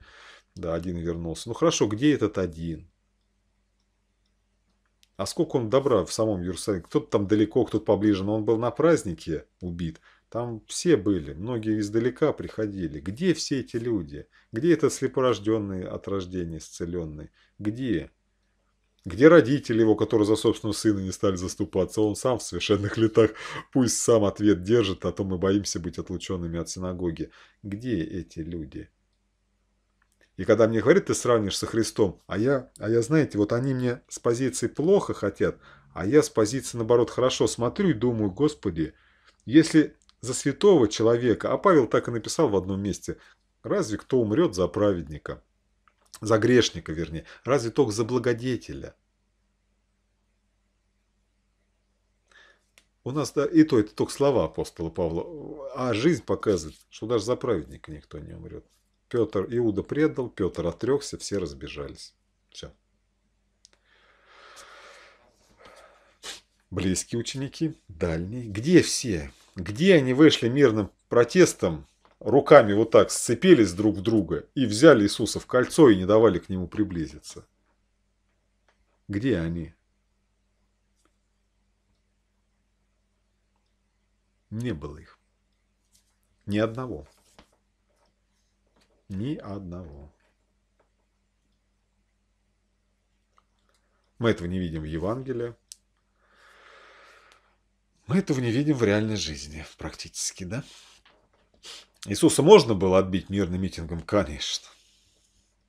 Да, один вернулся. Ну, хорошо, где этот один? А сколько он добра в самом Иерусалиме? Кто-то там далеко, кто-то поближе, но он был на празднике убит. Там все были, многие издалека приходили. Где все эти люди? Где этот слепорожденный от рождения исцеленный? Где? Где родители его, которые за собственного сына не стали заступаться? Он сам в совершенных летах. Пусть сам ответ держит, а то мы боимся быть отлученными от синагоги. Где эти люди? И когда мне говорят, ты сравнишь со Христом, а я, а я, знаете, вот они мне с позиции плохо хотят, а я с позиции, наоборот, хорошо смотрю и думаю, Господи, если за святого человека, а Павел так и написал в одном месте, разве кто умрет за праведника? за грешника, вернее, разве только за благодетеля. У нас да, и то это только слова апостола Павла, а жизнь показывает, что даже за праведника никто не умрет. Петр Иуда предал, Петр отрекся, все разбежались. Все. Близкие ученики, дальние. Где все? Где они вышли мирным протестом руками вот так сцепились друг в друга и взяли Иисуса в кольцо и не давали к нему приблизиться. Где они? Не было их. Ни одного. Ни одного. Мы этого не видим в Евангелии. Мы этого не видим в реальной жизни практически, да? Иисуса можно было отбить мирным митингом? Конечно.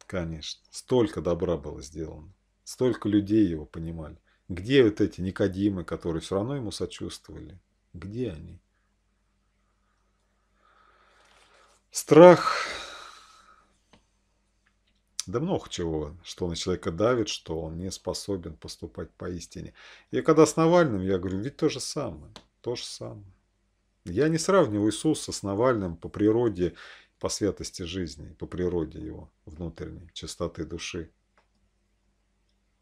Конечно. Столько добра было сделано. Столько людей его понимали. Где вот эти Никодимы, которые все равно ему сочувствовали? Где они? Страх. Да много чего, что на человека давит, что он не способен поступать поистине. И когда с Навальным, я говорю, ведь то же самое. То же самое. Я не сравниваю Иисуса с Навальным по природе, по святости жизни, по природе его внутренней, чистоты души,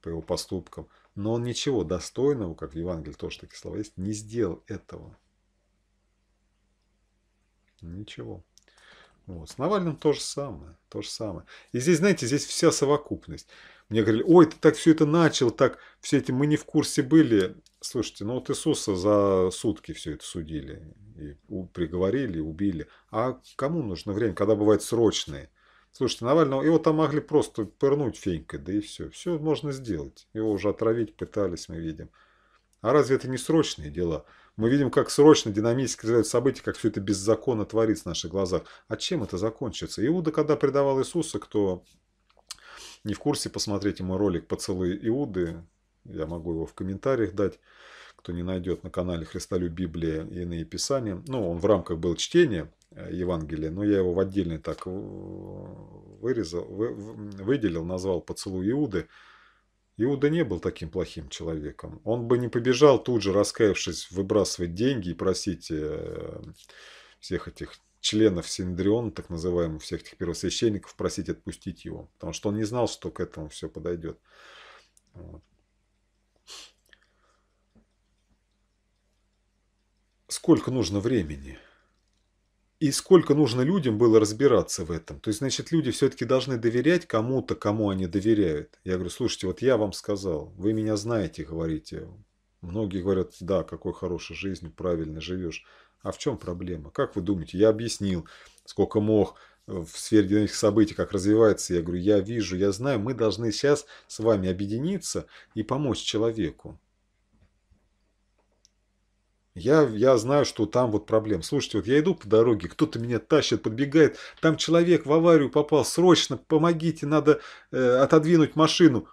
по его поступкам. Но он ничего достойного, как в Евангелии тоже такие слова есть, не сделал этого. Ничего. Вот. С Навальным то же самое, то же самое. И здесь, знаете, здесь вся совокупность. Мне говорили, ой, ты так все это начал, так все эти, мы не в курсе были. Слушайте, ну вот Иисуса за сутки все это судили, и приговорили, убили. А кому нужно время, когда бывает срочные? Слушайте, Навального, его там могли просто пырнуть фенькой, да и все. Все можно сделать. Его уже отравить пытались, мы видим. А разве это не срочные дела? Мы видим, как срочно, динамически развиваются события, как все это беззаконно творится в наших глазах. А чем это закончится? Иуда, когда предавал Иисуса, кто не в курсе, посмотрите мой ролик «Поцелуй Иуды», я могу его в комментариях дать, кто не найдет на канале «Христолюб Библии и иные писания». Ну, он в рамках был чтения э, Евангелия, но я его в отдельный так э, вырезал, выделил, назвал «Поцелуй Иуды». Иуда не был таким плохим человеком. Он бы не побежал тут же, раскаявшись, выбрасывать деньги и просить э, всех этих членов Синдриона, так называемых всех этих первосвященников, просить отпустить его. Потому что он не знал, что к этому все подойдет. Вот. сколько нужно времени. И сколько нужно людям было разбираться в этом. То есть, значит, люди все-таки должны доверять кому-то, кому они доверяют. Я говорю, слушайте, вот я вам сказал, вы меня знаете, говорите. Многие говорят, да, какой хорошей жизнью, правильно живешь. А в чем проблема? Как вы думаете? Я объяснил, сколько мог, э, в сфере динамических событий, как развивается. Я говорю, я вижу, я знаю, мы должны сейчас с вами объединиться и помочь человеку. Я, я знаю, что там вот проблем. Слушайте, вот я иду по дороге, кто-то меня тащит, подбегает, там человек в аварию попал, срочно помогите, надо э, отодвинуть машину.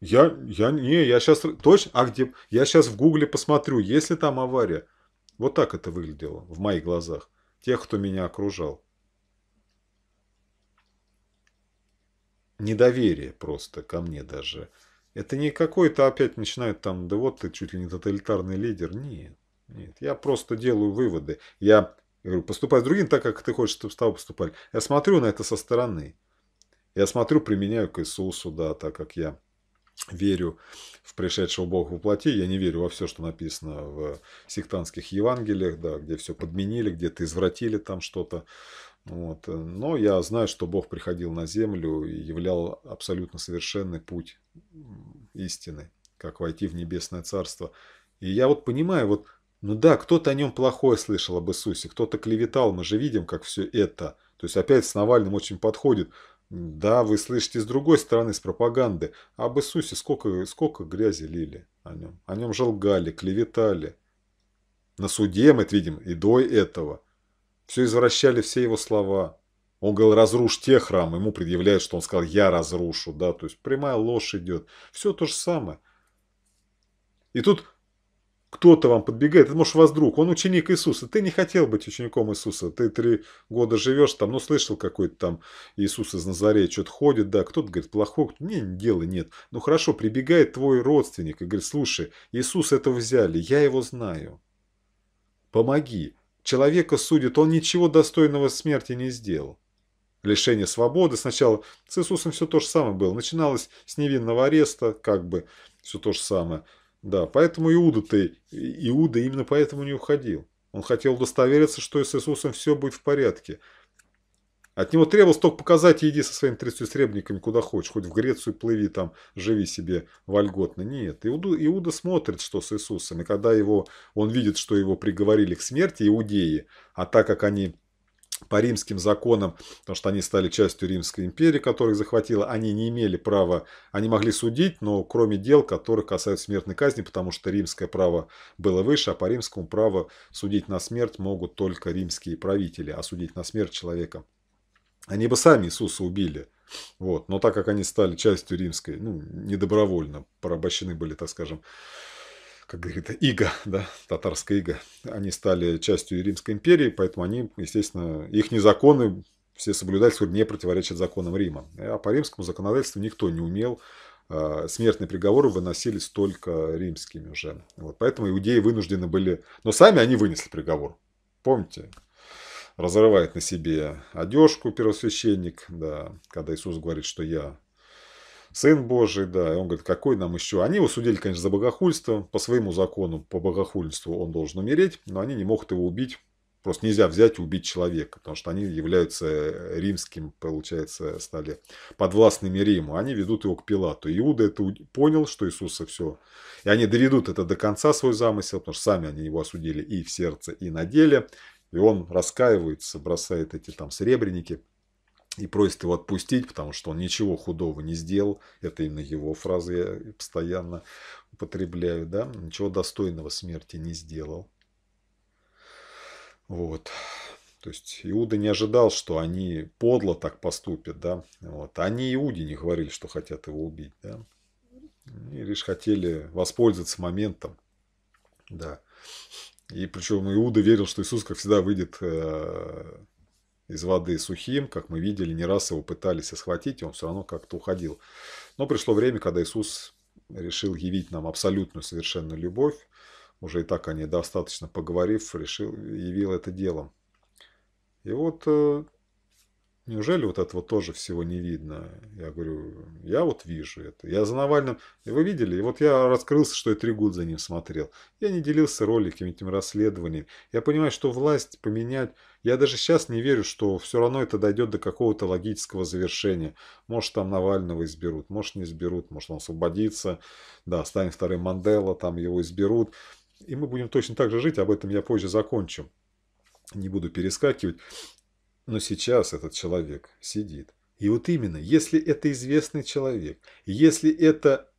Я, я, не, я сейчас, точно, а где, я сейчас в гугле посмотрю, есть ли там авария. Вот так это выглядело в моих глазах, тех, кто меня окружал. Недоверие просто ко мне даже. Это не какой-то опять начинает там, да вот ты чуть ли не тоталитарный лидер. Нет. Нет, я просто делаю выводы. Я говорю, поступай с другим так, как ты хочешь, чтобы с тобой поступали. Я смотрю на это со стороны. Я смотрю, применяю к Иисусу, да, так как я верю в пришедшего Бога во плоти, я не верю во все, что написано в сектантских Евангелиях, да, где все подменили, где-то извратили там что-то. Вот. Но я знаю, что Бог приходил на землю и являл абсолютно совершенный путь истины, как войти в небесное царство. И я вот понимаю, вот ну да, кто-то о нем плохое слышал об Иисусе, кто-то клеветал, мы же видим, как все это. То есть опять с Навальным очень подходит. Да, вы слышите с другой стороны, с пропаганды. А об Иисусе сколько, сколько грязи лили о нем. О нем же лгали, клеветали. На суде мы это видим, и до этого. Все извращали, все его слова. Он говорил, разрушь те храмы. Ему предъявляют, что он сказал, я разрушу. Да, то есть прямая ложь идет. Все то же самое. И тут кто-то вам подбегает, это может у вас друг, он ученик Иисуса, ты не хотел быть учеником Иисуса, ты три года живешь там, ну, слышал какой-то там Иисус из Назарея, что-то ходит, да, кто-то говорит, плохой, не, дела нет. Ну, хорошо, прибегает твой родственник и говорит, слушай, Иисус это взяли, я его знаю, помоги. Человека судит, он ничего достойного смерти не сделал лишение свободы. Сначала с Иисусом все то же самое было. Начиналось с невинного ареста, как бы все то же самое. Да, поэтому Иуда-то, Иуда именно поэтому не уходил. Он хотел удостовериться, что с Иисусом все будет в порядке. От него требовалось только показать, иди со своими 30 сребниками куда хочешь, хоть в Грецию плыви там, живи себе вольготно. Нет, Иуда, Иуда смотрит, что с Иисусом, и когда его, он видит, что его приговорили к смерти, иудеи, а так как они по римским законам, потому что они стали частью Римской империи, которых захватила, они не имели права, они могли судить, но кроме дел, которые касаются смертной казни, потому что римское право было выше, а по римскому праву судить на смерть могут только римские правители, а судить на смерть человека. Они бы сами Иисуса убили, вот. но так как они стали частью римской, ну, недобровольно порабощены были, так скажем, как говорится, иго, да, татарская иго, они стали частью Римской империи, поэтому они, естественно, их незаконы все соблюдать не противоречат законам Рима. А по римскому законодательству никто не умел, а, смертные приговоры выносились только римскими уже. Вот, поэтому иудеи вынуждены были, но сами они вынесли приговор. Помните, разрывает на себе одежку первосвященник, да, когда Иисус говорит, что я Сын Божий, да. И он говорит, какой нам еще? Они его судили, конечно, за богохульство. По своему закону, по богохульству он должен умереть, но они не могут его убить. Просто нельзя взять и убить человека, потому что они являются э, римским, получается, стали подвластными Риму. Они ведут его к Пилату. Иуда это понял, что Иисуса все. И они доведут это до конца свой замысел, потому что сами они его осудили и в сердце, и на деле. И он раскаивается, бросает эти там сребреники и просит его отпустить, потому что он ничего худого не сделал. Это именно его фразы я постоянно употребляю, да, ничего достойного смерти не сделал. Вот. То есть Иуда не ожидал, что они подло так поступят, да. Вот. А они Иуде не говорили, что хотят его убить, да. Они лишь хотели воспользоваться моментом, да. И причем Иуда верил, что Иисус, как всегда, выйдет э, из воды сухим, как мы видели, не раз его пытались схватить, и он все равно как-то уходил. Но пришло время, когда Иисус решил явить нам абсолютную совершенную любовь, уже и так о ней достаточно поговорив, решил, явил это делом. И вот э, неужели вот этого тоже всего не видно? Я говорю, я вот вижу это. Я за Навальным, и вы видели, и вот я раскрылся, что я три года за ним смотрел. Я не делился роликами, этим расследованием. Я понимаю, что власть поменять я даже сейчас не верю, что все равно это дойдет до какого-то логического завершения. Может, там Навального изберут, может, не изберут, может, он освободится, да, станет вторым Мандела, там его изберут. И мы будем точно так же жить, об этом я позже закончу. Не буду перескакивать. Но сейчас этот человек сидит. И вот именно, если это известный человек, если это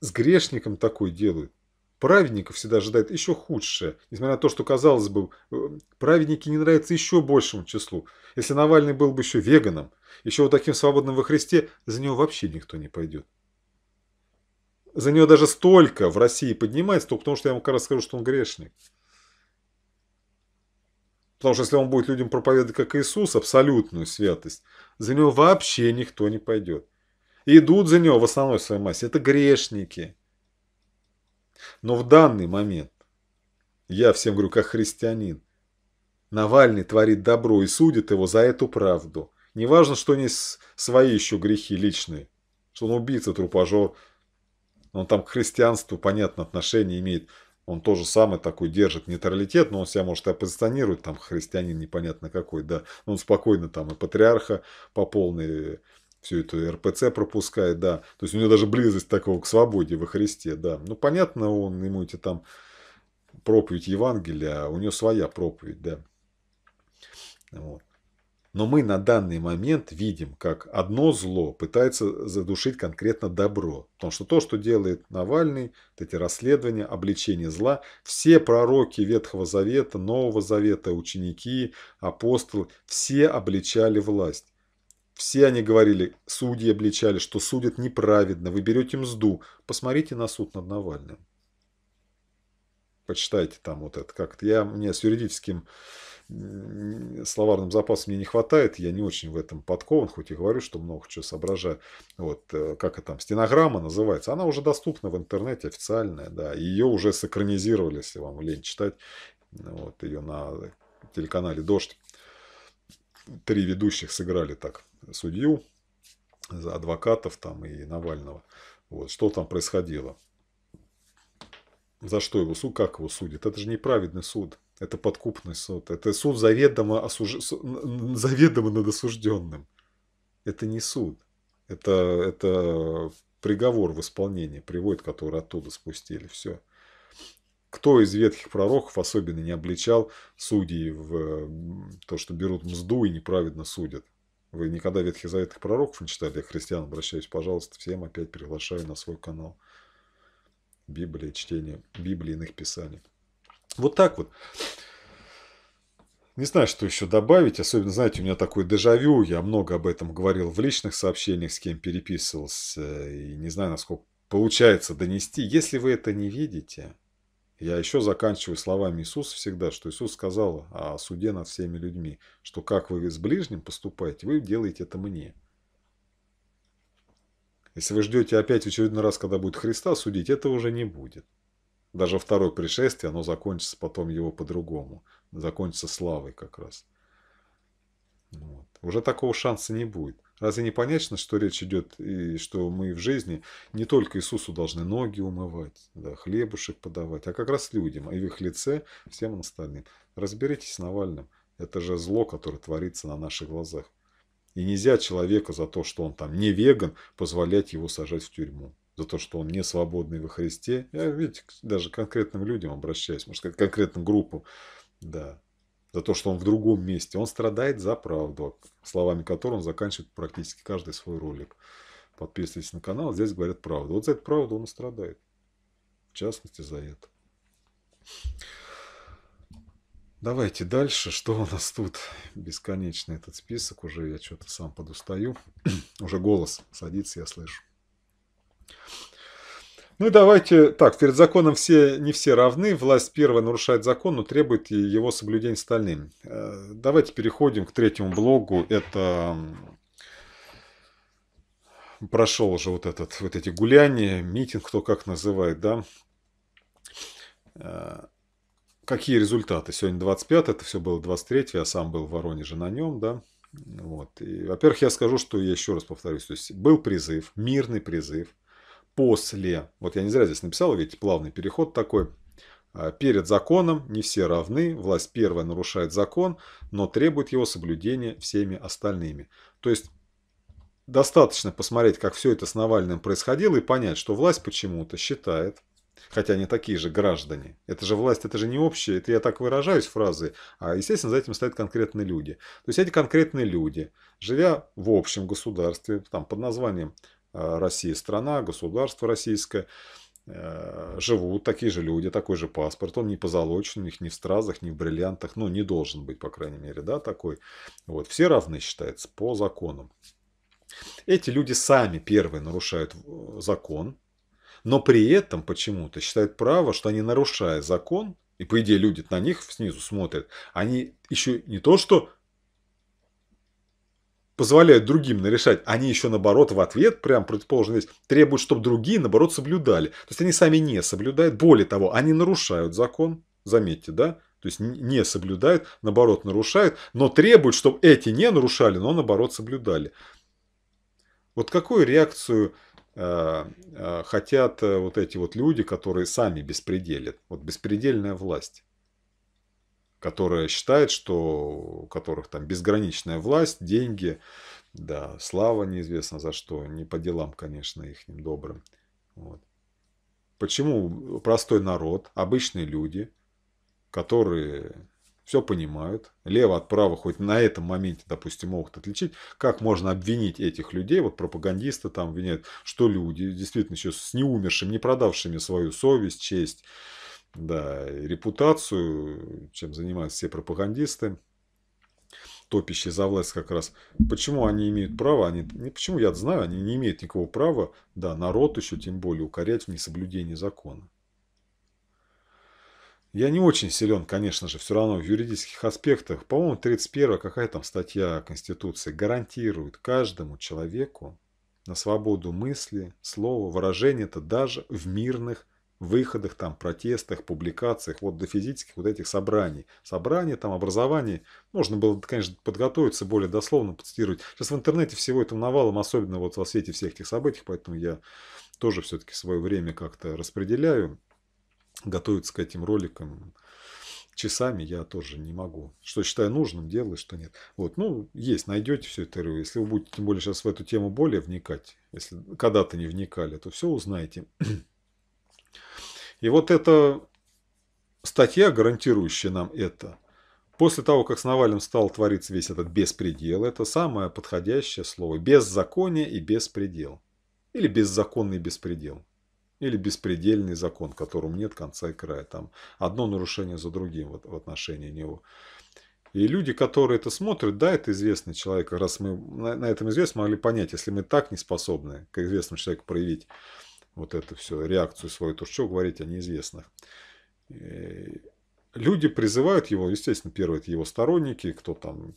с грешником такой делают, Праведников всегда ожидает еще худшее, несмотря на то, что, казалось бы, э, праведники не нравятся еще большему числу. Если Навальный был бы еще веганом, еще вот таким свободным во Христе, за него вообще никто не пойдет. За него даже столько в России поднимается, только потому что я ему как раз скажу, что он грешник. Потому что если он будет людям проповедовать, как Иисус, абсолютную святость, за него вообще никто не пойдет. идут за него в основной своей массе. Это грешники – но в данный момент я всем говорю, как христианин. Навальный творит добро и судит его за эту правду. Неважно, что не свои еще грехи личные, что он убийца, трупожор Он там к христианству, понятно, отношение имеет. Он тоже самый такой держит нейтралитет, но он себя, может, и оппозиционирует, там, христианин непонятно какой, да. он спокойно там и патриарха по полной все это РПЦ пропускает, да. То есть у него даже близость такого к свободе во Христе, да. Ну, понятно, он, ему эти там проповедь Евангелия, а у него своя проповедь, да. Вот. Но мы на данный момент видим, как одно зло пытается задушить конкретно добро. Потому что то, что делает Навальный, вот эти расследования, обличение зла, все пророки Ветхого Завета, Нового Завета, ученики, апостолы, все обличали власть. Все они говорили, судьи обличали, что судят неправедно, вы берете мзду. Посмотрите на суд над Навальным. Почитайте там вот это как-то. Я, мне с юридическим словарным запасом мне не хватает, я не очень в этом подкован, хоть и говорю, что много чего соображаю. Вот, э, как это там, стенограмма называется, она уже доступна в интернете официальная, да, ее уже сэкранизировали, если вам лень читать, вот, ее на телеканале «Дождь» три ведущих сыграли так судью, за адвокатов там и Навального. Вот, что там происходило. За что его суд, как его судят? Это же неправедный суд. Это подкупный суд. Это суд заведомо, осуж... заведомо над осужденным. Это не суд. Это, это приговор в исполнении приводит, который оттуда спустили. Все. Кто из ветхих пророков особенно не обличал судей в то, что берут мзду и неправедно судят? Вы никогда Ветхий Завет и пророков не читали, я христиан обращаюсь, пожалуйста, всем опять приглашаю на свой канал. Библия, чтение Библии, иных писаний. Вот так вот. Не знаю, что еще добавить. Особенно, знаете, у меня такое дежавю. Я много об этом говорил в личных сообщениях, с кем переписывался. И не знаю, насколько получается донести. Если вы это не видите, я еще заканчиваю словами Иисуса всегда, что Иисус сказал о суде над всеми людьми, что как вы с ближним поступаете, вы делаете это мне. Если вы ждете опять в очередной раз, когда будет Христа судить, этого уже не будет. Даже второе пришествие, оно закончится потом его по-другому. Закончится славой как раз. Вот. Уже такого шанса не будет. Разве не понятно, что речь идет и что мы в жизни не только Иисусу должны ноги умывать, да, хлебушек подавать, а как раз людям, а и в их лице всем остальным. Разберитесь с Навальным. Это же зло, которое творится на наших глазах. И нельзя человека за то, что он там не веган, позволять его сажать в тюрьму. За то, что он не свободный во Христе. Я, видите, даже к конкретным людям обращаюсь, может, к конкретным группам. Да, за то, что он в другом месте. Он страдает за правду, словами которой он заканчивает практически каждый свой ролик. Подписывайтесь на канал, здесь говорят правду. Вот за эту правду он и страдает. В частности, за это. Давайте дальше. Что у нас тут? Бесконечный этот список. Уже я что-то сам подустаю. Уже голос садится, я слышу. Ну и давайте так, перед законом все не все равны, власть первая нарушает закон, но требует его соблюдения остальным. Э, давайте переходим к третьему блогу, это прошел уже вот, этот, вот эти гуляния, митинг, кто как называет, да. Э, какие результаты? Сегодня 25, это все было 23, я сам был в Воронеже на нем, да. Вот. И, во-первых, я скажу, что я еще раз повторюсь, то есть был призыв, мирный призыв – после, вот я не зря здесь написал, видите, плавный переход такой, а, перед законом не все равны, власть первая нарушает закон, но требует его соблюдения всеми остальными. То есть достаточно посмотреть, как все это с Навальным происходило, и понять, что власть почему-то считает, хотя они такие же граждане. Это же власть, это же не общее, это я так выражаюсь фразы, а естественно за этим стоят конкретные люди. То есть эти конкретные люди, живя в общем государстве, там под названием Э, Россия страна, государство российское, э, живут такие же люди, такой же паспорт, он не позолочен, у них ни в стразах, ни в бриллиантах, ну, не должен быть, по крайней мере, да, такой. Вот, все равны, считается, по законам. Эти люди сами первые нарушают э, закон, но при этом почему-то считают право, что они, нарушая закон, и по идее люди на них снизу смотрят, они еще не то, что позволяют другим нарешать, они еще наоборот в ответ, прям противоположную вещь, требуют, чтобы другие наоборот соблюдали. То есть они сами не соблюдают, более того, они нарушают закон, заметьте, да? То есть не соблюдают, наоборот нарушают, но требуют, чтобы эти не нарушали, но наоборот соблюдали. Вот какую реакцию э, э, хотят э, вот эти вот люди, которые сами беспределят? Вот беспредельная власть которая считает, что у которых там безграничная власть, деньги, да, слава неизвестно за что, не по делам, конечно, их добрым. Вот. Почему простой народ, обычные люди, которые все понимают, лево от права хоть на этом моменте, допустим, могут отличить, как можно обвинить этих людей, вот пропагандисты там обвиняют, что люди действительно еще с неумершими, не продавшими свою совесть, честь, да, репутацию, чем занимаются все пропагандисты, топящие за власть как раз. Почему они имеют право, они, не почему я знаю, они не имеют никакого права, да, народ еще тем более укорять в несоблюдении закона. Я не очень силен, конечно же, все равно в юридических аспектах. По-моему, 31 какая там статья Конституции гарантирует каждому человеку на свободу мысли, слова, выражения, это даже в мирных выходах, там, протестах, публикациях, вот до физических вот этих собраний. Собрания, там, образований, Можно было, конечно, подготовиться, более дословно подцитировать. Сейчас в интернете всего этого навалом, особенно вот во свете всех этих событий, поэтому я тоже все-таки свое время как-то распределяю. Готовиться к этим роликам часами я тоже не могу. Что считаю нужным, делаю, что нет. Вот, ну, есть, найдете все это РВ. Если вы будете, тем более, сейчас в эту тему более вникать, если когда-то не вникали, то все узнаете. И вот эта статья, гарантирующая нам это, после того, как с Навальным стал твориться весь этот беспредел, это самое подходящее слово – беззаконие и беспредел. Или беззаконный беспредел. Или беспредельный закон, которому нет конца и края. Там одно нарушение за другим вот, в отношении него. И люди, которые это смотрят, да, это известный человек. Раз мы на, этом известны, могли понять, если мы так не способны к известному человеку проявить вот это все, реакцию свою, то что говорить о неизвестных. Э, люди призывают его, естественно, первые это его сторонники, кто там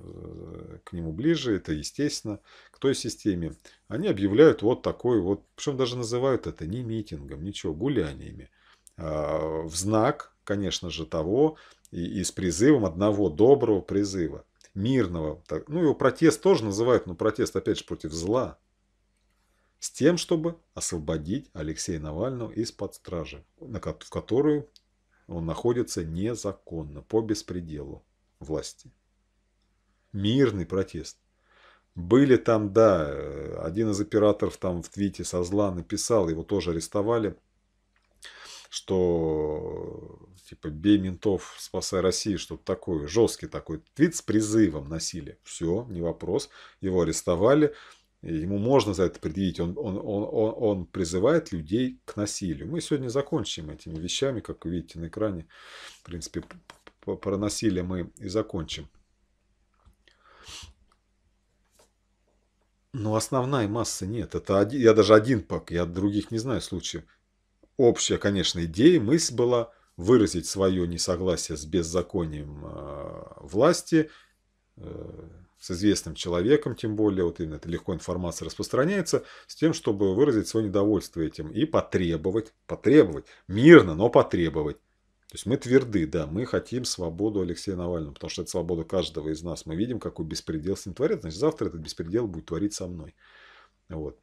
э, к нему ближе, это естественно, к той системе. Они объявляют вот такой вот, причем даже называют это не митингом, ничего, гуляниями. А, в знак, конечно же, того и, и с призывом одного доброго призыва, мирного. Ну, его протест тоже называют, но протест, опять же, против зла, с тем, чтобы освободить Алексея Навального из-под стражи, в которую он находится незаконно, по беспределу власти. Мирный протест. Были там, да, э, один из операторов там в твите со зла написал, его тоже арестовали, что типа бей ментов, спасай Россию, что-то такое, жесткий такой твит с призывом насилия. Все, не вопрос, его арестовали, Ему можно за это предъявить. Он, он, он, он, он призывает людей к насилию. Мы сегодня закончим этими вещами, как вы видите на экране. В принципе, про насилие мы и закончим. Но основная масса нет. Это один, я даже один пак, я других не знаю случаев. Общая, конечно, идея, мысль была выразить свое несогласие с беззаконием э, власти, э, с известным человеком, тем более, вот именно это легко информация распространяется, с тем, чтобы выразить свое недовольство этим и потребовать, потребовать, мирно, но потребовать. То есть мы тверды, да, мы хотим свободу Алексея Навального, потому что это свобода каждого из нас. Мы видим, какой беспредел с ним творит, значит, завтра этот беспредел будет творить со мной. Вот.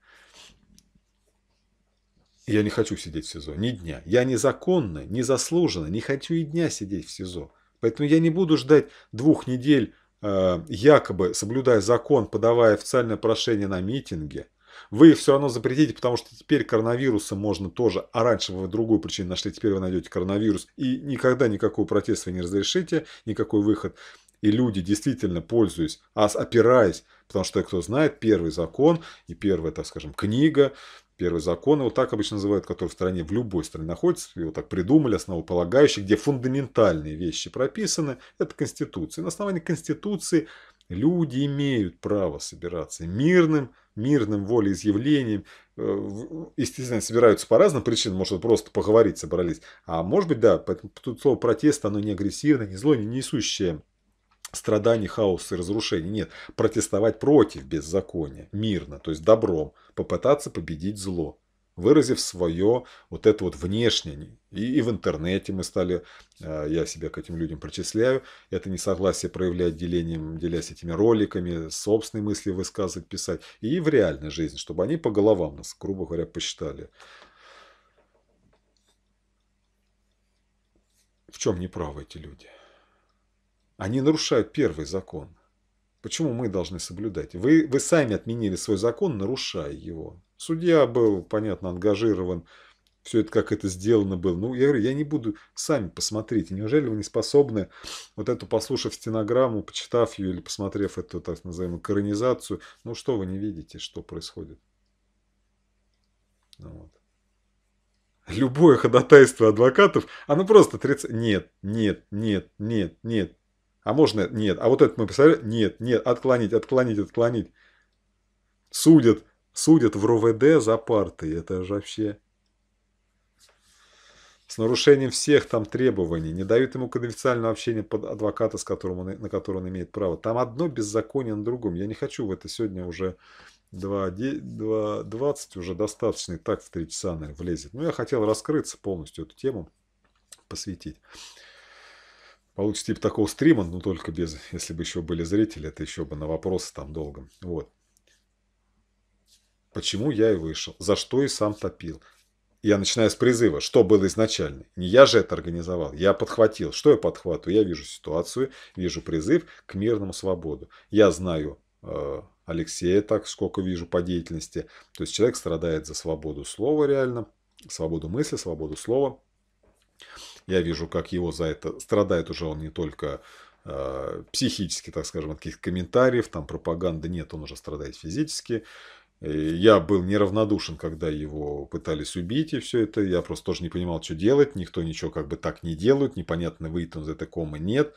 Я не хочу сидеть в СИЗО, ни дня. Я незаконно, незаслуженно, не хочу и дня сидеть в СИЗО. Поэтому я не буду ждать двух недель Э, якобы соблюдая закон, подавая официальное прошение на митинге, вы их все равно запретите, потому что теперь коронавируса можно тоже, а раньше вы другую причину нашли, теперь вы найдете коронавирус, и никогда никакого протеста вы не разрешите, никакой выход. И люди, действительно пользуясь, а опираясь, потому что кто знает первый закон и первая, так скажем, книга, первый закон, его так обычно называют, который в стране, в любой стране находится, его так придумали, основополагающий, где фундаментальные вещи прописаны, это Конституция. на основании Конституции люди имеют право собираться мирным, мирным волеизъявлением. Э, Естественно, собираются по разным причинам, может, просто поговорить собрались. А может быть, да, тут слово протест, оно не агрессивное, не злое, не несущее страданий, хаоса и разрушений. Нет, протестовать против беззакония, мирно, то есть добром, попытаться победить зло выразив свое вот это вот внешнее. И, и в интернете мы стали, э, я себя к этим людям причисляю, это несогласие проявлять делением, делясь этими роликами, собственные мысли высказывать, писать. И в реальной жизни, чтобы они по головам нас, грубо говоря, посчитали. В чем неправы эти люди? Они нарушают первый закон. Почему мы должны соблюдать? Вы, вы сами отменили свой закон, нарушая его. Судья был, понятно, ангажирован. Все это, как это сделано было. Ну, я говорю, я не буду... Сами посмотреть. Неужели вы не способны, вот эту послушав стенограмму, почитав ее или посмотрев эту, так называемую, коронизацию, ну, что вы не видите, что происходит? Ну вот. Любое ходатайство адвокатов, оно просто отрицает. Нет, нет, нет, нет, нет, а можно нет. А вот это мы писали Нет, нет. Отклонить, отклонить, отклонить. Судят. Судят в РОВД за парты. Это же вообще... С нарушением всех там требований. Не дают ему конфиденциального общения под адвоката, с которым он, на который он имеет право. Там одно беззаконие на другом. Я не хочу в это сегодня уже 2.20 уже достаточно и так в 3 часа наверное, влезет. Но я хотел раскрыться полностью эту тему, посвятить. Получится а типа такого стрима, но только без, если бы еще были зрители, это еще бы на вопросы там долго. Вот. Почему я и вышел? За что и сам топил? Я начинаю с призыва. Что было изначально? Не я же это организовал. Я подхватил. Что я подхватываю? Я вижу ситуацию, вижу призыв к мирному свободу. Я знаю э, Алексея так, сколько вижу по деятельности. То есть человек страдает за свободу слова реально, свободу мысли, свободу слова. Я вижу, как его за это страдает уже он не только э, психически, так скажем, от каких-то комментариев, там пропаганды нет, он уже страдает физически. Я был неравнодушен, когда его пытались убить и все это. Я просто тоже не понимал, что делать. Никто ничего как бы так не делает. Непонятно, выйдет он из этой комы, нет.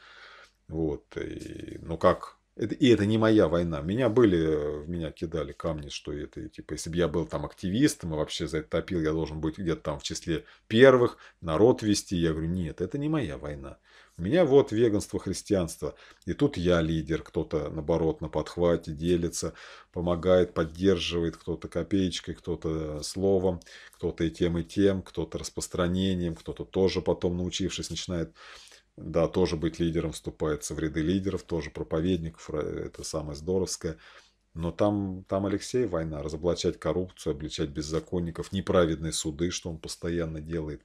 Вот. И, ну как и это не моя война. Меня были, в меня кидали камни, что это, типа, если бы я был там активистом и вообще за это топил, я должен быть где-то там в числе первых, народ вести. Я говорю, нет, это не моя война. У меня вот веганство, христианство. И тут я лидер, кто-то, наоборот, на подхвате делится, помогает, поддерживает, кто-то копеечкой, кто-то словом, кто-то и тем, и тем, кто-то распространением, кто-то тоже потом, научившись, начинает да, тоже быть лидером вступается в ряды лидеров, тоже проповедников, это самое здоровское. Но там, там Алексей война, разоблачать коррупцию, обличать беззаконников, неправедные суды, что он постоянно делает.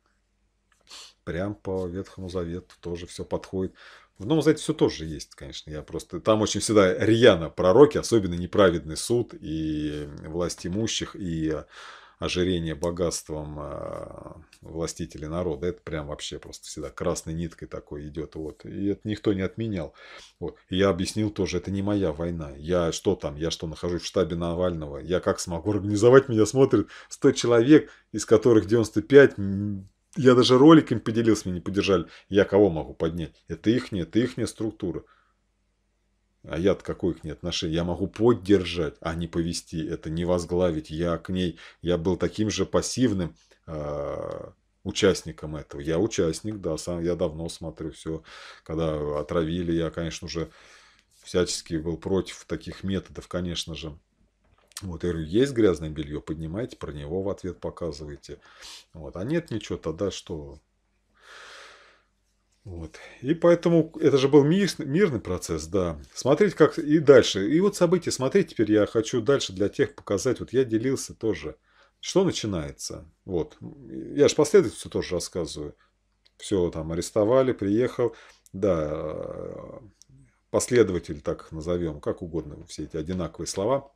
Прям по Ветхому Завету тоже все подходит. В Новом Завете все тоже есть, конечно. Я просто... Там очень всегда рьяно пророки, особенно неправедный суд и власть имущих, и ожирение богатством э, властителей народа. Это прям вообще просто всегда красной ниткой такой идет. Вот. И это никто не отменял. Вот. И я объяснил тоже, это не моя война. Я что там, я что нахожусь в штабе Навального, я как смогу организовать, меня смотрит 100 человек, из которых 95 я даже роликами поделился, меня не поддержали. Я кого могу поднять? Это ихняя, это ихняя структура. А я-то какое к ней отношение? Я могу поддержать, а не повести это, не возглавить. Я к ней, я был таким же пассивным э, участником этого. Я участник, да, сам я давно смотрю все. Когда отравили, я, конечно же, всячески был против таких методов, конечно же. Вот, я говорю, есть грязное белье, поднимайте, про него в ответ показывайте. Вот, а нет ничего, тогда что? Вот. И поэтому это же был мир, мирный процесс, да. Смотреть как и дальше. И вот события смотреть теперь я хочу дальше для тех показать. Вот я делился тоже. Что начинается? Вот. Я же последовательно тоже рассказываю. Все, там арестовали, приехал. Да, последователь, так их назовем, как угодно, все эти одинаковые слова.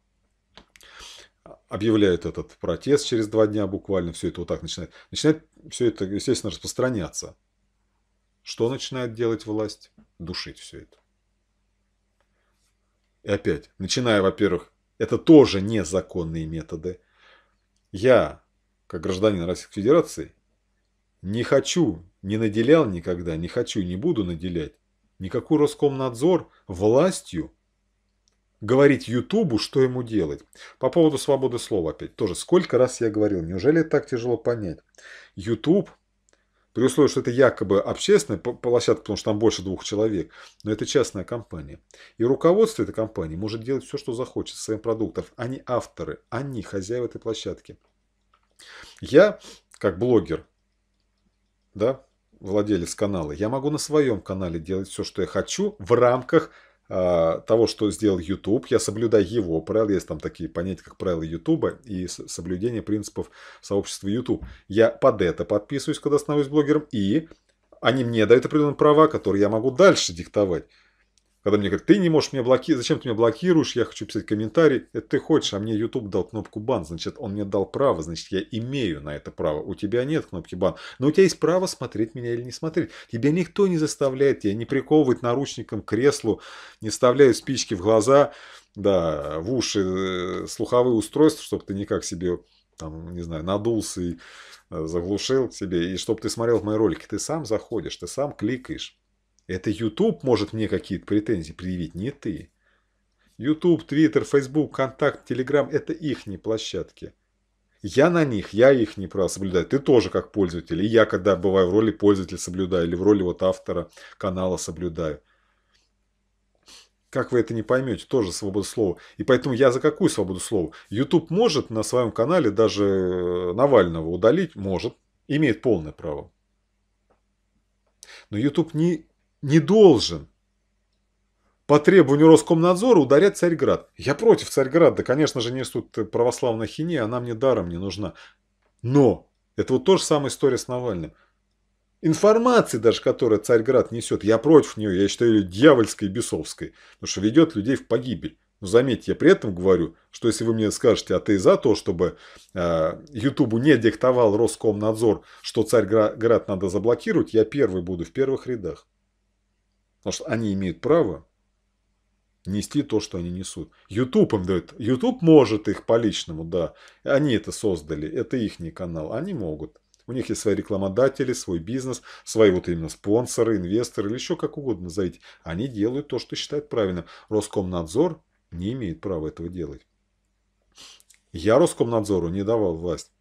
Объявляют этот протест через два дня буквально, все это вот так начинает. Начинает все это, естественно, распространяться. Что начинает делать власть? Душить все это. И опять, начиная, во-первых, это тоже незаконные методы. Я, как гражданин Российской Федерации, не хочу, не наделял никогда, не хочу, не буду наделять никакую Роскомнадзор властью говорить Ютубу, что ему делать. По поводу свободы слова опять тоже. Сколько раз я говорил, неужели так тяжело понять? YouTube при условии, что это якобы общественная площадка, потому что там больше двух человек, но это частная компания. И руководство этой компании может делать все, что захочет со своим продуктом. Они авторы, они хозяева этой площадки. Я, как блогер, да, владелец канала, я могу на своем канале делать все, что я хочу в рамках а, того, что сделал YouTube, я соблюдаю его правила, есть там такие понятия, как правила YouTube и соблюдение принципов сообщества YouTube. Я под это подписываюсь, когда становлюсь блогером, и они мне дают определенные права, которые я могу дальше диктовать. Когда мне говорят, ты не можешь меня блокировать, зачем ты меня блокируешь, я хочу писать комментарий. Это ты хочешь, а мне YouTube дал кнопку бан, значит, он мне дал право, значит, я имею на это право. У тебя нет кнопки бан, но у тебя есть право смотреть меня или не смотреть. Тебя никто не заставляет, тебя не приковывает наручником к креслу, не вставляют спички в глаза, да, в уши э, слуховые устройства, чтобы ты никак себе, там, не знаю, надулся и э, заглушил себе, и чтобы ты смотрел мои ролики. Ты сам заходишь, ты сам кликаешь. Это YouTube может мне какие-то претензии предъявить, не ты. YouTube, Twitter, Facebook, Контакт, Telegram – это их не площадки. Я на них, я их не прав соблюдать. Ты тоже как пользователь. И я, когда бываю в роли пользователя, соблюдаю. Или в роли вот автора канала соблюдаю. Как вы это не поймете, тоже свобода слова. И поэтому я за какую свободу слова? YouTube может на своем канале даже э, Навального удалить? Может. Имеет полное право. Но YouTube не не должен по требованию Роскомнадзора ударять Царьград. Я против Царьграда, конечно же, не тут э, православной хине, она мне даром не нужна. Но это вот тоже самая история с Навальным. Информации даже, которая Царьград несет, я против нее, я считаю ее дьявольской и бесовской, потому что ведет людей в погибель. Но заметьте, я при этом говорю, что если вы мне скажете, а ты за то, чтобы а, Ютубу не диктовал Роскомнадзор, что Царьград надо заблокировать, я первый буду в первых рядах. Потому что они имеют право нести то, что они несут. YouTube им дает. YouTube может их по личному, да. Они это создали. Это их канал. Они могут. У них есть свои рекламодатели, свой бизнес, свои вот именно спонсоры, инвесторы или еще как угодно назовите. Они делают то, что считают правильным. Роскомнадзор не имеет права этого делать. Я Роскомнадзору не давал власть.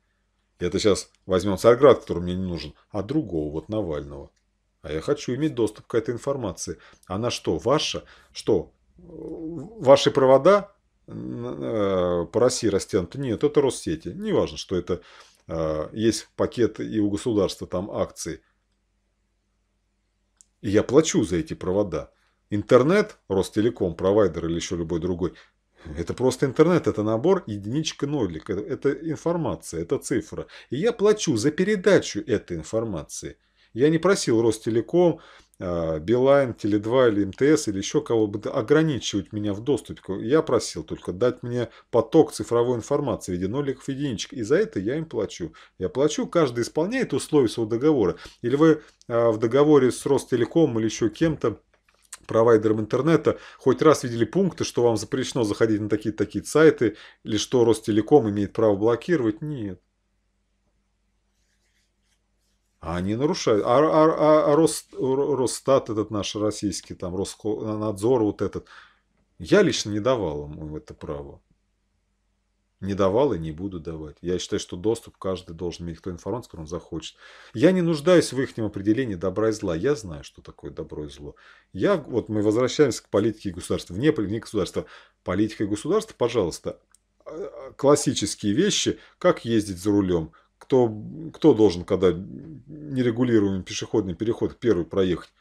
Это сейчас возьмем Царьград, который мне не нужен, а другого, вот Навального. А я хочу иметь доступ к этой информации. Она что, ваша? Что, ваши провода э, по России растянуты? Нет, это Россети. Не важно, что это э, есть пакет и у государства там акции. И я плачу за эти провода. Интернет, Ростелеком, провайдер или еще любой другой, это просто интернет, это набор единичка нолик, это, это информация, это цифра. И я плачу за передачу этой информации – я не просил Ростелеком, э, Билайн, Теле2 или МТС или еще кого бы ограничивать меня в доступе. Я просил только дать мне поток цифровой информации в виде ноликов и единичек. И за это я им плачу. Я плачу, каждый исполняет условия своего договора. Или вы э, в договоре с Ростелеком или еще кем-то провайдером интернета хоть раз видели пункты, что вам запрещено заходить на такие-такие сайты, или что Ростелеком имеет право блокировать? Нет. А они нарушают. А, а, а, а, Рост, Росстат, этот наш российский, там, Роскомнадзор а, вот этот, я лично не давал ему это право. Не давал и не буду давать. Я считаю, что доступ каждый должен иметь кто той информации, которую он захочет. Я не нуждаюсь в их определении добра и зла. Я знаю, что такое добро и зло. Я, вот мы возвращаемся к политике и государства. Вне, вне государства. Политика государства, пожалуйста, а, классические вещи, как ездить за рулем, кто, кто должен, когда нерегулируемый пешеходный переход первый проехать?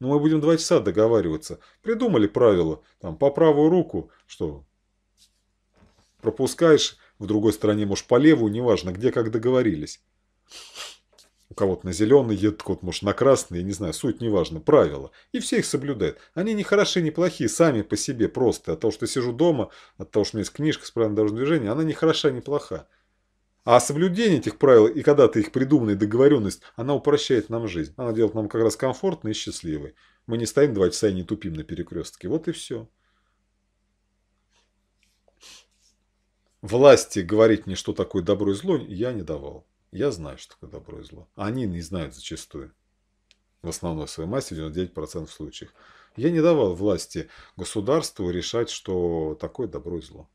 Ну, мы будем два часа договариваться. Придумали правила. Там, по правую руку, что пропускаешь, в другой стороне, может, по левую, неважно, где как договорились. У кого-то на зеленый едет, кого может, на красный, я не знаю, суть неважно, правила. И все их соблюдают. Они не хороши, не плохие, сами по себе просто. От того, что сижу дома, от того, что у меня есть книжка с правилами дорожного движения, она не хороша, не плоха. А соблюдение этих правил и когда-то их придуманная договоренность, она упрощает нам жизнь. Она делает нам как раз комфортной и счастливой. Мы не стоим два часа и не тупим на перекрестке. Вот и все. Власти говорить мне, что такое добро и зло, я не давал. Я знаю, что такое добро и зло. Они не знают зачастую. В основной своей массе, в 99% случаев. Я не давал власти государству решать, что такое добро и зло.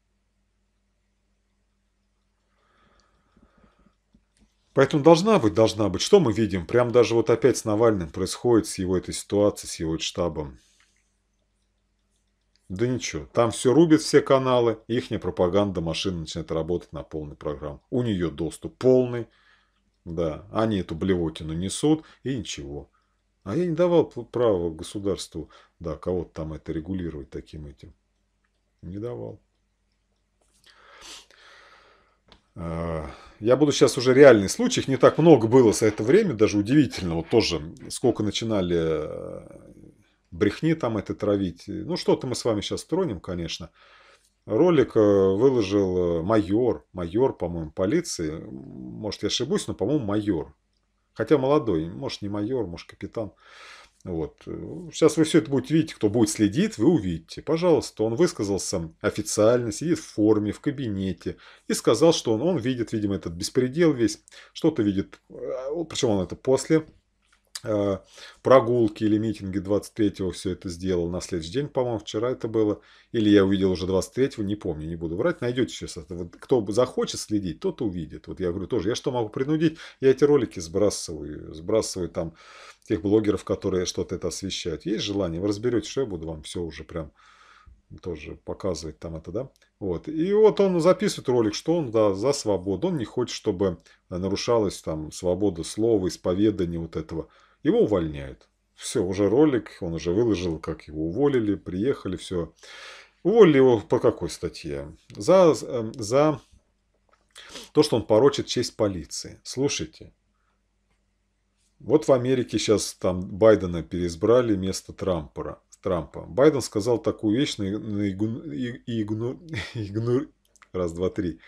Поэтому должна быть, должна быть. Что мы видим? Прям даже вот опять с Навальным происходит, с его этой ситуацией, с его штабом. Да ничего, там все рубит, все каналы, ихняя пропаганда машина начинает работать на полный программу. У нее доступ полный, да, они эту блевотину несут и ничего. А я не давал права государству, да, кого-то там это регулировать таким этим. Не давал. Я буду сейчас уже реальный случай, их не так много было за это время, даже удивительно, вот тоже сколько начинали э, брехни там это травить. Ну, что-то мы с вами сейчас тронем, конечно. Ролик э, выложил э, майор, майор, по-моему, полиции. Может, я ошибусь, но, по-моему, майор. Хотя молодой, может, не майор, может, капитан. Вот. Сейчас вы все это будете видеть, кто будет следить, вы увидите. Пожалуйста, он высказался официально, сидит в форме, в кабинете и сказал, что он, он видит, видимо, этот беспредел весь, что-то видит, э, причем он это после Э, прогулки или митинги 23-го все это сделал. На следующий день, по-моему, вчера это было. Или я увидел уже 23-го, не помню, не буду врать. Найдете сейчас это. Вот кто захочет следить, тот увидит. Вот я говорю тоже, я что могу принудить? Я эти ролики сбрасываю. Сбрасываю там тех блогеров, которые что-то это освещают. Есть желание, вы разберете, что я буду вам все уже прям тоже показывать там это, да. Вот. И вот он записывает ролик, что он да, за свободу. Он не хочет, чтобы нарушалась там свобода слова, исповедания вот этого его увольняют. Все, уже ролик, он уже выложил, как его уволили, приехали, все. Уволили его по какой статье? За, эм, за то, что он порочит честь полиции. Слушайте, вот в Америке сейчас там Байдена переизбрали вместо Трампа. Трампа. Байден сказал такую вещь на, игну, игну, раз, два, три.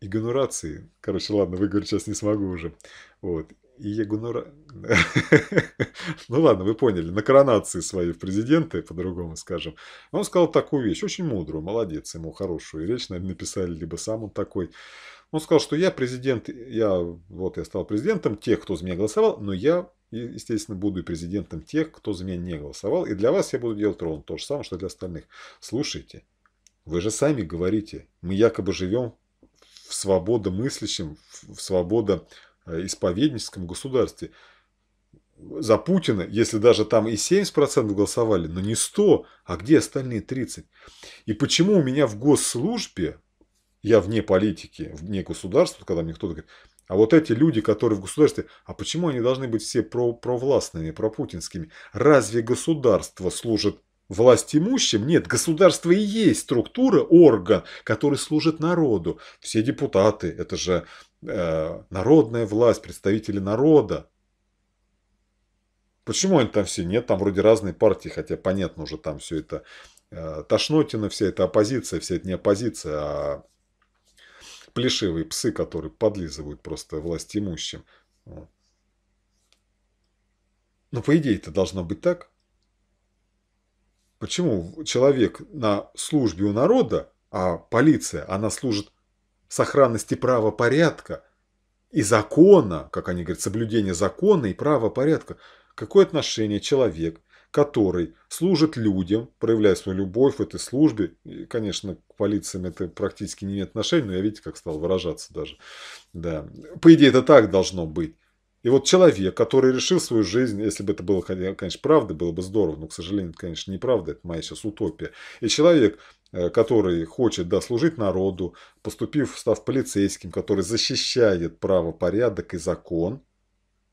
Игнурации. Короче, ладно, выговорить сейчас не смогу уже. Вот и Ягунора... ну ладно, вы поняли, на коронации своей в президенты, по-другому скажем. Он сказал такую вещь, очень мудрую, молодец, ему хорошую речь, наверное, написали, либо сам он такой. Он сказал, что я президент, я вот я стал президентом тех, кто за меня голосовал, но я, естественно, буду президентом тех, кто за меня не голосовал. И для вас я буду делать ровно то же самое, что для остальных. Слушайте, вы же сами говорите, мы якобы живем в свободомыслящем, в свободо Э, исповедническом государстве. За Путина, если даже там и 70% голосовали, но не 100, а где остальные 30? И почему у меня в госслужбе, я вне политики, вне государства, когда мне кто-то говорит, а вот эти люди, которые в государстве, а почему они должны быть все про, провластными, пропутинскими? Разве государство служит власть имущим? Нет, государство и есть структура, орган, который служит народу. Все депутаты, это же Э, народная власть, представители народа. Почему они там все нет? Там вроде разные партии, хотя понятно уже там все это э, Тошнотина, вся эта оппозиция, вся это не оппозиция, а плешивые псы, которые подлизывают просто власть имущим. Ну, по идее, это должно быть так. Почему человек на службе у народа, а полиция, она служит сохранности правопорядка и закона, как они говорят, соблюдение закона и правопорядка, какое отношение человек, который служит людям, проявляя свою любовь в этой службе, и, конечно, к полициям это практически не имеет отношения, но я видите, как стал выражаться даже. Да. По идее, это так должно быть. И вот человек, который решил свою жизнь, если бы это было, конечно, правда, было бы здорово, но, к сожалению, это, конечно, неправда, это моя сейчас утопия. И человек, э, который хочет да, служить народу, поступив, став полицейским, который защищает право, порядок и закон,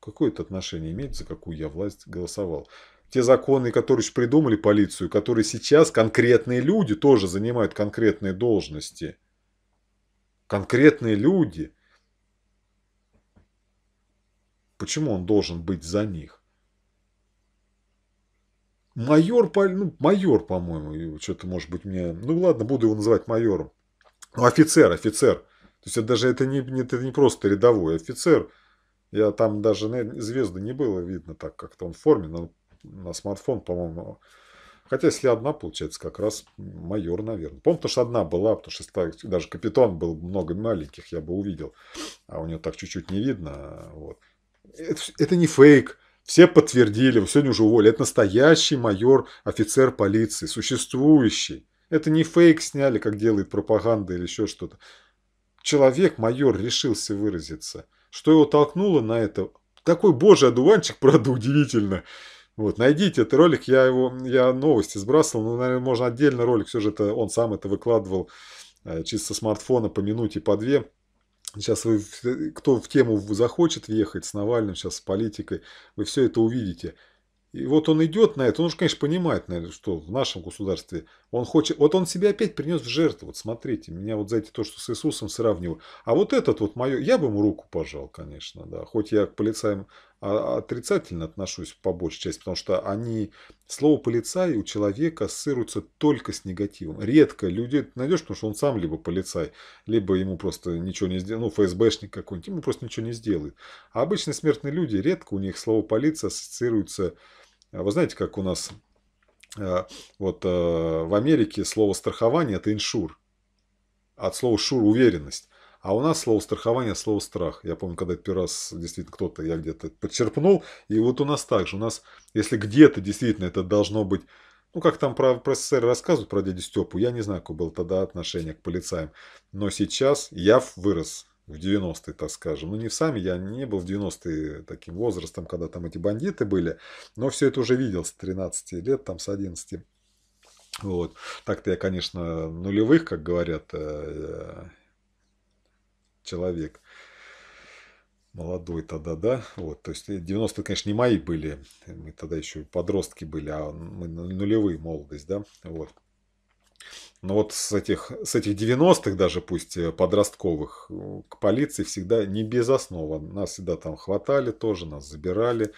какое это отношение имеет, за какую я власть голосовал? те законы, которые придумали полицию, которые сейчас конкретные люди тоже занимают конкретные должности. Конкретные люди. Почему он должен быть за них? Майор, ну, майор, по-моему, что-то может быть мне... Ну ладно, буду его называть майором. Ну, офицер, офицер. То есть это даже это не, не, это не просто рядовой офицер. Я там даже звезды не было видно так, как-то он в форме, но на смартфон, по-моему. Хотя, если одна, получается, как раз майор, наверное. Помню, потому что одна была, потому что даже капитан был много маленьких, я бы увидел. А у нее так чуть-чуть не видно. Вот это, это не фейк, все подтвердили, его сегодня уже уволили. Это настоящий майор, офицер полиции, существующий. Это не фейк сняли, как делает пропаганда или еще что-то. Человек, майор, решился выразиться. Что его толкнуло на это? Такой божий одуванчик, правда, удивительно. Вот, найдите этот ролик, я его, я новости сбрасывал, но, наверное, можно отдельно ролик, все же это, он сам это выкладывал э, чисто со смартфона по минуте, по две. Сейчас вы, кто в тему захочет въехать с Навальным, сейчас с политикой, вы все это увидите. И вот он идет на это, он уже, конечно, понимает, наверное, что в нашем государстве он хочет... Вот он себя опять принес в жертву. Вот смотрите, меня вот за эти то, что с Иисусом сравниваю. А вот этот вот мое... Я бы ему руку пожал, конечно, да. Хоть я к полицаям а, отрицательно отношусь по большей части, потому что они, слово полицай у человека ассоциируется только с негативом. Редко людей найдешь, потому что он сам либо полицай, либо ему просто ничего не сделает, ну, ФСБшник какой-нибудь, ему просто ничего не сделает. А обычно смертные люди, редко у них слово полиция ассоциируется, а вы знаете, как у нас э, вот э, в Америке слово страхование – это иншур. От слова шур – уверенность. А у нас слово страхование, слово страх. Я помню, когда первый раз действительно кто-то, я где-то подчерпнул. И вот у нас также, у нас, если где-то действительно это должно быть ну, как там про, про СССР рассказывают, про дядю Степу, я не знаю, какое было тогда отношение к полицаям. Но сейчас я вырос в 90-е, так скажем. Ну, не в сами, я не был в 90-е таким возрастом, когда там эти бандиты были. Но все это уже видел с 13 лет, там с 11. Вот. Так-то я, конечно, нулевых, как говорят, э, человек. Молодой тогда, да? Вот, то есть 90-е, э, конечно, не мои были. Мы тогда еще подростки были, а мы нулевые молодость, да? Вот. Но вот с этих, с этих 90-х даже, пусть э, подростковых, э, к полиции всегда не без основа Нас всегда там хватали тоже, нас забирали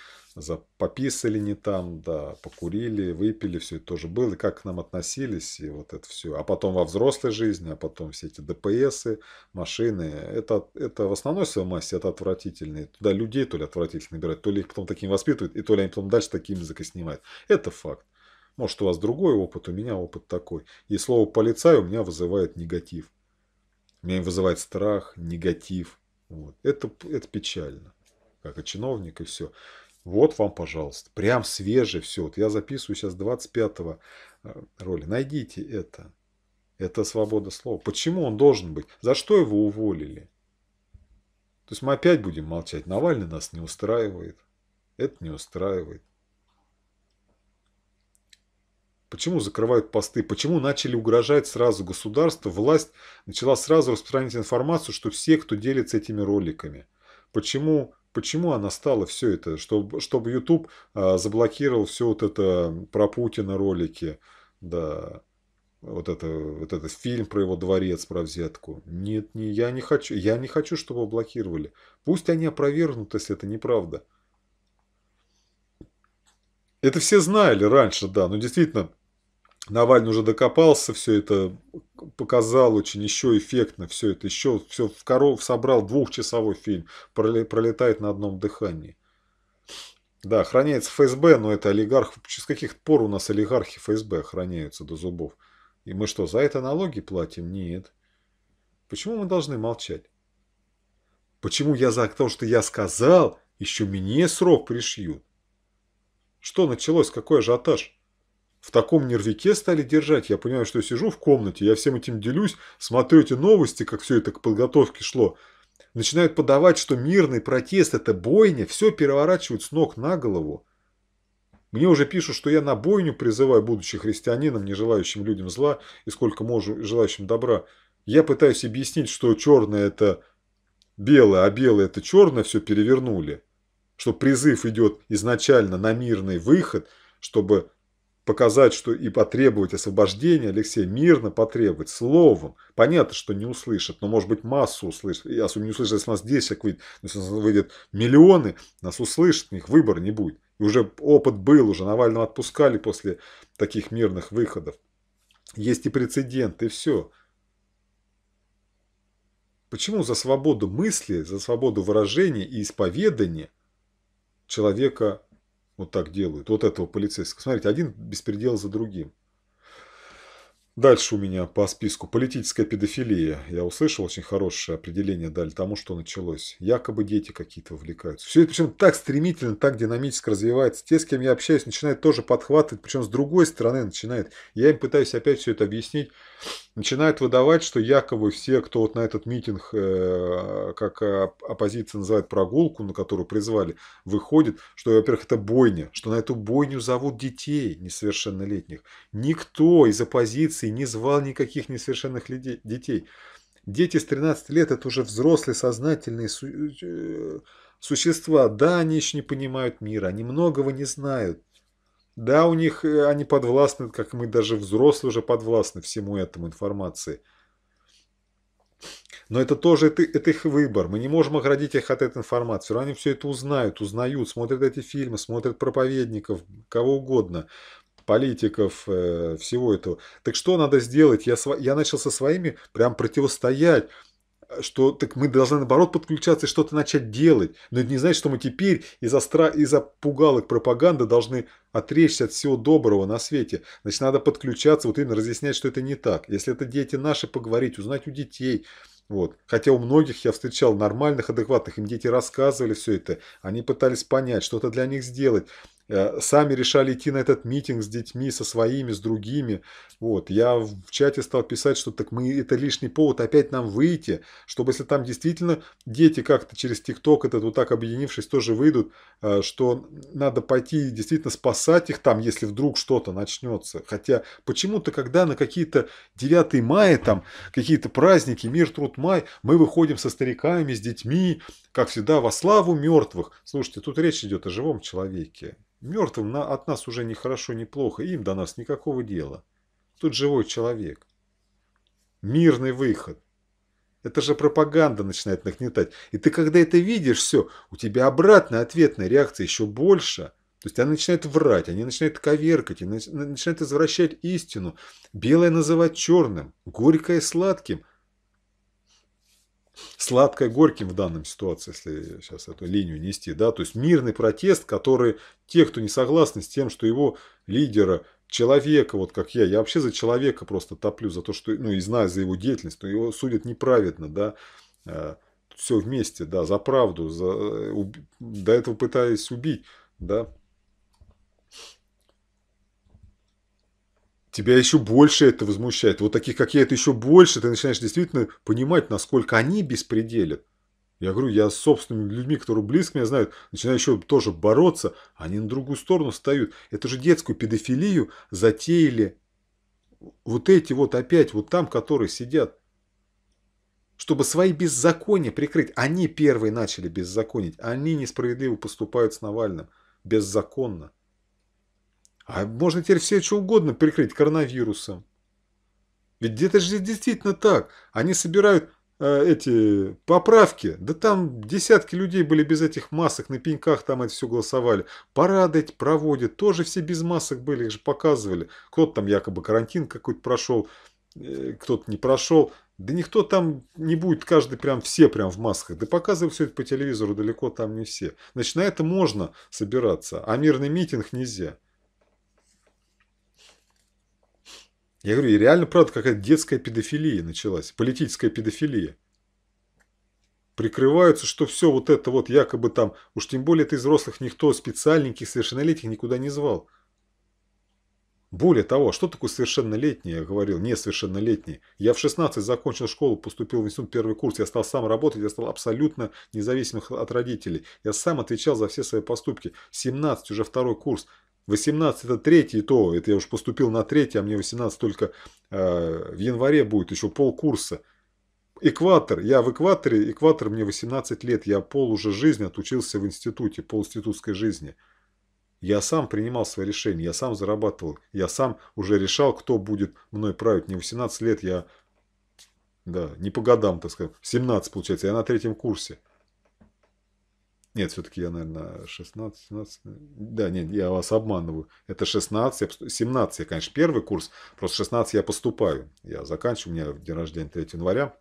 пописали не там, да, покурили, выпили, все это тоже было, и как к нам относились, и вот это все. А потом во взрослой жизни, а потом все эти ДПСы, машины, это, это в основной своей массе это отвратительные. Туда людей то ли отвратительно набирать, то ли их потом такими воспитывают, и то ли они потом дальше такими снимают, Это факт. Может, у вас другой опыт, у меня опыт такой. И слово «полицай» у меня вызывает негатив. меня вызывает страх, негатив. Вот. Это, это печально. Как и чиновник, и все. Вот вам, пожалуйста, прям свежее все. Вот я записываю сейчас 25 э, роли. Найдите это. Это свобода слова. Почему он должен быть? За что его уволили? То есть мы опять будем молчать. Навальный нас не устраивает. Это не устраивает. Почему закрывают посты? Почему начали угрожать сразу государство? Власть начала сразу распространять информацию, что все, кто делится этими роликами. Почему почему она стала все это, чтобы, чтобы YouTube а, заблокировал все вот это про Путина ролики, да, вот это, вот этот фильм про его дворец, про взятку. Нет, не, я не хочу, я не хочу, чтобы блокировали. Пусть они опровергнут, если это неправда. Это все знали раньше, да, но действительно, Навальный уже докопался, все это показал очень еще эффектно, все это еще все в коров собрал двухчасовой фильм, пролетает на одном дыхании. Да, храняется ФСБ, но это олигарх. С каких пор у нас олигархи ФСБ охраняются до зубов? И мы что, за это налоги платим? Нет. Почему мы должны молчать? Почему я за то, что я сказал, еще мне срок пришьют? Что началось? Какой ажиотаж? В таком нервике стали держать. Я понимаю, что я сижу в комнате, я всем этим делюсь, смотрю эти новости, как все это к подготовке шло. Начинают подавать, что мирный протест – это бойня, все переворачивают с ног на голову. Мне уже пишут, что я на бойню призываю, будучи христианином, не желающим людям зла и сколько можу желающим добра. Я пытаюсь объяснить, что черное – это белое, а белое – это черное, все перевернули. Что призыв идет изначально на мирный выход, чтобы показать, что и потребовать освобождения, Алексей мирно потребовать, словом. Понятно, что не услышат, но, может быть, массу услышат. И особенно не услышат, если нас 10 выйдет, если нас выйдет миллионы, нас услышат, у них выбора не будет. И уже опыт был, уже Навального отпускали после таких мирных выходов. Есть и прецедент, и все. Почему за свободу мысли, за свободу выражения и исповедания человека вот так делают, вот этого полицейского. Смотрите, один беспредел за другим. Дальше у меня по списку политическая педофилия. Я услышал очень хорошее определение дали тому, что началось. Якобы дети какие-то увлекаются. Все это причем так стремительно, так динамически развивается. Те, с кем я общаюсь, начинают тоже подхватывать, причем с другой стороны начинает. Я им пытаюсь опять все это объяснить начинает выдавать, что якобы все, кто вот на этот митинг, э, как оппозиция называет прогулку, на которую призвали, выходит, что, во-первых, это бойня, что на эту бойню зовут детей несовершеннолетних. Никто из оппозиции не звал никаких несовершенных детей. Дети с 13 лет – это уже взрослые, сознательные э, существа. Да, они еще не понимают мира, они многого не знают. Да, у них э, они подвластны, как мы даже взрослые уже подвластны всему этому информации. Но это тоже это, это их выбор. Мы не можем оградить их от этой информации. Они все это узнают, узнают, смотрят эти фильмы, смотрят проповедников, кого угодно, политиков, э, всего этого. Так что надо сделать? Я, я начал со своими прям противостоять что так мы должны наоборот подключаться и что-то начать делать. Но это не значит, что мы теперь из-за стра... из пугалок пропаганды должны отречься от всего доброго на свете. Значит, надо подключаться, вот именно разъяснять, что это не так. Если это дети наши, поговорить, узнать у детей. Вот. Хотя у многих я встречал нормальных, адекватных, им дети рассказывали все это, они пытались понять, что-то для них сделать. Э, сами решали идти на этот митинг с детьми, со своими, с другими. Вот. Я в чате стал писать, что так мы это лишний повод опять нам выйти, чтобы если там действительно дети как-то через ТикТок этот вот так объединившись тоже выйдут, э, что надо пойти действительно спасать их там, если вдруг что-то начнется. Хотя почему-то, когда на какие-то 9 мая там, какие-то праздники, мир, труд, май, мы выходим со стариками, с детьми, как всегда, во славу мертвых. Слушайте, тут речь идет о живом человеке. Мертвым на, от нас уже ни хорошо, ни плохо, им до нас никакого дела. Тут живой человек. Мирный выход. Это же пропаганда начинает нагнетать. И ты, когда это видишь, все, у тебя обратная ответная реакция еще больше. То есть они начинают врать, они начинают коверкать, они начинают извращать истину. Белое называть черным, горькое сладким, сладкое горьким в данном ситуации, если сейчас эту линию нести. Да? То есть мирный протест, который те, кто не согласны с тем, что его лидера, человека, вот как я, я вообще за человека просто топлю, за то, что, ну и знаю за его деятельность, но его судят неправедно, да, э, все вместе, да, за правду, за, э, до этого пытаясь убить, да, тебя еще больше это возмущает. Вот таких, как я, это еще больше. Ты начинаешь действительно понимать, насколько они беспределят. Я говорю, я с собственными людьми, которые близко меня знают, начинаю еще тоже бороться, они на другую сторону встают. Это же детскую педофилию затеяли вот эти вот опять, вот там, которые сидят. Чтобы свои беззакония прикрыть. Они первые начали беззаконить. Они несправедливо поступают с Навальным. Беззаконно. А можно теперь все что угодно прикрыть коронавирусом. Ведь это же действительно так. Они собирают э, эти поправки. Да там десятки людей были без этих масок, на пеньках там это все голосовали. Парады эти проводят. Тоже все без масок были, их же показывали. Кто-то там якобы карантин какой-то прошел, э, кто-то не прошел. Да никто там не будет, каждый прям все прям в масках. Да показывают все это по телевизору, далеко там не все. Значит, на это можно собираться, а мирный митинг нельзя. Я говорю, и реально, правда, какая-то детская педофилия началась, политическая педофилия. Прикрываются, что все вот это вот якобы там, уж тем более это из взрослых никто специальненьких, совершеннолетних никуда не звал. Более того, а что такое совершеннолетний, я говорил, несовершеннолетний. Я в 16 закончил школу, поступил в институт первый курс, я стал сам работать, я стал абсолютно независимым от родителей. Я сам отвечал за все свои поступки. 17 уже второй курс. 18 это третий, то это я уже поступил на третий, а мне 18 только э, в январе будет, еще полкурса. Экватор, я в экваторе, экватор мне 18 лет, я пол уже жизни отучился в институте, пол институтской жизни. Я сам принимал свои решения, я сам зарабатывал, я сам уже решал, кто будет мной править. Не 18 лет, я, да, не по годам, так сказать, 17 получается, я на третьем курсе. Нет, все-таки я, наверное, 16, 17. Да, нет, я вас обманываю. Это 16, 17, я, конечно, первый курс. Просто 16 я поступаю. Я заканчиваю, у меня день рождения 3 января.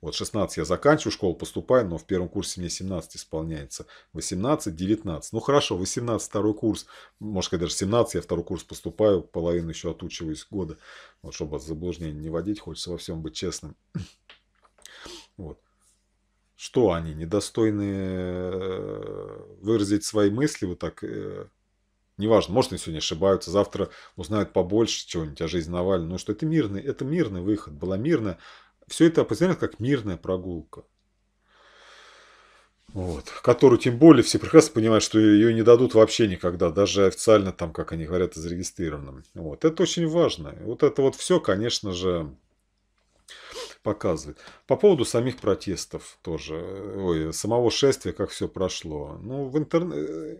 Вот 16 я заканчиваю школу, поступаю, но в первом курсе мне 17 исполняется. 18, 19. Ну хорошо, 18 второй курс. Может сказать, даже 17 я второй курс поступаю, половину еще отучиваюсь года. Вот чтобы от не водить, хочется во всем быть честным. Вот. Что они, недостойны э, выразить свои мысли вот так? Э, неважно, может, они сегодня ошибаются, завтра узнают побольше чего-нибудь о жизни Навального. Но ну, что это мирный, это мирный выход, была мирная. Все это определено как мирная прогулка. Вот. Которую, тем более, все прекрасно понимают, что ее не дадут вообще никогда, даже официально там, как они говорят, зарегистрированным. Вот. Это очень важно. Вот это вот все, конечно же, показывает. По поводу самих протестов тоже, ой, самого шествия, как все прошло. Ну, в интернете э,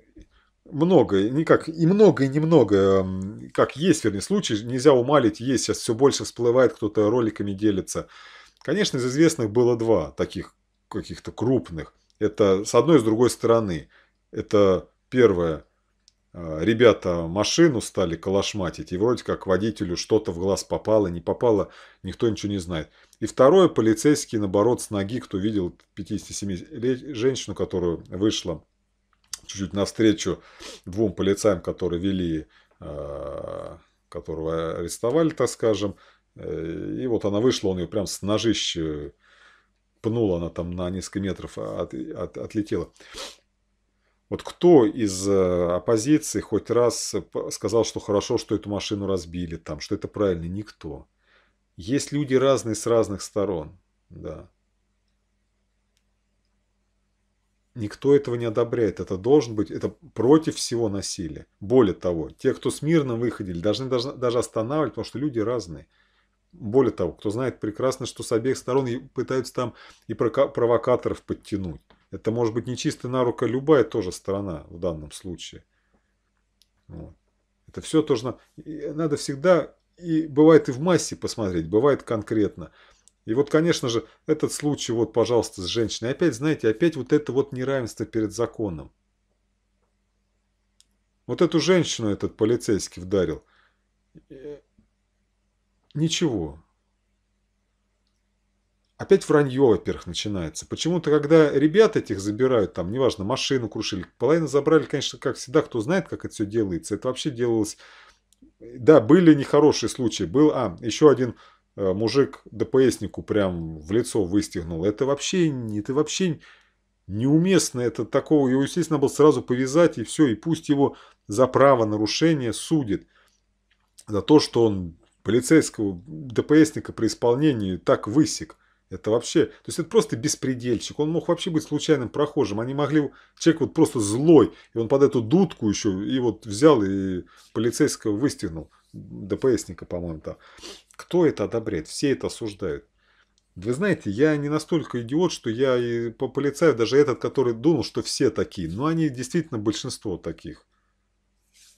многое никак, и много, и немного, как есть, вернее, случай нельзя умалить, есть, сейчас все больше всплывает, кто-то роликами делится. Конечно, из известных было два таких каких-то крупных. Это с одной и с другой стороны. Это первое – Э, ребята машину стали колошматить, и вроде как водителю что-то в глаз попало, не попало, никто ничего не знает. И второе, полицейский, наоборот, с ноги, кто видел 57 женщину, которую вышла чуть-чуть навстречу двум полицаям, которые вели, э, которого арестовали, так скажем. Э, и вот она вышла, он ее прям с ножища пнула, она там на несколько метров от, от, отлетела. Вот кто из э, оппозиции хоть раз сказал, что хорошо, что эту машину разбили, там, что это правильно? Никто. Есть люди разные с разных сторон. Да. Никто этого не одобряет. Это должен быть, это против всего насилия. Более того, те, кто с мирным выходили, должны даже, даже останавливать, потому что люди разные. Более того, кто знает прекрасно, что с обеих сторон пытаются там и провокаторов подтянуть. Это может быть нечисто на руку а любая тоже сторона в данном случае. Вот. Это все тоже надо, надо всегда, и бывает и в массе посмотреть, бывает конкретно. И вот, конечно же, этот случай, вот, пожалуйста, с женщиной. Опять, знаете, опять вот это вот неравенство перед законом. Вот эту женщину этот полицейский вдарил. Э, ничего. Опять вранье, во-первых, начинается. Почему-то, когда ребят этих забирают, там, неважно, машину крушили, половину забрали, конечно, как всегда, кто знает, как это все делается. Это вообще делалось... Да, были нехорошие случаи. Был, а, еще один э, мужик ДПСнику прям в лицо выстегнул. Это вообще, это вообще неуместно. Это такого, его, естественно, было сразу повязать, и все, и пусть его за право нарушения судит. За то, что он полицейского ДПСника при исполнении так высек. Это вообще, то есть это просто беспредельщик. Он мог вообще быть случайным прохожим. Они могли, человек вот просто злой, и он под эту дудку еще и вот взял и полицейского выстегнул. ДПСника, по-моему, там. Кто это одобряет? Все это осуждают. Вы знаете, я не настолько идиот, что я и по полицаю даже этот, который думал, что все такие. Но они действительно большинство таких.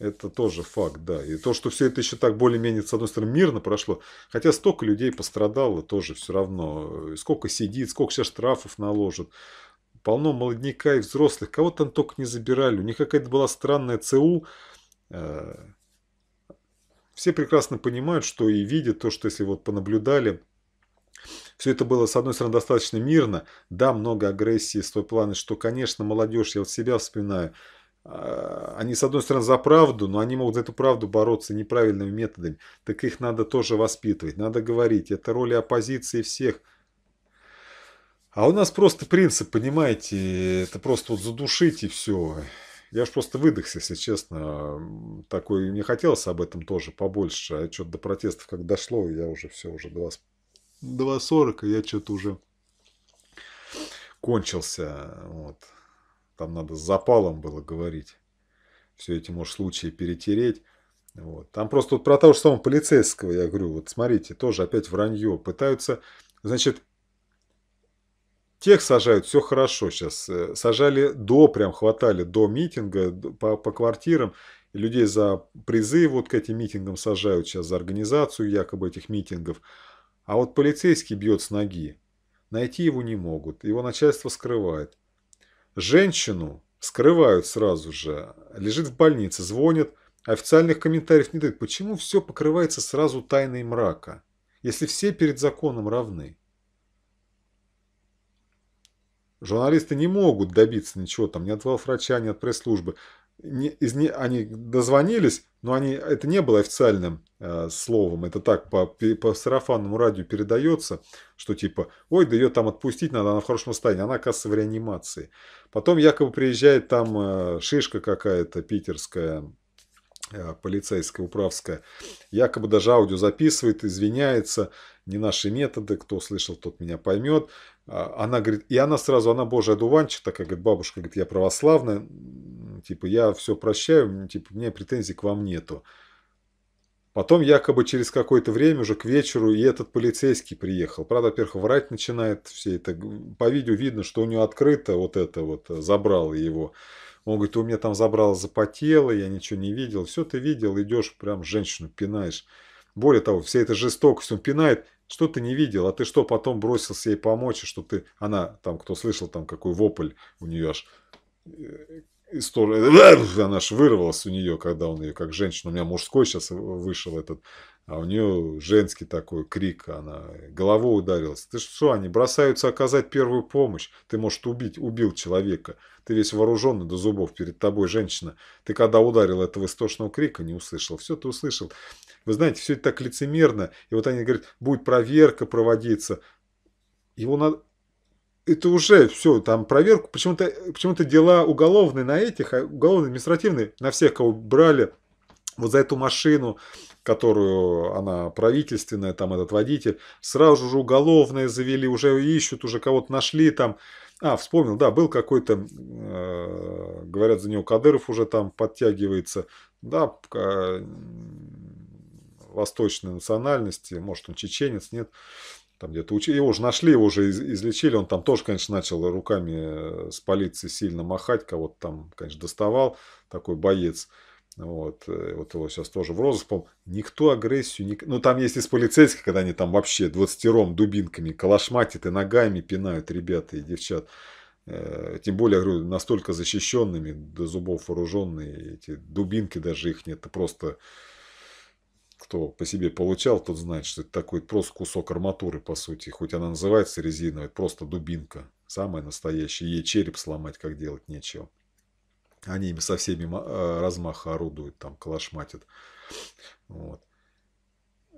Это тоже факт, да. И то, что все это еще так более-менее, с одной стороны, мирно прошло. Хотя столько людей пострадало тоже все равно. сколько сидит, сколько сейчас штрафов наложат. Полно молодняка и взрослых. Кого там только не забирали. У них какая-то была странная ЦУ. Э, все прекрасно понимают, что и видят то, что если вот понаблюдали, все это было, с одной стороны, достаточно мирно. Да, много агрессии с той планы, что, конечно, молодежь, я вот себя вспоминаю, а, они, с одной стороны, за правду, но они могут за эту правду бороться неправильными методами. Так их надо тоже воспитывать, надо говорить. Это роль оппозиции всех. А у нас просто принцип, понимаете, это просто вот задушить и все. Я же просто выдохся, если честно. Такой мне хотелось об этом тоже побольше. А что-то до протестов как дошло, я уже все, уже 20, 2.40, я что-то уже кончился. Вот. Там надо с запалом было говорить. Все эти, может, случаи перетереть. Вот. Там просто вот про того же самого полицейского я говорю, вот смотрите, тоже опять вранье. Пытаются, значит, тех сажают, все хорошо сейчас. Э, сажали до, прям хватали до митинга по, по квартирам. Людей за призы вот к этим митингам сажают сейчас, за организацию якобы этих митингов. А вот полицейский бьет с ноги. Найти его не могут, его начальство скрывает. Женщину скрывают сразу же. Лежит в больнице, звонит. Официальных комментариев не дают. Почему все покрывается сразу тайной мрака, если все перед законом равны? Журналисты не могут добиться ничего там ни от врача, ни от пресс-службы не, из не, они дозвонились, но они, это не было официальным э, словом, это так по, по сарафанному радио передается, что типа, ой, да ее там отпустить надо, она в хорошем состоянии, она оказывается в реанимации. Потом якобы приезжает там э, шишка какая-то питерская, э, полицейская, управская, якобы даже аудио записывает, извиняется, не наши методы, кто слышал, тот меня поймет. А, она говорит, и она сразу, она божья дуванчик, такая, говорит, бабушка, говорит, я православная, типа, я все прощаю, типа, у меня претензий к вам нету. Потом якобы через какое-то время, уже к вечеру, и этот полицейский приехал. Правда, во-первых, врать начинает все это. По видео видно, что у него открыто вот это вот, э, забрал его. Он говорит, у меня там забрало запотело, я ничего не видел. Все ты видел, идешь, прям женщину пинаешь. Более того, вся эта жестокость, он пинает, что ты не видел, а ты что потом бросился ей помочь, что ты, она, там, кто слышал, там, какой вопль у нее аж, э, история, она же вырвалась у нее, когда он ее, как женщина, у меня мужской сейчас вышел этот, а у нее женский такой крик, она головой ударилась. Ты что, они бросаются оказать первую помощь, ты, можешь убить, убил человека, ты весь вооруженный до зубов, перед тобой женщина. Ты когда ударил этого истошного крика, не услышал, все ты услышал. Вы знаете, все это так лицемерно, и вот они говорят, будет проверка проводиться, его надо это уже все, там проверку, почему-то почему дела уголовные на этих, а уголовно-административные на всех, кого брали вот за эту машину, которую она правительственная, там этот водитель, сразу же уголовное завели, уже ищут, уже кого-то нашли там. А, вспомнил, да, был какой-то, э, говорят, за него Кадыров уже там подтягивается, да, э, восточной национальности, может он чеченец, нет, там где-то учили. Его уже нашли, его уже из, излечили. Он там тоже, конечно, начал руками э, с полиции сильно махать. Кого-то там, конечно, доставал такой боец. Вот, э, вот его сейчас тоже в розыск, Никто агрессию... Ник... Ну, там есть из полицейских, когда они там вообще двадцатером дубинками калашматят и ногами пинают ребята и девчат. Э, тем более, говорю, настолько защищенными, до зубов вооруженные, эти дубинки даже их нет, это просто кто по себе получал, тот знает, что это такой просто кусок арматуры, по сути. Хоть она называется резиновая, это просто дубинка. Самая настоящая. Ей череп сломать, как делать нечего. Они им со всеми э, размаха орудуют, там, калашматят. Вот.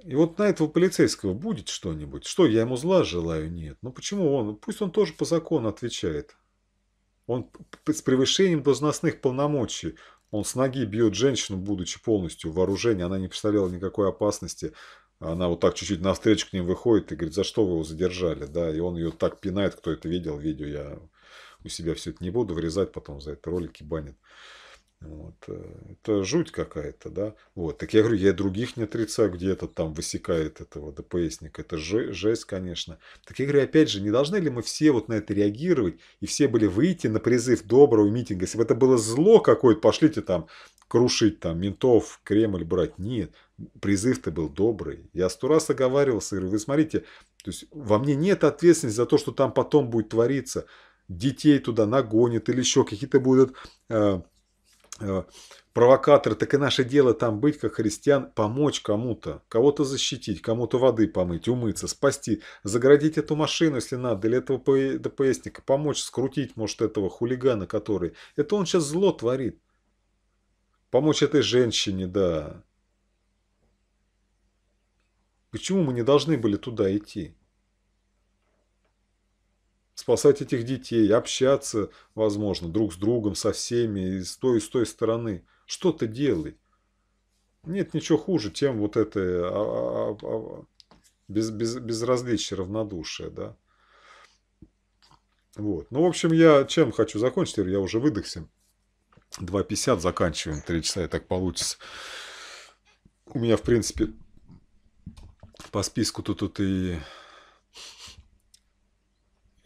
И вот на этого полицейского будет что-нибудь? Что, я ему зла желаю? Нет. Ну почему он? Пусть он тоже по закону отвечает. Он с превышением должностных полномочий. Он с ноги бьет женщину, будучи полностью в вооружении. Она не представляла никакой опасности. Она вот так чуть-чуть навстречу к ним выходит и говорит, за что вы его задержали, да, и он ее так пинает, кто это видел, видео я у себя все это не буду вырезать, потом за это ролики банят. Вот. Э, это жуть какая-то, да. Вот. Так я говорю, я других не отрицаю, где этот там высекает этого ДПСника. Это жесть, конечно. Так я говорю, опять же, не должны ли мы все вот на это реагировать? И все были выйти на призыв доброго митинга. Если бы это было зло какое-то, пошлите там крушить там ментов, Кремль брать. Нет, призыв-то был добрый. Я сто раз оговаривался, говорю, вы смотрите, то есть во мне нет ответственности за то, что там потом будет твориться. Детей туда нагонят или еще какие-то будут... Э, Э, провокаторы, так и наше дело там быть, как христиан, помочь кому-то, кого-то защитить, кому-то воды помыть, умыться, спасти, заградить эту машину, если надо, или этого ДПСника, помочь скрутить, может, этого хулигана, который... Это он сейчас зло творит. Помочь этой женщине, да. Почему мы не должны были туда идти? спасать этих детей, общаться, возможно, друг с другом, со всеми, и с той, и с той стороны. Что-то делай. Нет ничего хуже, чем вот это а, а, а, а, без, без, безразличие, равнодушие, да. Вот. Ну, в общем, я чем хочу закончить, я уже выдохся. 2.50 заканчиваем, 3 часа, и так получится. У меня, в принципе, по списку тут, тут и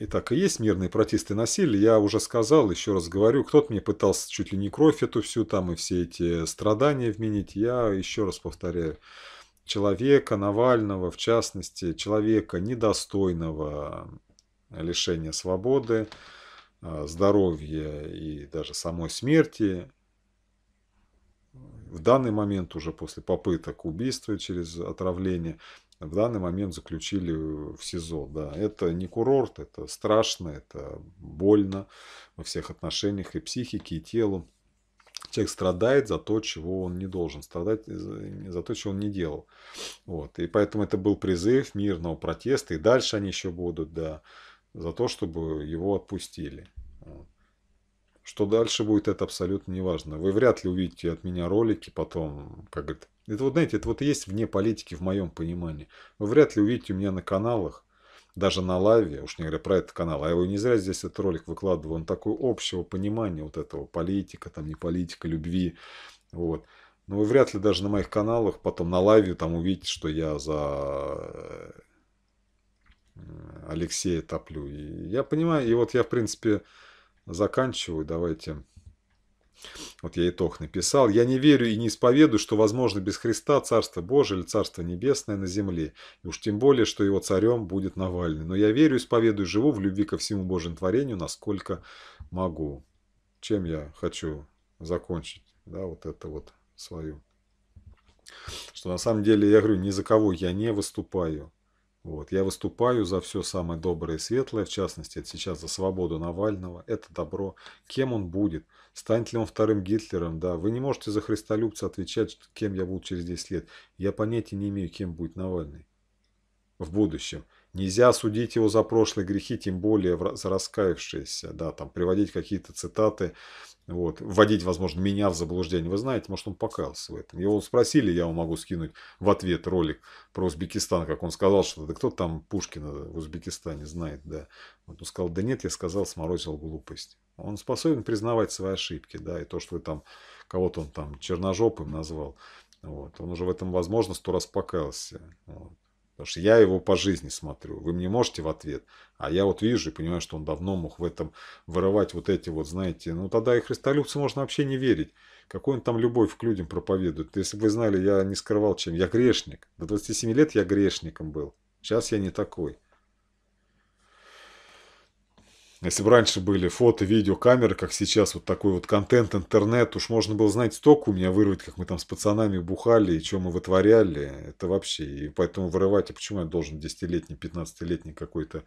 Итак, и есть мирные протесты насилия, я уже сказал, еще раз говорю, кто-то мне пытался чуть ли не кровь эту всю там и все эти страдания вменить, я еще раз повторяю, человека Навального, в частности, человека недостойного лишения свободы, а, здоровья и даже самой смерти, в данный момент уже после попыток убийства через отравление, в данный момент заключили э, в СИЗО. Да. Это не курорт, это страшно, это больно во всех отношениях и психике, и телу. Человек страдает за то, чего он не должен страдать, э, за то, чего он не делал. Вот. И поэтому это был призыв мирного протеста, и дальше они еще будут, да, за то, чтобы его отпустили. Что дальше будет, это абсолютно неважно. Вы вряд ли увидите от меня ролики потом, как это, это вот, знаете, это вот есть вне политики в моем понимании. Вы вряд ли увидите у меня на каналах, даже на Лаве, уж не говоря про этот канал, а я его не зря здесь этот ролик выкладываю, он такой общего понимания вот этого, политика, там не политика, любви, вот. Но вы вряд ли даже на моих каналах, потом на Лаве там увидите, что я за э, Алексея топлю. И я понимаю, и вот я, в принципе, заканчиваю, давайте... Вот я итог написал. «Я не верю и не исповедую, что возможно без Христа Царство Божие или Царство Небесное на земле, и уж тем более, что его царем будет Навальный. Но я верю, исповедую, живу в любви ко всему Божьему творению, насколько могу». Чем я хочу закончить, да, вот это вот свою. Что на самом деле, я говорю, ни за кого я не выступаю. Вот. Я выступаю за все самое доброе и светлое, в частности, это сейчас за свободу Навального, это добро. Кем он будет? Станет ли он вторым Гитлером? Да, вы не можете за христолюбца отвечать, кем я буду через 10 лет. Я понятия не имею, кем будет Навальный в будущем. Нельзя судить его за прошлые грехи, тем более за раскаявшиеся, да, там, приводить какие-то цитаты, вот, вводить, возможно, меня в заблуждение. Вы знаете, может, он покаялся в этом. Его спросили, я вам могу скинуть в ответ ролик про Узбекистан, как он сказал, что да кто там Пушкина в Узбекистане знает, да. Вот он сказал, да нет, я сказал, сморозил глупость. Он способен признавать свои ошибки, да, и то, что вы там, кого-то он там черножопым назвал, вот, он уже в этом, возможно, сто раз покаялся. Вот. Потому что я его по жизни смотрю. Вы мне можете в ответ. А я вот вижу и понимаю, что он давно мог в этом вырывать вот эти вот, знаете, ну тогда и христолюбцу можно вообще не верить. Какой он там любовь к людям проповедует. Если бы вы знали, я не скрывал чем. Я грешник. До 27 лет я грешником был. Сейчас я не такой. Если бы раньше были фото, видео, камеры, как сейчас, вот такой вот контент, интернет, уж можно было, знать столько у меня вырвать, как мы там с пацанами бухали и что мы вытворяли. Это вообще, и поэтому вырывать, а почему я должен 10-летний, 15-летний какой-то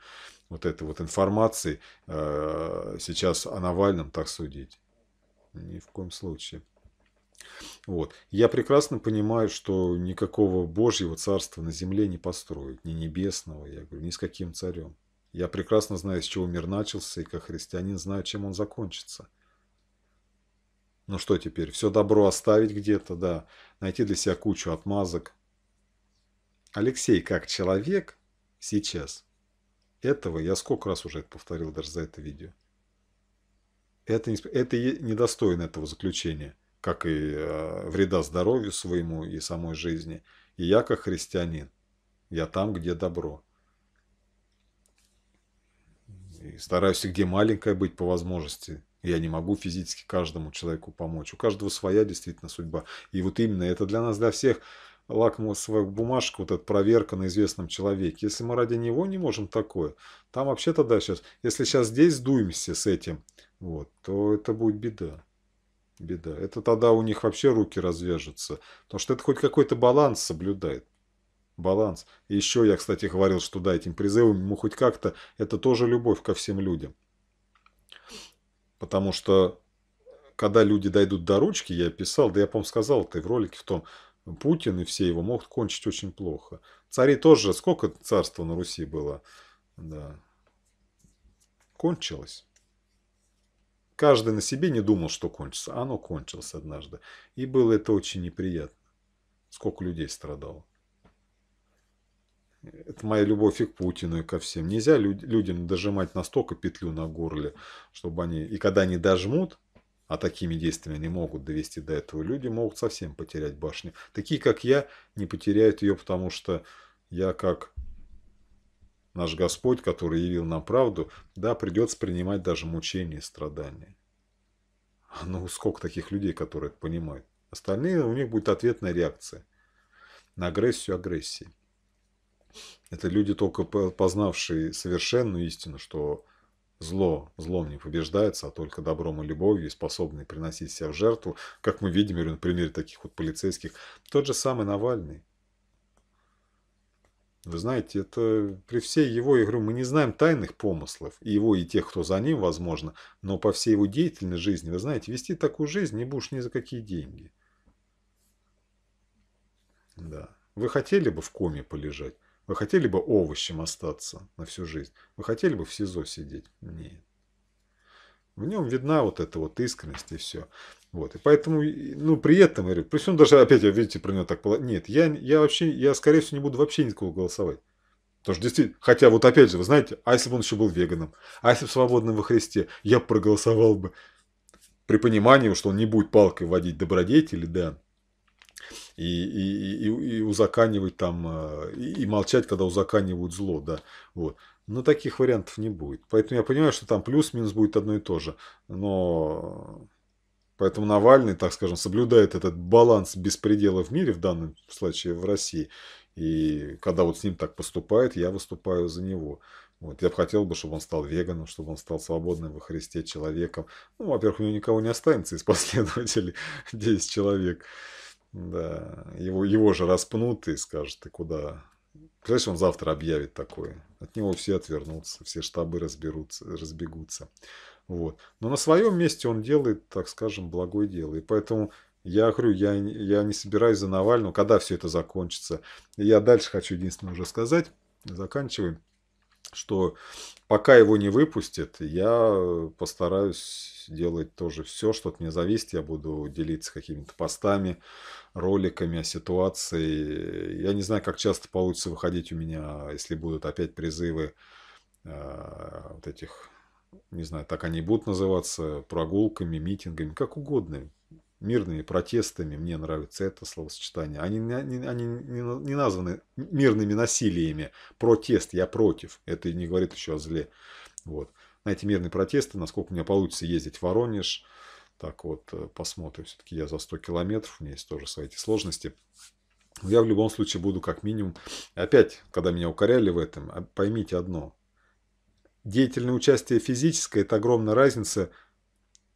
вот этой вот информации э, сейчас о Навальном так судить? Ни в коем случае. Вот. Я прекрасно понимаю, что никакого Божьего царства на земле не построить, ни небесного, я говорю, ни с каким царем. Я прекрасно знаю, с чего мир начался, и как христианин знаю, чем он закончится. Ну что теперь, все добро оставить где-то, да, найти для себя кучу отмазок. Алексей как человек сейчас, этого я сколько раз уже это повторил даже за это видео, это, не, это недостойно этого заключения, как и э, вреда здоровью своему и самой жизни. И я как христианин, я там, где добро стараюсь где маленькая быть по возможности. Я не могу физически каждому человеку помочь. У каждого своя действительно судьба. И вот именно это для нас, для всех лакмусовая бумажка, вот эта проверка на известном человеке. Если мы ради него не можем такое, там вообще тогда сейчас, если сейчас здесь сдуемся с этим, вот, то это будет беда. Беда. Это тогда у них вообще руки развяжутся. Потому что это хоть какой-то баланс соблюдает. Баланс. еще я, кстати, говорил, что да, этим призывом ему хоть как-то, это тоже любовь ко всем людям. Потому что, когда люди дойдут до ручки, я писал, да я, по-моему, сказал ты в ролике в том, Путин и все его могут кончить очень плохо. Цари тоже, сколько царства на Руси было, да, кончилось. Каждый на себе не думал, что кончится, а оно кончилось однажды. И было это очень неприятно, сколько людей страдало. Это моя любовь и к Путину, и ко всем. Нельзя людям дожимать настолько петлю на горле, чтобы они... И когда они дожмут, а такими действиями они могут довести до этого, люди могут совсем потерять башню. Такие, как я, не потеряют ее, потому что я как наш Господь, который явил нам правду, да, придется принимать даже мучения и страдания. А ну, сколько таких людей, которые это понимают? Остальные, у них будет ответная реакция на агрессию агрессии. Это люди, только познавшие совершенную истину, что зло злом не побеждается, а только добром и любовью, способные приносить себя в жертву, как мы видим, или на примере таких вот полицейских. Тот же самый Навальный. Вы знаете, это при всей его, я говорю, мы не знаем тайных помыслов, и его, и тех, кто за ним, возможно, но по всей его деятельной жизни, вы знаете, вести такую жизнь не будешь ни за какие деньги. Да. Вы хотели бы в коме полежать? Вы хотели бы овощем остаться на всю жизнь? Вы хотели бы в СИЗО сидеть? Нет. В нем видна вот эта вот искренность и все. Вот. И поэтому, ну, при этом, я говорю, при всем даже, опять, видите, про него так было. Нет, я, я вообще, я, скорее всего, не буду вообще никого голосовать. Потому что действительно, хотя вот опять же, вы знаете, а если бы он еще был веганом, а если бы свободным во Христе, я проголосовал бы при понимании, что он не будет палкой водить добродетели, да, и, и, и, и узаканивать там, э, и, и молчать, когда узаканивают зло, да, вот. Но таких вариантов не будет. Поэтому я понимаю, что там плюс-минус будет одно и то же. Но Поэтому Навальный, так скажем, соблюдает этот баланс беспредела в мире, в данном случае в России. И когда вот с ним так поступает, я выступаю за него. Вот. Я бы хотел, бы, чтобы он стал веганом, чтобы он стал свободным во Христе человеком. Ну, во-первых, у него никого не останется из последователей 10 человек. Да, его, его же распнут и скажут, ты куда? Представляешь, он завтра объявит такое. От него все отвернутся, все штабы разберутся, разбегутся. Вот. Но на своем месте он делает, так скажем, благое дело. И поэтому я говорю, я, я не собираюсь за Навального, когда все это закончится. я дальше хочу единственное уже сказать, заканчиваем что пока его не выпустят, я постараюсь делать тоже все, что от меня зависит. Я буду делиться какими-то постами, роликами о ситуации. Я не знаю, как часто получится выходить у меня, если будут опять призывы э, вот этих, не знаю, так они будут называться, прогулками, митингами, как угодно мирными протестами, мне нравится это словосочетание, они, они, они не названы мирными насилиями. Протест, я против, это не говорит еще о зле. Вот. На эти мирные протесты, насколько у меня получится ездить в Воронеж, так вот, э, посмотрим. Все-таки я за 100 километров, у меня есть тоже свои эти сложности. Но я в любом случае буду как минимум... Опять, когда меня укоряли в этом, а, поймите одно. Деятельное участие физическое – это огромная разница –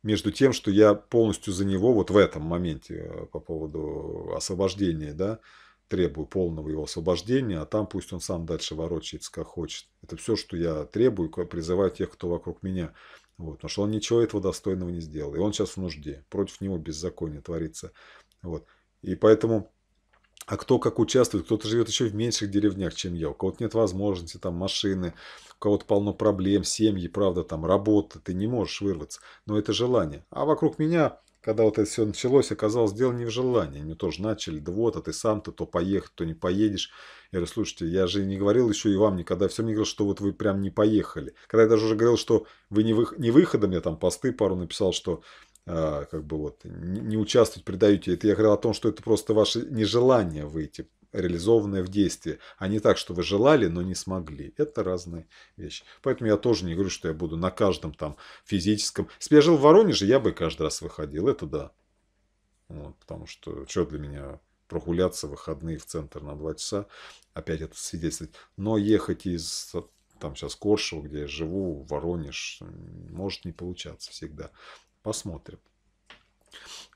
между тем, что я полностью за него вот в этом моменте э, по поводу освобождения, да, требую полного его освобождения, а там пусть он сам дальше ворочается, как хочет. Это все, что я требую, призываю тех, кто вокруг меня. Вот, потому что он ничего этого достойного не сделал. И он сейчас в нужде. Против него беззаконие творится. Вот. И поэтому а кто как участвует, кто-то живет еще в меньших деревнях, чем я. У кого-то нет возможности, там машины, у кого-то полно проблем, семьи, правда, там работа, ты не можешь вырваться. Но это желание. А вокруг меня, когда вот это все началось, оказалось дело не в желании. Мне тоже начали, да вот, а ты сам-то то поехать, то не поедешь. Я говорю, слушайте, я же не говорил еще и вам никогда, все мне говорил, что вот вы прям не поехали. Когда я даже уже говорил, что вы не, вы... не выходом, я там посты пару написал, что а, как бы вот не участвовать, предаете. Это я говорил о том, что это просто ваше нежелание выйти, реализованное в действии, а не так, что вы желали, но не смогли. Это разные вещи. Поэтому я тоже не говорю, что я буду на каждом там физическом. Если бы я жил в Воронеже, я бы каждый раз выходил. Это да. Вот, потому что что для меня прогуляться выходные в центр на 2 часа, опять это свидетельствует. Но ехать из там сейчас Коршева, где я живу, в Воронеж, может не получаться всегда посмотрим.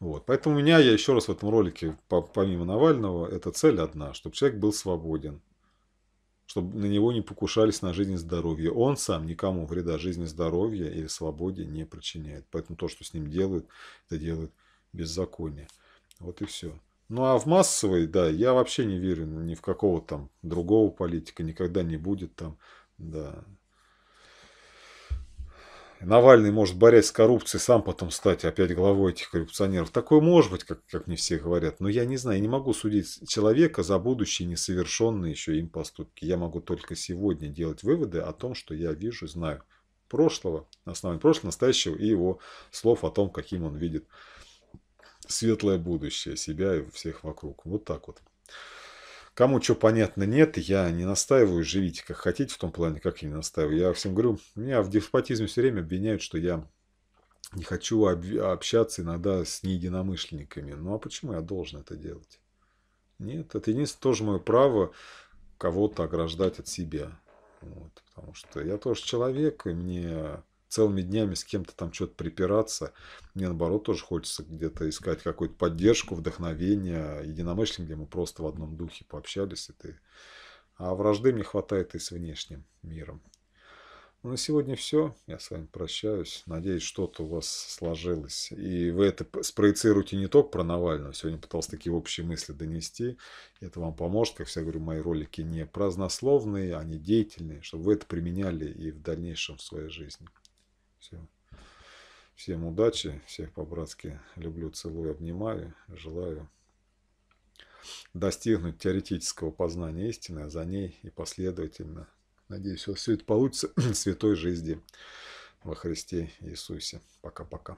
Вот. Поэтому у меня, я еще раз в этом ролике, помимо Навального, эта цель одна, чтобы человек был свободен, чтобы на него не покушались на жизнь и здоровье. Он сам никому вреда жизни, и здоровья или свободе не причиняет. Поэтому то, что с ним делают, это делают беззаконие. Вот и все. Ну а в массовой, да, я вообще не верю ни в какого там другого политика, никогда не будет там, да, Навальный может, борясь с коррупцией, сам потом стать опять главой этих коррупционеров. Такое может быть, как, как мне все говорят. Но я не знаю, я не могу судить человека за будущие несовершенные еще им поступки. Я могу только сегодня делать выводы о том, что я вижу, знаю прошлого, на основании прошлого, настоящего и его слов о том, каким он видит светлое будущее себя и всех вокруг. Вот так вот. Кому что понятно нет, я не настаиваю, живите как хотите в том плане, как я не настаиваю. Я всем говорю, меня в деспотизме все время обвиняют, что я не хочу общаться иногда с неединомышленниками. Ну а почему я должен это делать? Нет, это единственное тоже мое право кого-то ограждать от себя. Вот, потому что я тоже человек, и мне целыми днями с кем-то там что-то припираться. Мне, наоборот, тоже хочется где-то искать какую-то поддержку, вдохновение, единомышленник, где мы просто в одном духе пообщались. И ты... А вражды мне хватает и с внешним миром. Ну, на сегодня все. Я с вами прощаюсь. Надеюсь, что-то у вас сложилось. И вы это спроецируете не только про Навального. Сегодня пытался такие общие мысли донести. Это вам поможет. Как я говорю, мои ролики не празднословные, они деятельные, чтобы вы это применяли и в дальнейшем в своей жизни. Все. Всем удачи, всех по-братски люблю, целую, обнимаю, желаю достигнуть теоретического познания истины, а за ней и последовательно. Надеюсь, у вас все это получится в святой жизни во Христе Иисусе. Пока-пока.